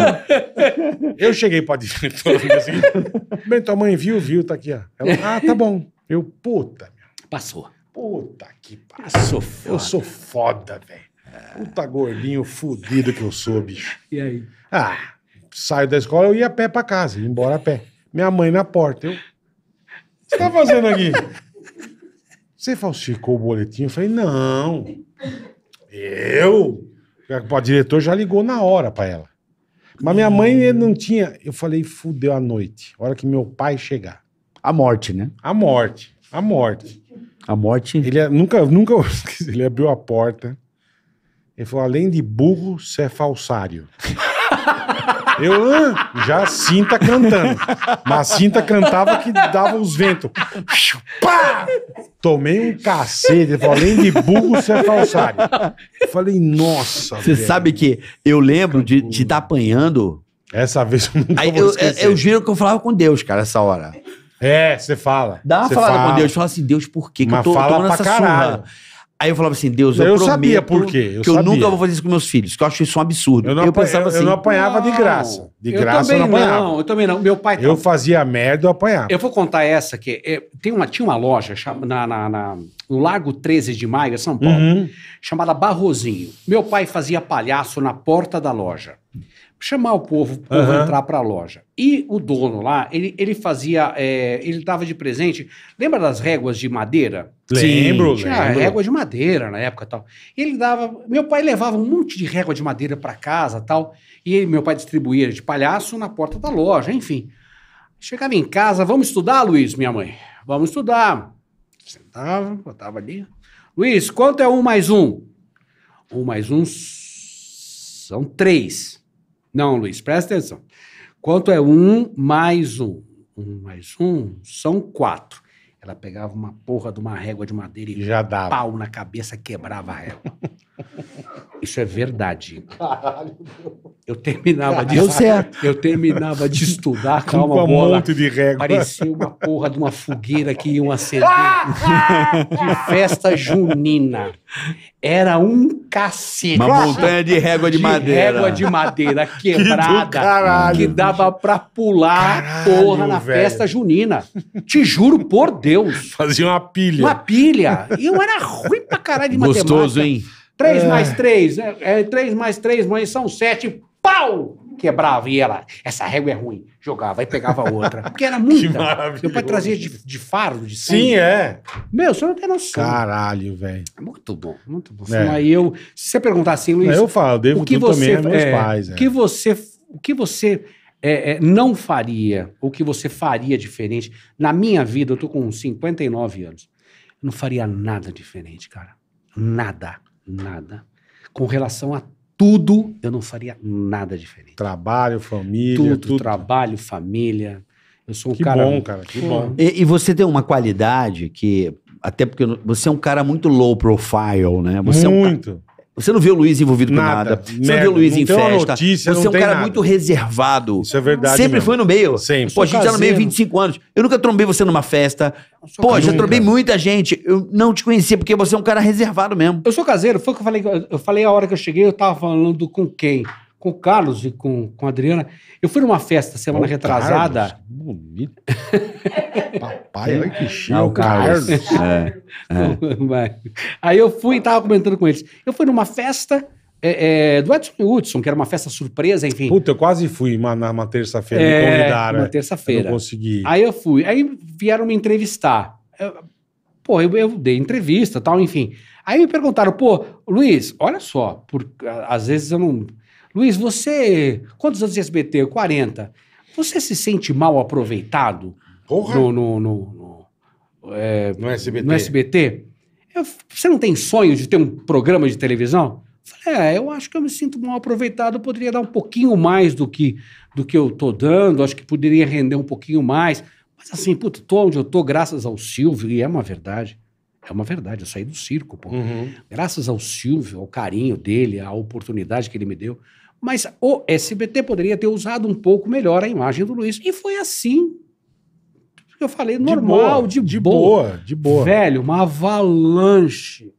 Eu cheguei pra diretora assim. Bem, tua mãe viu, viu, tá aqui, ó. Ela, ah, tá bom. Eu, puta, Passou. Puta que passou. Eu sou foda, velho. Puta gordinho fudido que eu sou, bicho. E aí? Ah saio da escola, eu ia a pé pra casa, ia embora a pé. Minha mãe na porta. Eu. O que você tá fazendo aqui? Você falsificou o boletim? Eu falei, não. Eu? O diretor já ligou na hora pra ela. Mas minha mãe não tinha. Eu falei, fudeu a noite. A hora que meu pai chegar. A morte, né? A morte. A morte. A morte. Ele é, nunca, nunca. Ele abriu a porta. Ele falou: além de burro, você é falsário. Eu ah, já cinta cantando. Mas cinta cantava que dava os ventos. Tomei um cacete. Falei, de burro você é falsário. falei, nossa. Você velho. sabe que eu lembro de te estar tá apanhando. Essa vez eu nunca Aí eu, eu, giro que eu falava com Deus, cara, essa hora. É, você fala. Dá uma falada fala. com Deus. Fala assim, Deus, por quê? que eu tô, fala tô nessa surra? Aí eu falava assim, Deus, eu, eu prometo sabia por quê. Eu que eu nunca vou fazer isso com meus filhos, que eu acho isso um absurdo. Eu não, eu pensava assim, eu não assim, apanhava de graça. De eu graça também eu não apanhava. Não, eu também não. Meu pai... Eu fazia merda, eu apanhava. Eu vou contar essa, que é, tem uma, tinha uma loja na, na, na, no Largo 13 de Maio, São Paulo, uhum. chamada Barrozinho. Meu pai fazia palhaço na porta da loja chamar o povo, o povo uhum. entrar para a loja. E o dono lá, ele, ele fazia, é, ele dava de presente. Lembra das réguas de madeira? Lembro, Sim, Tinha lembro. régua de madeira na época tal. Ele dava. Meu pai levava um monte de régua de madeira para casa tal. E ele, meu pai distribuía de palhaço na porta da loja, enfim. Chegava em casa, vamos estudar, Luiz, minha mãe. Vamos estudar. Sentava, botava ali. Luiz, quanto é um mais um? Um mais um são três. Não, Luiz, presta atenção. Quanto é um mais um? Um mais um são quatro. Ela pegava uma porra de uma régua de madeira e Já dava. pau na cabeça, quebrava a régua. Isso é verdade. Caralho, Eu terminava de Deu certo. Eu terminava de estudar, calma, com bola. monte de régua. Parecia uma porra de uma fogueira que iam acender de ah, ah, ah. festa junina. Era um cacete. Uma montanha de régua de, de madeira. Régua de madeira quebrada que, caralho, que dava para pular caralho, porra na velho. festa junina. Te juro por Deus. Fazia uma pilha. Uma pilha. E eu era ruim pra caralho de Gostoso, matemática. Gostoso, hein? 3 é. mais 3, né? é, é, 3 mais 3, mãe, são 7. Pau! Quebrava. É e ela, essa régua é ruim. Jogava e pegava outra. Porque era muita. Meu pai trazia de, de fardo, de sangue. Sim, é. Meu, você não tem noção. Caralho, velho. É muito bom, muito bom. É. Aí eu, se você perguntar assim, Luiz... Eu falo, devo o que você, também meus é, pais. O que você... O que você é, é, não faria, ou que você faria diferente. Na minha vida, eu tô com 59 anos. Eu não faria nada diferente, cara. Nada nada. Com relação a tudo, eu não faria nada diferente. Trabalho, família. Tudo, tudo. trabalho, família. Eu sou um que cara. Que bom, cara, que bom. E, e, você tem uma qualidade que. Até porque você é um cara muito low profile, né? Você muito. É um você não vê o Luiz envolvido nada, com nada. Você merda, não vê o Luiz em festa. Notícia, você é um cara nada. muito reservado. Isso é verdade. Sempre mesmo. foi no meio. Sempre. Pô, a gente já tá no meio 25 anos. Eu nunca trombei você numa festa. Pô, já trombei muita gente. Eu não te conhecia porque você é um cara reservado mesmo. Eu sou caseiro. Foi o que eu falei. Eu falei a hora que eu cheguei, eu tava falando com quem? com o Carlos e com, com a Adriana. Eu fui numa festa semana oh, retrasada. Carlos, que bonito. Papai, olha que chique. Ah, o Carlos. É, é. Aí eu fui e tava comentando com eles. Eu fui numa festa. É, é, do Edson Hudson, que era uma festa surpresa, enfim. Puta, eu quase fui uma, numa terça-feira, é, me convidaram. Uma é. terça-feira. Não consegui. Aí eu fui. Aí vieram me entrevistar. pô, eu, eu dei entrevista tal, enfim. Aí me perguntaram, pô, Luiz, olha só, por, às vezes eu não Luiz, você. Quantos anos de SBT? 40. Você se sente mal aproveitado Porra. no. No, no, no, é, no SBT. No SBT? Eu, você não tem sonho de ter um programa de televisão? Falei, é, eu acho que eu me sinto mal aproveitado, eu poderia dar um pouquinho mais do que, do que eu tô dando, acho que poderia render um pouquinho mais. Mas assim, puto, tô onde eu tô graças ao Silvio, e é uma verdade. É uma verdade, eu saí do circo, pô. Uhum. Graças ao Silvio, ao carinho dele, à oportunidade que ele me deu. Mas o SBT poderia ter usado um pouco melhor a imagem do Luiz. E foi assim. Eu falei, normal, de boa. De, de boa. boa, de boa. Velho, uma avalanche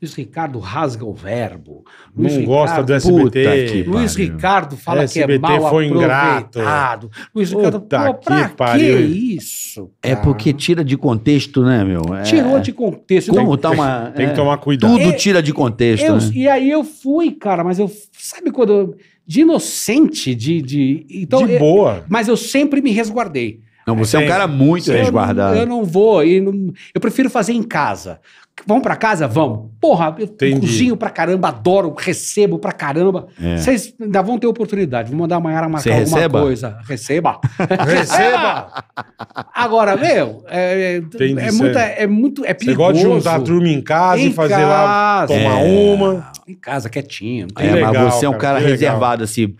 Luiz Ricardo rasga o verbo. Luiz não Ricardo, gosta do SBT. Luiz Ricardo fala SBT que é mal foi aproveitado. Ingrato. Luiz Ricardo, Puta pô, pra que, pariu. que isso? É cara? É porque tira de contexto, né, meu? É... Tirou de contexto. Como tá uma, tem que é, tomar cuidado. Tudo é, tira de contexto. Eu, né? E aí eu fui, cara, mas eu... Sabe quando... Eu, de inocente, de... De, então, de boa. Eu, mas eu sempre me resguardei. Não, você é, é um cara muito eu resguardado. Não, eu não vou. Eu, não, eu prefiro fazer em casa. Vamos pra casa? Vamos. Porra, eu Entendi. cozinho pra caramba, adoro, recebo pra caramba. É. Vocês é. ainda vão ter oportunidade. Vou mandar a Mayara marcar alguma receba? coisa. Receba. receba! Agora, meu, é, Entendi, é, muita, é muito. É perigoso. Você gosta de juntar a turma em casa em e fazer casa. lá, tomar é. uma. Em casa, quietinho. É, legal, mas você é um cara, cara reservado, legal. assim.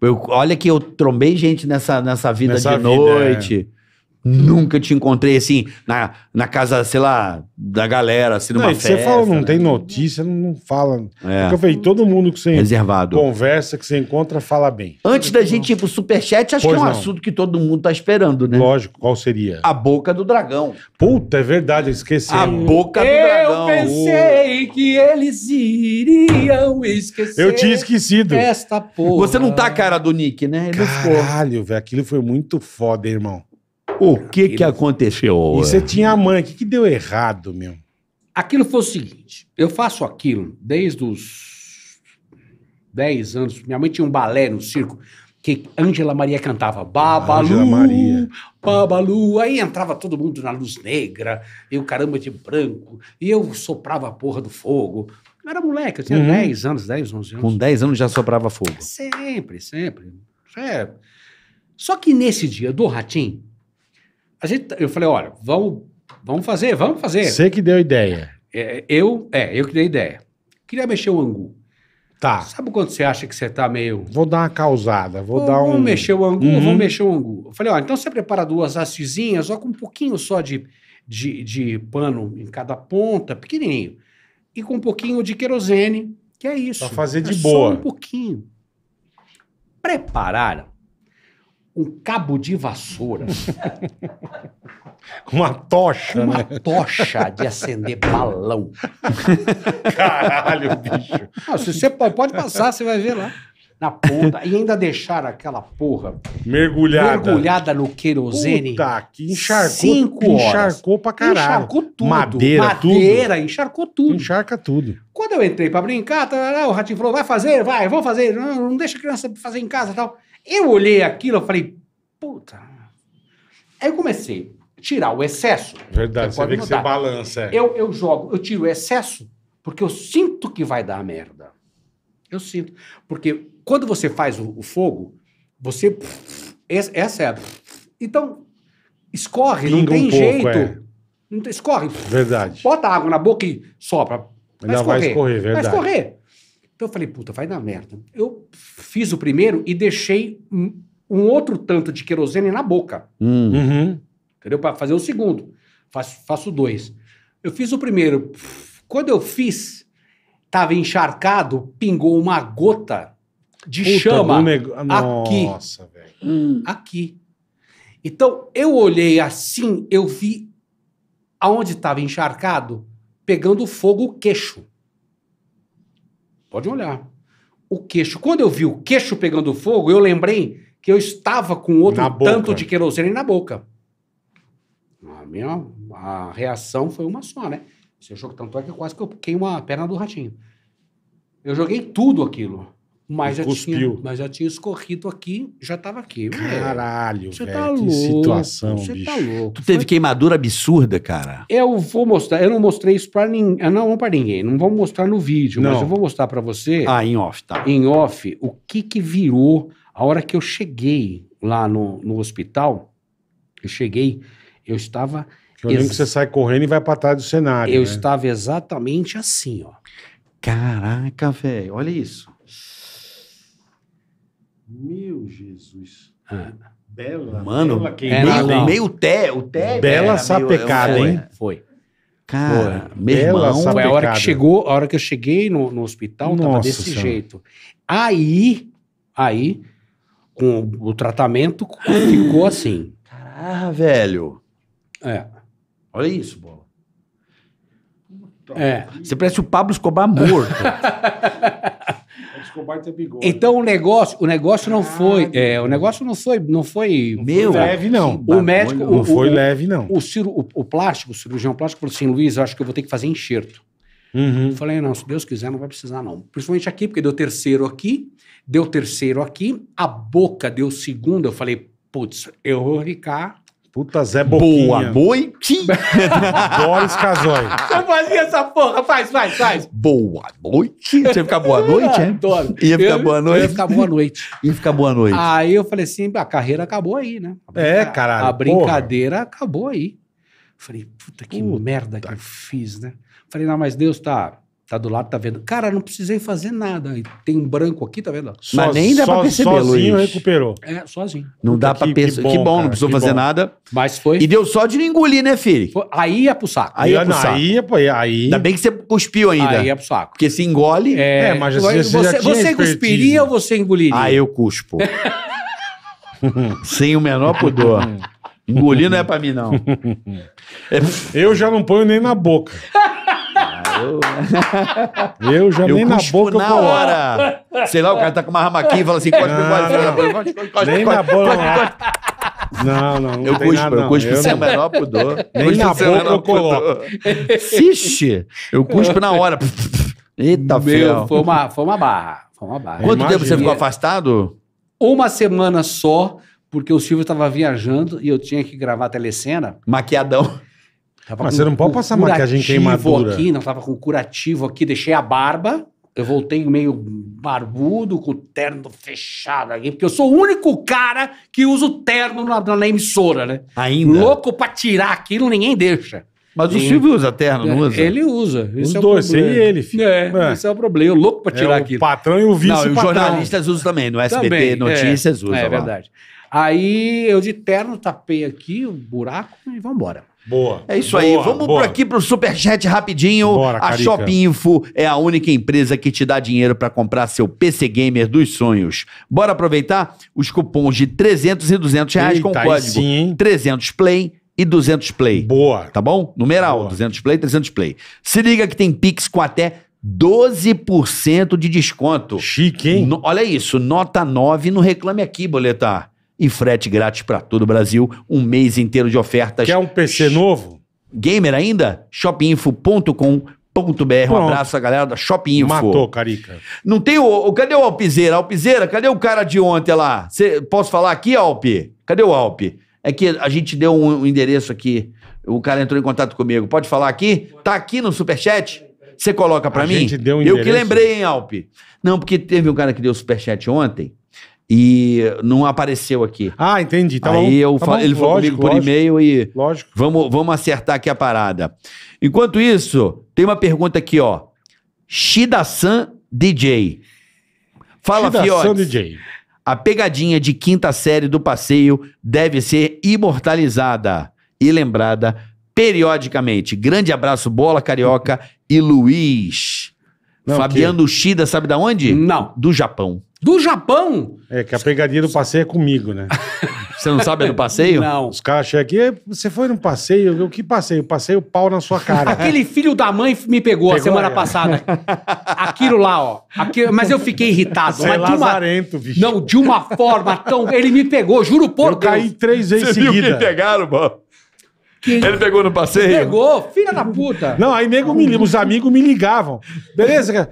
Eu, olha que eu trombei gente nessa, nessa vida nessa de vida, é. noite. É. Uhum. Nunca te encontrei assim na, na casa, sei lá, da galera, assim, numa não, festa. Você fala, não né? tem notícia, não, não fala. É. Porque eu falei, todo mundo que você Reservado. conversa, que você encontra, fala bem. Antes da gente ir pro Superchat, acho pois que é um não. assunto que todo mundo tá esperando, né? Lógico, qual seria? A boca do dragão. Puta, é verdade, eu esqueci. A boca do eu dragão. Eu pensei oh. que eles iriam esquecer. Eu tinha esquecido. Esta porra. Você não tá a cara do Nick, né? Ele Caralho, velho, aquilo foi muito foda, irmão. O que Aquilo... que aconteceu? E você tinha a mãe, o que, que deu errado meu? Aquilo foi o seguinte, eu faço aquilo desde os 10 anos. Minha mãe tinha um balé no circo que Ângela Maria cantava Babalu, Maria. Babalu. Aí entrava todo mundo na luz negra, e o caramba de branco, e eu soprava a porra do fogo. Eu era moleque, eu tinha uhum. 10 anos, 10, 11 anos. Com 10 anos já soprava fogo. Sempre, sempre. É. Só que nesse dia do Ratim, a gente, eu falei, olha, vamos, vamos fazer, vamos fazer. Você que deu ideia. É, eu, é, eu que dei ideia. Queria mexer o angu. Tá. Sabe quando você acha que você tá meio. Vou dar uma causada, vou, vou dar um. Vamos mexer o angu, uhum. vamos mexer o angu. Eu falei, olha, então você prepara duas hastezinhas, só com um pouquinho só de, de, de pano em cada ponta, pequenininho. E com um pouquinho de querosene, que é isso. Pra fazer de é boa. Só um pouquinho. Prepararam um cabo de vassoura. Uma tocha, uma né? tocha de acender balão. Caralho, bicho. Não, ah, se você pode passar, você vai ver lá. Na ponta. E ainda deixar aquela porra mergulhada, mergulhada no querosene. Puta, que encharcou, cinco horas. encharcou pra caralho. Encharcou tudo. Madeira, Madeira tudo. Madeira, encharcou tudo. Encharca tudo. Quando eu entrei pra brincar, tá, o ratinho falou, vai fazer, vai, vou fazer. Não, não deixa a criança fazer em casa e tal. Eu olhei aquilo, eu falei, puta. Aí eu comecei a tirar o excesso. Verdade, você, você vê que você balança. É. Eu, eu jogo, eu tiro o excesso porque eu sinto que vai dar merda. Eu sinto. Porque quando você faz o, o fogo, você. Essa é a. Então, escorre, Pinga não tem um jeito. é. não tem, escorre. Verdade. Bota água na boca e sopra. Vai Ainda escorrer. Vai escorrer, verdade. Vai escorrer. Então eu falei, puta, vai dar merda. Eu fiz o primeiro e deixei um, um outro tanto de querosene na boca. Hum. Uhum. Entendeu? Para fazer o segundo. Faço, faço dois. Eu fiz o primeiro. Quando eu fiz, tava encharcado, pingou uma gota de puta, chama neg... Ah, aqui. Nossa, velho. Hum. Aqui. Então eu olhei assim, eu vi aonde estava encharcado pegando fogo o queixo. Pode olhar. O queixo. Quando eu vi o queixo pegando fogo, eu lembrei que eu estava com outro tanto de querosene na boca. A minha a reação foi uma só, né? Você jogou tanto é que quase que eu queimei a perna do ratinho. Eu joguei tudo aquilo. Mas já, tinha, mas já tinha escorrido aqui, já estava aqui. Caralho, você velho, tá louco, situação, Você tá bicho. tá louco. Tu teve Foi... queimadura absurda, cara. Eu vou mostrar, eu não mostrei isso para ah, ninguém, não, não para ninguém, não vou mostrar no vídeo, não. mas eu vou mostrar para você. Ah, em off, tá. Em off, o que que virou a hora que eu cheguei lá no, no hospital, eu cheguei, eu estava... Eu lembro ex... que você sai correndo e vai pra trás do cenário, Eu né? estava exatamente assim, ó. Caraca, velho, olha isso. Meu Jesus. Ah. Bela, Mano, bela Meio, é, meio té, o té. Bela é, é sapecada, meio, hein? Foi. Cara, Pô, meu irmão. Foi a hora que chegou, a hora que eu cheguei no, no hospital, Nossa tava desse senhora. jeito. Aí, aí, com o tratamento, ficou assim. Caralho, velho. É. Olha isso, bola. É. Você parece o Pablo Escobar morto. baita bigode. Então o negócio, o negócio não ah, foi, é, o negócio não foi, não foi não meu. Foi leve não. O médico não o, foi o, leve não. O, o, o plástico, o cirurgião plástico falou assim, Luiz, acho que eu vou ter que fazer enxerto. Uhum. Falei, não, se Deus quiser, não vai precisar, não. Principalmente aqui, porque deu terceiro aqui, deu terceiro aqui, a boca deu segunda. Eu falei, putz, eu vou ficar Puta Zé Boquinha. Boa noite. Boris Casoy. Você fazia essa porra, faz, faz, faz. Boa noite. Você ia ficar boa ah, noite, hein? Adoro. Ia ficar eu, boa noite? Ia ficar boa noite. ia ficar boa noite. Aí eu falei assim, a carreira acabou aí, né? É, caralho. A brincadeira porra. acabou aí. Falei, puta que puta merda que eu fiz, né? Falei, não, mas Deus tá Tá do lado, tá vendo. Cara, não precisei fazer nada. Tem um branco aqui, tá vendo? So, Mas nem dá so, pra perceber, sozinho Luiz. recuperou. É, sozinho. Não dá pra perceber. Que bom, cara, não precisou fazer bom. nada. Mas foi. E deu só de não engolir, né, filho? foi- aí é pro saco. Aí, ia é pro saco. aí, pô, aí. Ainda bem que você cuspiu ainda. aí é pro saco. Porque se engole, É, é mas você, você já tinha você cuspiria ou você engoliria? ah, eu cuspo. Sem o menor pudor. Engolir não é pra mim, não. Eu já não ponho nem na boca. Eu já eu nem na boca na hora. Sei lá, o cara tá com uma ramaquinha e fala assim, corte, corte, corte, corte, Nem na boca. Não, não, não. Eu cuspo, nada, eu cuspo sem o menor pudor. Nem na boca eu coloco. Xixi, eu cuspo na hora. Eita, Meu, foi uma, foi uma barra. Foi uma barra. Quanto tempo você ficou afastado? Uma semana só, porque o Silvio estava viajando e eu tinha que gravar a telecena. Maquiadão. Tava Mas você não pode passar maquiagem queimadura. aqui, não tava com curativo aqui, deixei a barba. Eu voltei meio barbudo, com o terno fechado aqui, porque eu sou o único cara que usa o terno na, na emissora, né? Ainda. Louco pra tirar aquilo, ninguém deixa. Mas o Silvio usa terno, não usa? Ele usa. Os é dois, sem e ele, filho. É, é, esse é o problema. Eu louco pra é tirar é aquilo. O patrão e o vice Não, e os jornalistas usam também. No SBT também, é. Notícias é, usam. É verdade. Aí eu de terno tapei aqui o um buraco e vambora. Boa. É isso boa, aí. Vamos boa. por aqui pro Superchat rapidinho. Bora, a Carica. Info é a única empresa que te dá dinheiro para comprar seu PC Gamer dos sonhos. Bora aproveitar os cupons de 300 e 200 reais Eita, com código sim, 300 Play e 200 Play. Boa. Tá bom? Numeral, boa. 200 Play, 300 Play. Se liga que tem Pix com até 12% de desconto. Chique, hein? No, olha isso, nota 9 no Reclame Aqui, Boletar e frete grátis para todo o Brasil, um mês inteiro de ofertas. Quer um PC novo? Gamer ainda? shopinfo.com Shopinfo.com.br. Um abraço à galera da Shopinfo. Matou, Carica. Não tem o, Cadê o Alpizeira? Alpizeira, cadê o cara de ontem lá? Cê, posso falar aqui, Alpi? Cadê o Alpi? É que a gente deu um, um, endereço aqui. O cara entrou em contato comigo. Pode falar aqui? Tá aqui no superchat? Você coloca para mim? Gente deu um Eu que lembrei, hein, Alpi? Não, porque teve um cara que deu superchat ontem e não apareceu aqui. Ah, entendi. Tá Aí eu tá bom, ele falou lógico, comigo por e-mail e lógico. Vamos, vamos acertar aqui a parada. Enquanto isso, tem uma pergunta aqui, ó. Shida-san DJ. Fala, Fiote. DJ. A pegadinha de quinta série do passeio deve ser imortalizada e lembrada periodicamente. Grande abraço, Bola Carioca e Luiz. Não, Fabiano Shida, sabe da onde? Não. Do Japão. Do Japão? É, que a pegadinha do passeio é comigo, né? Você não sabe é do passeio? Não. Os caras chegam aqui, "E, você foi num passeio? O que passeio? Passei o pau na sua cara. Aquele filho da mãe me pegou, a semana é. passada. Aquilo lá, ó. Aquilo- mas eu fiquei irritado. Você é mas de uma- lazarento, bicho. Não, de uma forma tão. Ele me pegou, juro por Eu caí três vezes Você viu quem seguida. pegaram, mano? Que... Ele pegou no passeio? Pegou, filha da puta. Não, aí nego me, os amigos me ligavam. Beleza, cara?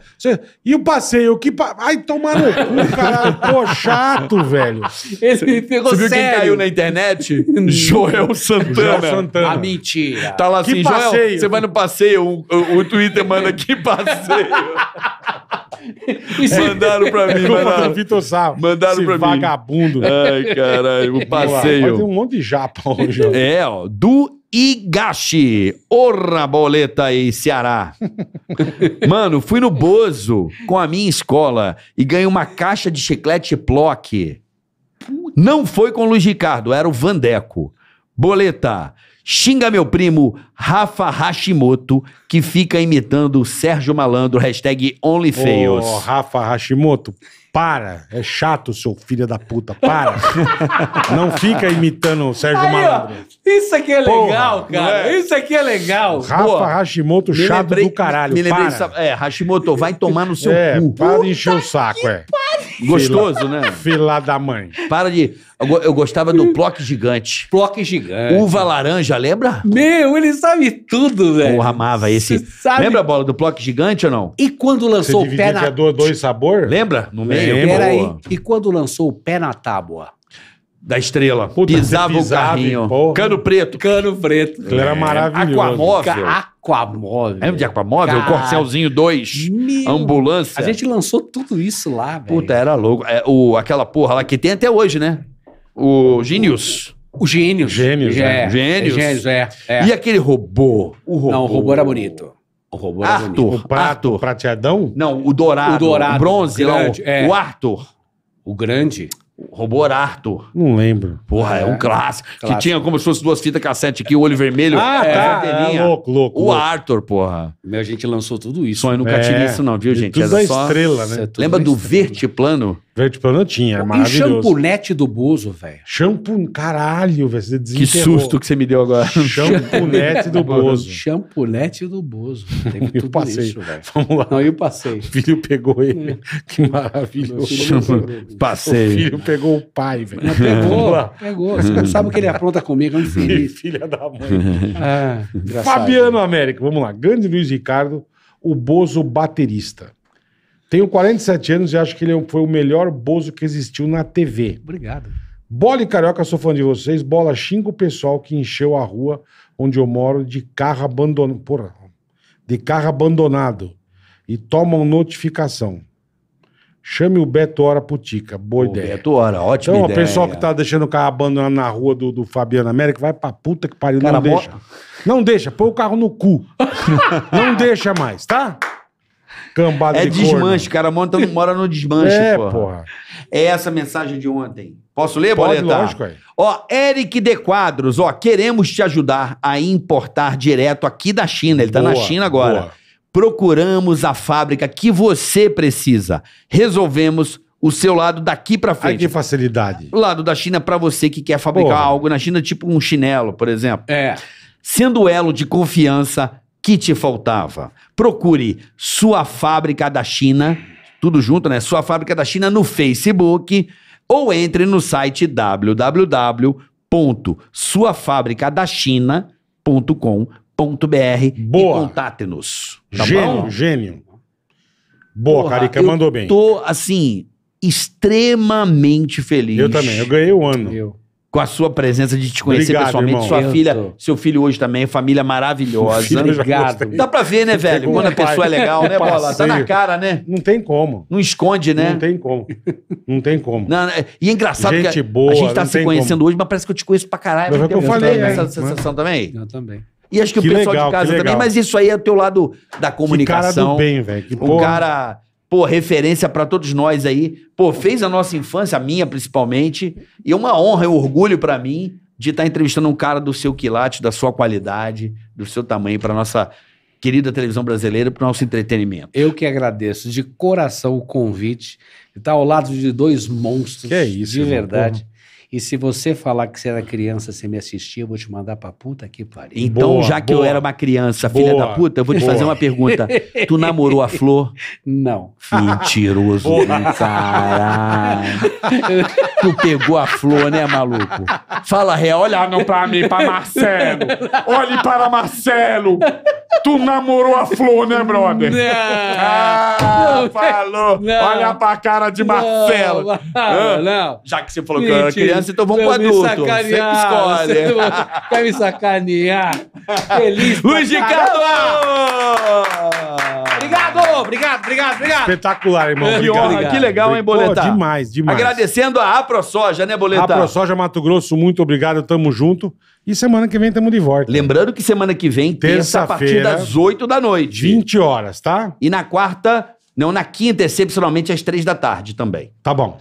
E o passeio? Que pa... Ai, tomar no cu, caralho. Pô, chato, velho. Ele pegou Você viu sério. quem caiu na internet? Joel Santana. Joel Santana. A ah, mentira. Tá lá Que assim, Joel, passeio? você vai no passeio, o, o- Twitter manda que passeio. Mandaram pra mim, é Culpa mandaram. Vitor Sarro. Mandaram esse pra mim. vagabundo. Ai, caralho, o Vai ter um monte de japa hoje. É, ó, do Igashi, orra boleta aí, Ceará. Mano, fui no Bozo com a minha escola e ganhei uma caixa de chiclete Plock. Não foi com o Luiz Ricardo, era o Vandeco. Boleta, xinga meu primo Rafa Hashimoto, que fica imitando o Sérgio Malandro, hashtag OnlyFails. Ô, Rafa Hashimoto, para, é chato, seu filho da puta, para. não fica imitando o Sérgio Aí, Malandro. Ó, isso aqui é Porra, legal, cara. É? Isso aqui é legal. Rafa Pô, Hashimoto, chato lembrei, do caralho. Me, me lembrei dessa, é, Hashimoto, vai tomar no seu é, cu. Para de encher o saco, é. Pare. Gostoso, né? Filha da mãe. Para de. Eu, eu gostava do Plock Gigante. Plock Gigante. Uva Laranja, lembra? Meu, ele sabe tudo, velho. Eu amava esse. Sabe... Lembra a bola do Plock Gigante ou não? E quando lançou Você o pé na... É dois sabor? Lembra? No meio. E quando lançou o pé na tábua? da estrela. Puta, pisava, pisava o carrinho. Porra. Cano preto. Cano preto. É. Era maravilhoso. Aquamóvel. Aquamóvel. Lembra de Aquamóvel? Car... Corcelzinho 2. Ambulância. A gente lançou tudo isso lá, velho. Puta, era louco. É, o, aquela porra lá que tem até hoje, né? O Genius. O Gênios. é, né? Gênios. Gênios, é, é. E aquele robô? O robô. Não, o robô era bonito. O robô era Arthur, bonito. O prato, Arthur. prateadão? Não, o dourado. O dourado. O bronze, grande, não. É. O Arthur. O grande. O robô era Arthur. Não lembro. Porra, é, é um clássico, clássico, Que tinha como se fosse duas fitas cassete aqui, o olho vermelho. Ah, tá. É, é louco, louco. O louco. Arthur, porra. Meu, a gente lançou tudo isso. Sonho nunca é. tive isso não, viu, gente? Tudo Era da é só... estrela, né? É Lembra é do estrela. Vertiplano? Verde Plano tipo, tinha, é maravilhoso. E champunete do Bozo, velho. Shampoo, caralho, velho. Que susto que você me deu agora. Champunete do Bozo. Champunete do Bozo. Tem eu passei. Isso, Vamos lá. Não, eu passei. O filho pegou ele. É. Que maravilhoso. Passei. O filho pegou o pai, velho. Pegou, pegou. Você sabe o que ele apronta comigo, é um Filha da mãe. ah, Fabiano América, vamos lá. Grande Luiz Ricardo, o Bozo baterista. Tenho 47 anos e acho que ele é foi o melhor Bozo que existiu na TV. Obrigado. Bola e Carioca, sou fã de vocês. Bola, xinga o pessoal que encheu a rua onde eu moro de carro abandonado. Porra, de carro abandonado. E tomam notificação. Chame o Beto Hora Putica. Boa o ideia. Beto Hora, ótima então, ideia. Então, o pessoal que tá deixando o carro abandonado na rua do, do Fabiano América, vai pra puta que pariu. Cara, não deixa. Não deixa. Põe o carro no cu. não deixa mais, tá? Cambada é de desmanche, né? cara. Mora, mora no desmanche, é, porra. porra. É essa mensagem de ontem. Posso ler, Pode, Boleta? lógico. Aí. Ó, Eric de Quadros, ó, queremos te ajudar a importar direto aqui da China. Ele tá boa, na China agora. Boa. Procuramos a fábrica que você precisa. Resolvemos o seu lado daqui para frente. Aí que facilidade. O lado da China para você que quer fabricar Porra. algo na China, tipo um chinelo, por exemplo. É. Sendo elo de confiança que te faltava? Procure sua fábrica da China, tudo junto, né? Sua fábrica da China no Facebook ou entre no site www.suafabricadachina.com.br Boa. e contate-nos. Tá gênio, bom? gênio. Boa, Porra, Carica, mandou bem. Tô assim extremamente feliz. Eu também, eu ganhei o ano. Eu com a sua presença, de te conhecer Obrigado, pessoalmente. irmão. Sua Eu filha, tô. seu filho hoje também, família maravilhosa. Obrigado. Dá pra ver, né, velho? Quando a pai. pessoa é legal, né, bola? Tá na cara, né? Não tem como. Não esconde, né? Não tem como. Não tem como. Não, né? e é engraçado Gente que a- boa, a gente tá se conhecendo hoje, mas parece que eu te conheço pra caralho. Mas é que eu falei, essa né? sensação também. Eu também. E acho que, o pessoal legal, de casa também, mas isso aí é o teu lado da Que cara comunicação. do bem, velho. Que um cara pô, referência para todos nós aí. Pô, fez a nossa infância, a minha principalmente. E é uma honra e um orgulho para mim de estar tá entrevistando um cara do seu quilate, da sua qualidade, do seu tamanho, para nossa querida televisão brasileira, para o nosso entretenimento. Eu que agradeço de coração o convite de estar tá ao lado de dois monstros. Que é isso, de verdade. E se você falar que você era criança, você me assistia, eu vou te mandar pra puta que pariu. Então, boa, já que boa. eu era uma criança, boa, filha da puta, eu vou te fazer uma pergunta. Tu namorou a Flor? Não. Mentiroso, caralho. tu pegou a Flor, né, maluco? Fala real. Olha não pra mim, pra Marcelo. Olhe para Marcelo. Tu namorou a Flor, né, brother? Não. Ah, não, falou. Não. Olha pra cara de Marcelo. Não, não. Já que você falou que eu era criança, criança, então vamos para adulto. Sacanear, você escolhe. Você quer me sacanear? Feliz. Luiz de Carvalho! Obrigado, obrigado, obrigado, obrigado. Espetacular, irmão. Que honra, obrigado. que legal, hein, Boletar? Pô, demais, demais. Agradecendo a AproSoja, né, Boletar? AproSoja Mato Grosso, muito obrigado, tamo junto. E semana que vem tamo de volta. Lembrando que semana que vem, terça, terça a partir das 8 da noite. 20 horas, tá? E na quarta, não, na quinta, excepcionalmente, às 3 da tarde também. Tá bom.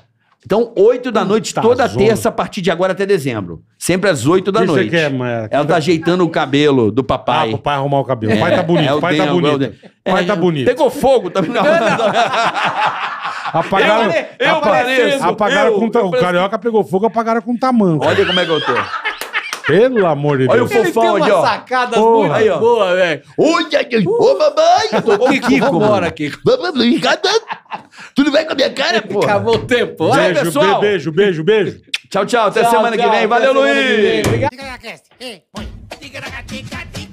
Então, 8 da noite, toda zona. terça, a partir de agora até dezembro. Sempre às 8 da Isso é noite. É, mas... É Ela tá ajeitando o cabelo do papai. Ah, pro pai arrumar o cabelo. É, o pai tá bonito, é o pai, tá bonito. É, pai tá é, bonito. Pegou fogo também assim, Apagaram, eu, assim, eu, apagaram, apareço, apagaram eu, com, eu, o assim, carioca pegou fogo, apagaram com tamanho. Olha como é que eu tô. Pelo amor de Olha Deus. o fofão aqui, ó. sacadas Porra. muito Aí, ó. boas, velho. Olha, gente. Ô, mamãe. tô Kiko, Kiko, vambora, Kiko. Tudo bem com a minha cara, pô? Acabou o tempo. Vai, Beijo, pessoal. beijo, beijo, beijo. Tchau, tchau. Até Tchau, semana que vem. Valeu, Luiz. Obrigado. Tigra na Ei, põe. na